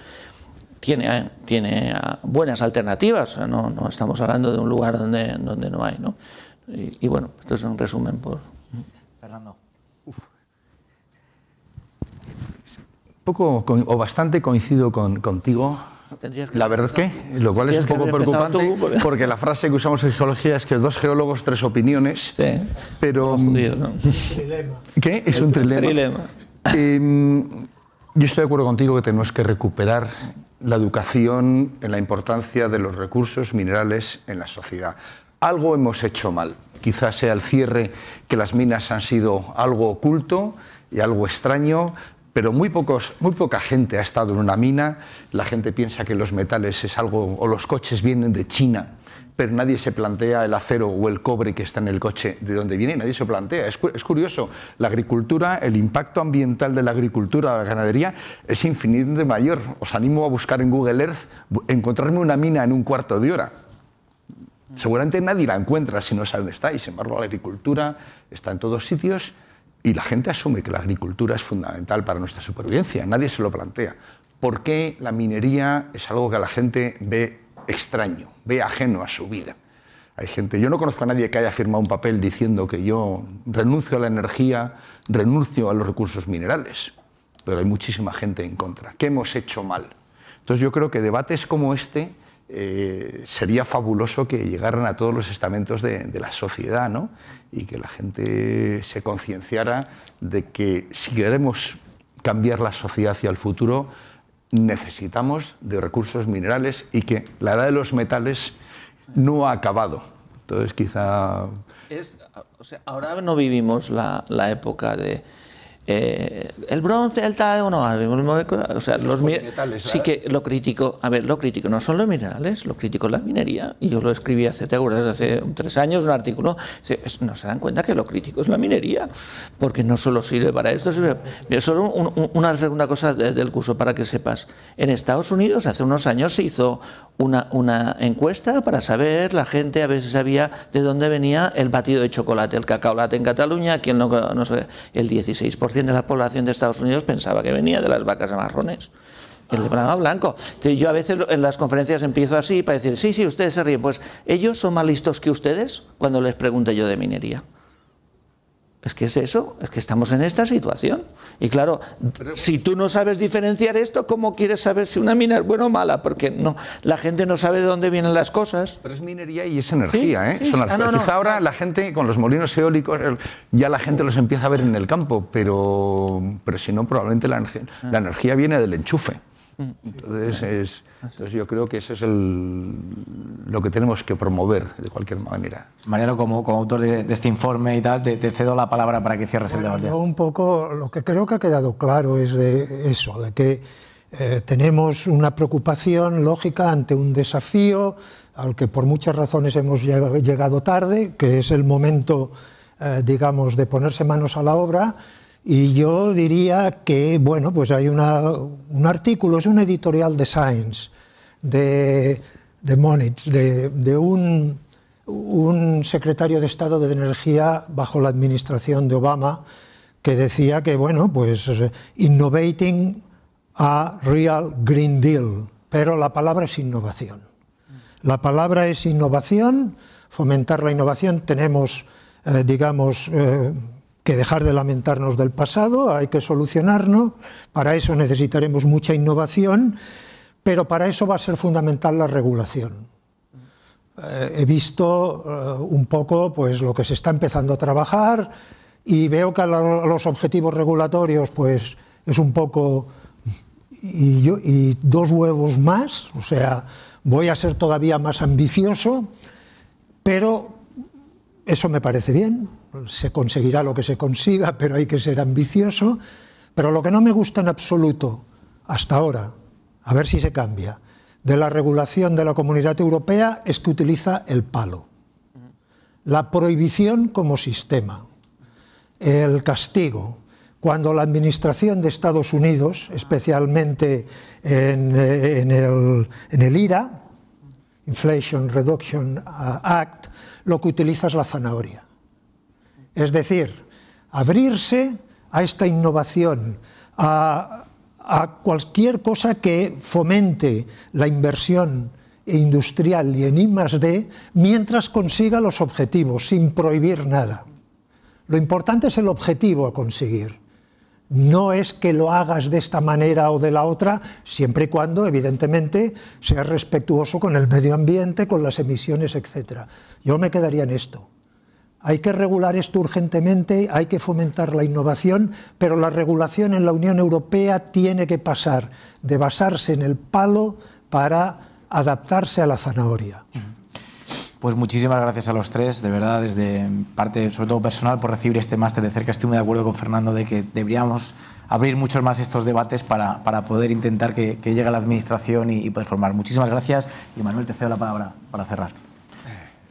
tiene, tiene buenas alternativas, no, no, estamos hablando de un lugar donde, donde no hay, ¿no? Y, y bueno, esto es un resumen por... Fernando. o bastante coincido contigo. la verdad es que, lo cual es un poco preocupante, porque... la frase que usamos en geología es que dos geólogos, tres opiniones. Sí. Pero. Mm, ¿Qué? Es un trilema. Em, yo estoy de acuerdo contigo que tenemos que recuperar la educación en la importancia de los recursos minerales en la sociedad. Algo hemos hecho mal. Quizás sea el cierre que las minas han sido algo oculto y algo extraño, pero muy, poca gente ha estado en una mina. La gente piensa que los metales es algo, o los coches vienen de China, pero nadie se plantea el acero o el cobre que está en el coche, de dónde viene, nadie se plantea. Es, curioso, la agricultura, el impacto ambiental de la agricultura, de la ganadería, es infinitamente mayor. Os animo a buscar en Google Earth, encontrarme una mina en un cuarto de hora. Seguramente nadie la encuentra si no sabe dónde está, y sin embargo la agricultura está en todos sitios y la gente asume que la agricultura es fundamental para nuestra supervivencia, nadie se lo plantea. ¿Por qué la minería es algo que la gente ve extraño, ve ajeno a su vida? Hay gente, yo no conozco a nadie que haya firmado un papel diciendo que yo renuncio a la energía, renuncio a los recursos minerales, pero hay muchísima gente en contra. ¿Qué hemos hecho mal? Entonces yo creo que debates como este eh, sería fabuloso que llegaran a todos los estamentos de, de la sociedad, ¿no? y que la gente se concienciara de que si queremos cambiar la sociedad hacia el futuro, necesitamos de recursos minerales y que la edad de los metales no ha acabado. Entonces quizá... ahora no vivimos la época de eh, el bronce, el tal, bueno, ah, o sea, los, los sí que lo crítico, a ver, lo crítico no son los minerales, lo crítico es la minería, y yo lo escribí hace, te acuerdas, hace tres años un artículo, no se dan cuenta que lo crítico es la minería, porque no solo sirve para esto, sirve, solo una segunda cosa del curso para que sepas, en Estados Unidos hace unos años se hizo una, encuesta para saber la gente a veces sabía de dónde venía el batido de chocolate, el cacao latte en Cataluña, quien no, no el 16% de la población de Estados Unidos pensaba que venía de las vacas marrones. El blanco yo a veces en las conferencias empiezo así para decir, sí, sí, ustedes se ríen. Pues ellos son más listos que ustedes cuando les pregunto yo de minería. Es que es eso, es que estamos en esta situación. Y claro, si tú no sabes diferenciar esto, ¿cómo quieres saber si una mina es buena o mala? Porque no, la gente no sabe de dónde vienen las cosas. Pero es minería y es energía, ¿eh? ahora la gente con los molinos eólicos, ya la gente los empieza a ver en el campo, pero, pero si no, probablemente la energía viene del enchufe. Entonces, yo creo que eso es el, lo que tenemos que promover de cualquier manera. Mariano, como, como autor de, este informe y tal, te, cedo la palabra para que cierres el debate. un poco lo que creo que ha quedado claro es de eso, de que eh, tenemos una preocupación lógica ante un desafío al que por muchas razones hemos llegado tarde, que es el momento, eh, digamos, de ponerse manos a la obra y yo diría que, bueno, pues hay una, un artículo, es un editorial de Science, de, de de, un, un, secretario de Estado de Energía bajo la administración de Obama, que decía que, bueno, pues eh, innovating a real Green Deal, pero la palabra es innovación. La palabra es innovación, fomentar la innovación, tenemos, eh, digamos, eh, que dejar de lamentarnos del pasado, hay que solucionarnos, para eso necesitaremos mucha innovación, pero para eso va a ser fundamental la regulación. Eh, he visto eh, un poco pues, lo que se está empezando a trabajar y veo que los objetivos regulatorios pues, es un poco y, y dos huevos más, o sea, voy a ser todavía más ambicioso, pero eso me parece bien, se conseguirá lo que se consiga, pero hay que ser ambicioso. Pero lo que no me gusta en absoluto hasta ahora, a ver si se cambia, de la regulación de la Comunidad Europea es que utiliza el palo, la prohibición como sistema, el castigo. Cuando la administración de Estados Unidos, especialmente en, eh, el IRA, Inflation Reduction eh, Act, lo que utiliza es la zanahoria es decir, abrirse a esta innovación, a, cualquier cosa que fomente la inversión industrial y en I mientras consiga los objetivos, sin prohibir nada. Lo importante es el objetivo a conseguir. No es que lo hagas de esta manera o de la otra, siempre y cuando, evidentemente, seas respetuoso con el medio ambiente, con las emisiones, etc. Yo me quedaría en esto. Hay que regular esto urgentemente, hay que fomentar la innovación, pero la regulación en la Unión Europea tiene que pasar de basarse en el palo para adaptarse a la zanahoria. Pues muchísimas gracias a los tres, de verdad, desde parte, sobre todo personal, por recibir este máster de cerca. Estoy muy de acuerdo con Fernando de que deberíamos abrir muchos más estos debates para, poder intentar que, llegue la Administración y, y poder formar. Muchísimas gracias y Manuel, te cedo la palabra para cerrar.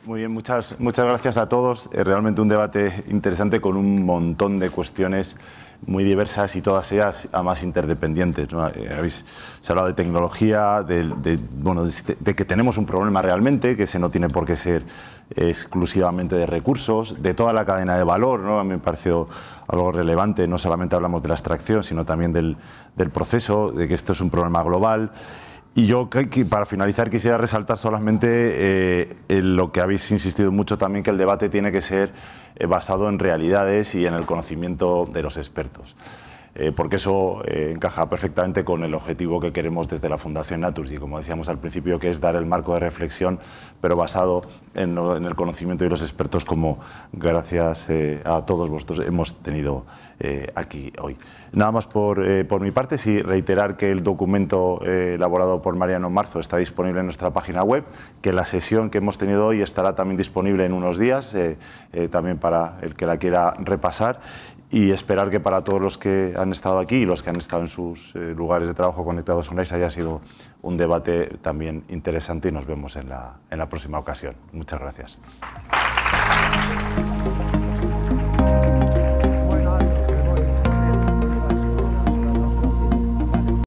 Muy bien, muchas, muchas gracias a todos. Eh, realmente un debate interesante con un montón de cuestiones muy diversas y todas ellas a más interdependientes. Eh, habéis se ha hablado de tecnología, de, de bueno, este, que tenemos un problema realmente, que ese no tiene por qué ser exclusivamente de recursos, de toda la cadena de valor. ¿no? A mí me pareció algo relevante, no solamente hablamos de la extracción, sino también del, del proceso, de que esto es un problema global. Y yo para finalizar quisiera resaltar solamente eh, lo que habéis insistido mucho también, que el debate tiene que ser eh, basado en realidades y en el conocimiento de los expertos. Eh, porque eso eh, encaja perfectamente con el objetivo que queremos desde la Fundación y como decíamos al principio, que es dar el marco de reflexión, pero basado en, el conocimiento y los expertos como gracias eh, a todos vosotros hemos tenido aquí hoy. Nada más por, por, mi parte, sí reiterar que el documento elaborado por Mariano Marzo está disponible en nuestra página web, que la sesión que hemos tenido hoy estará también disponible en unos días, también para el que la quiera repasar y esperar que para todos los que han estado aquí y los que han estado en sus eh, lugares de trabajo conectados online haya sido un debate también interesante y nos vemos en la próxima ocasión. Muchas gracias.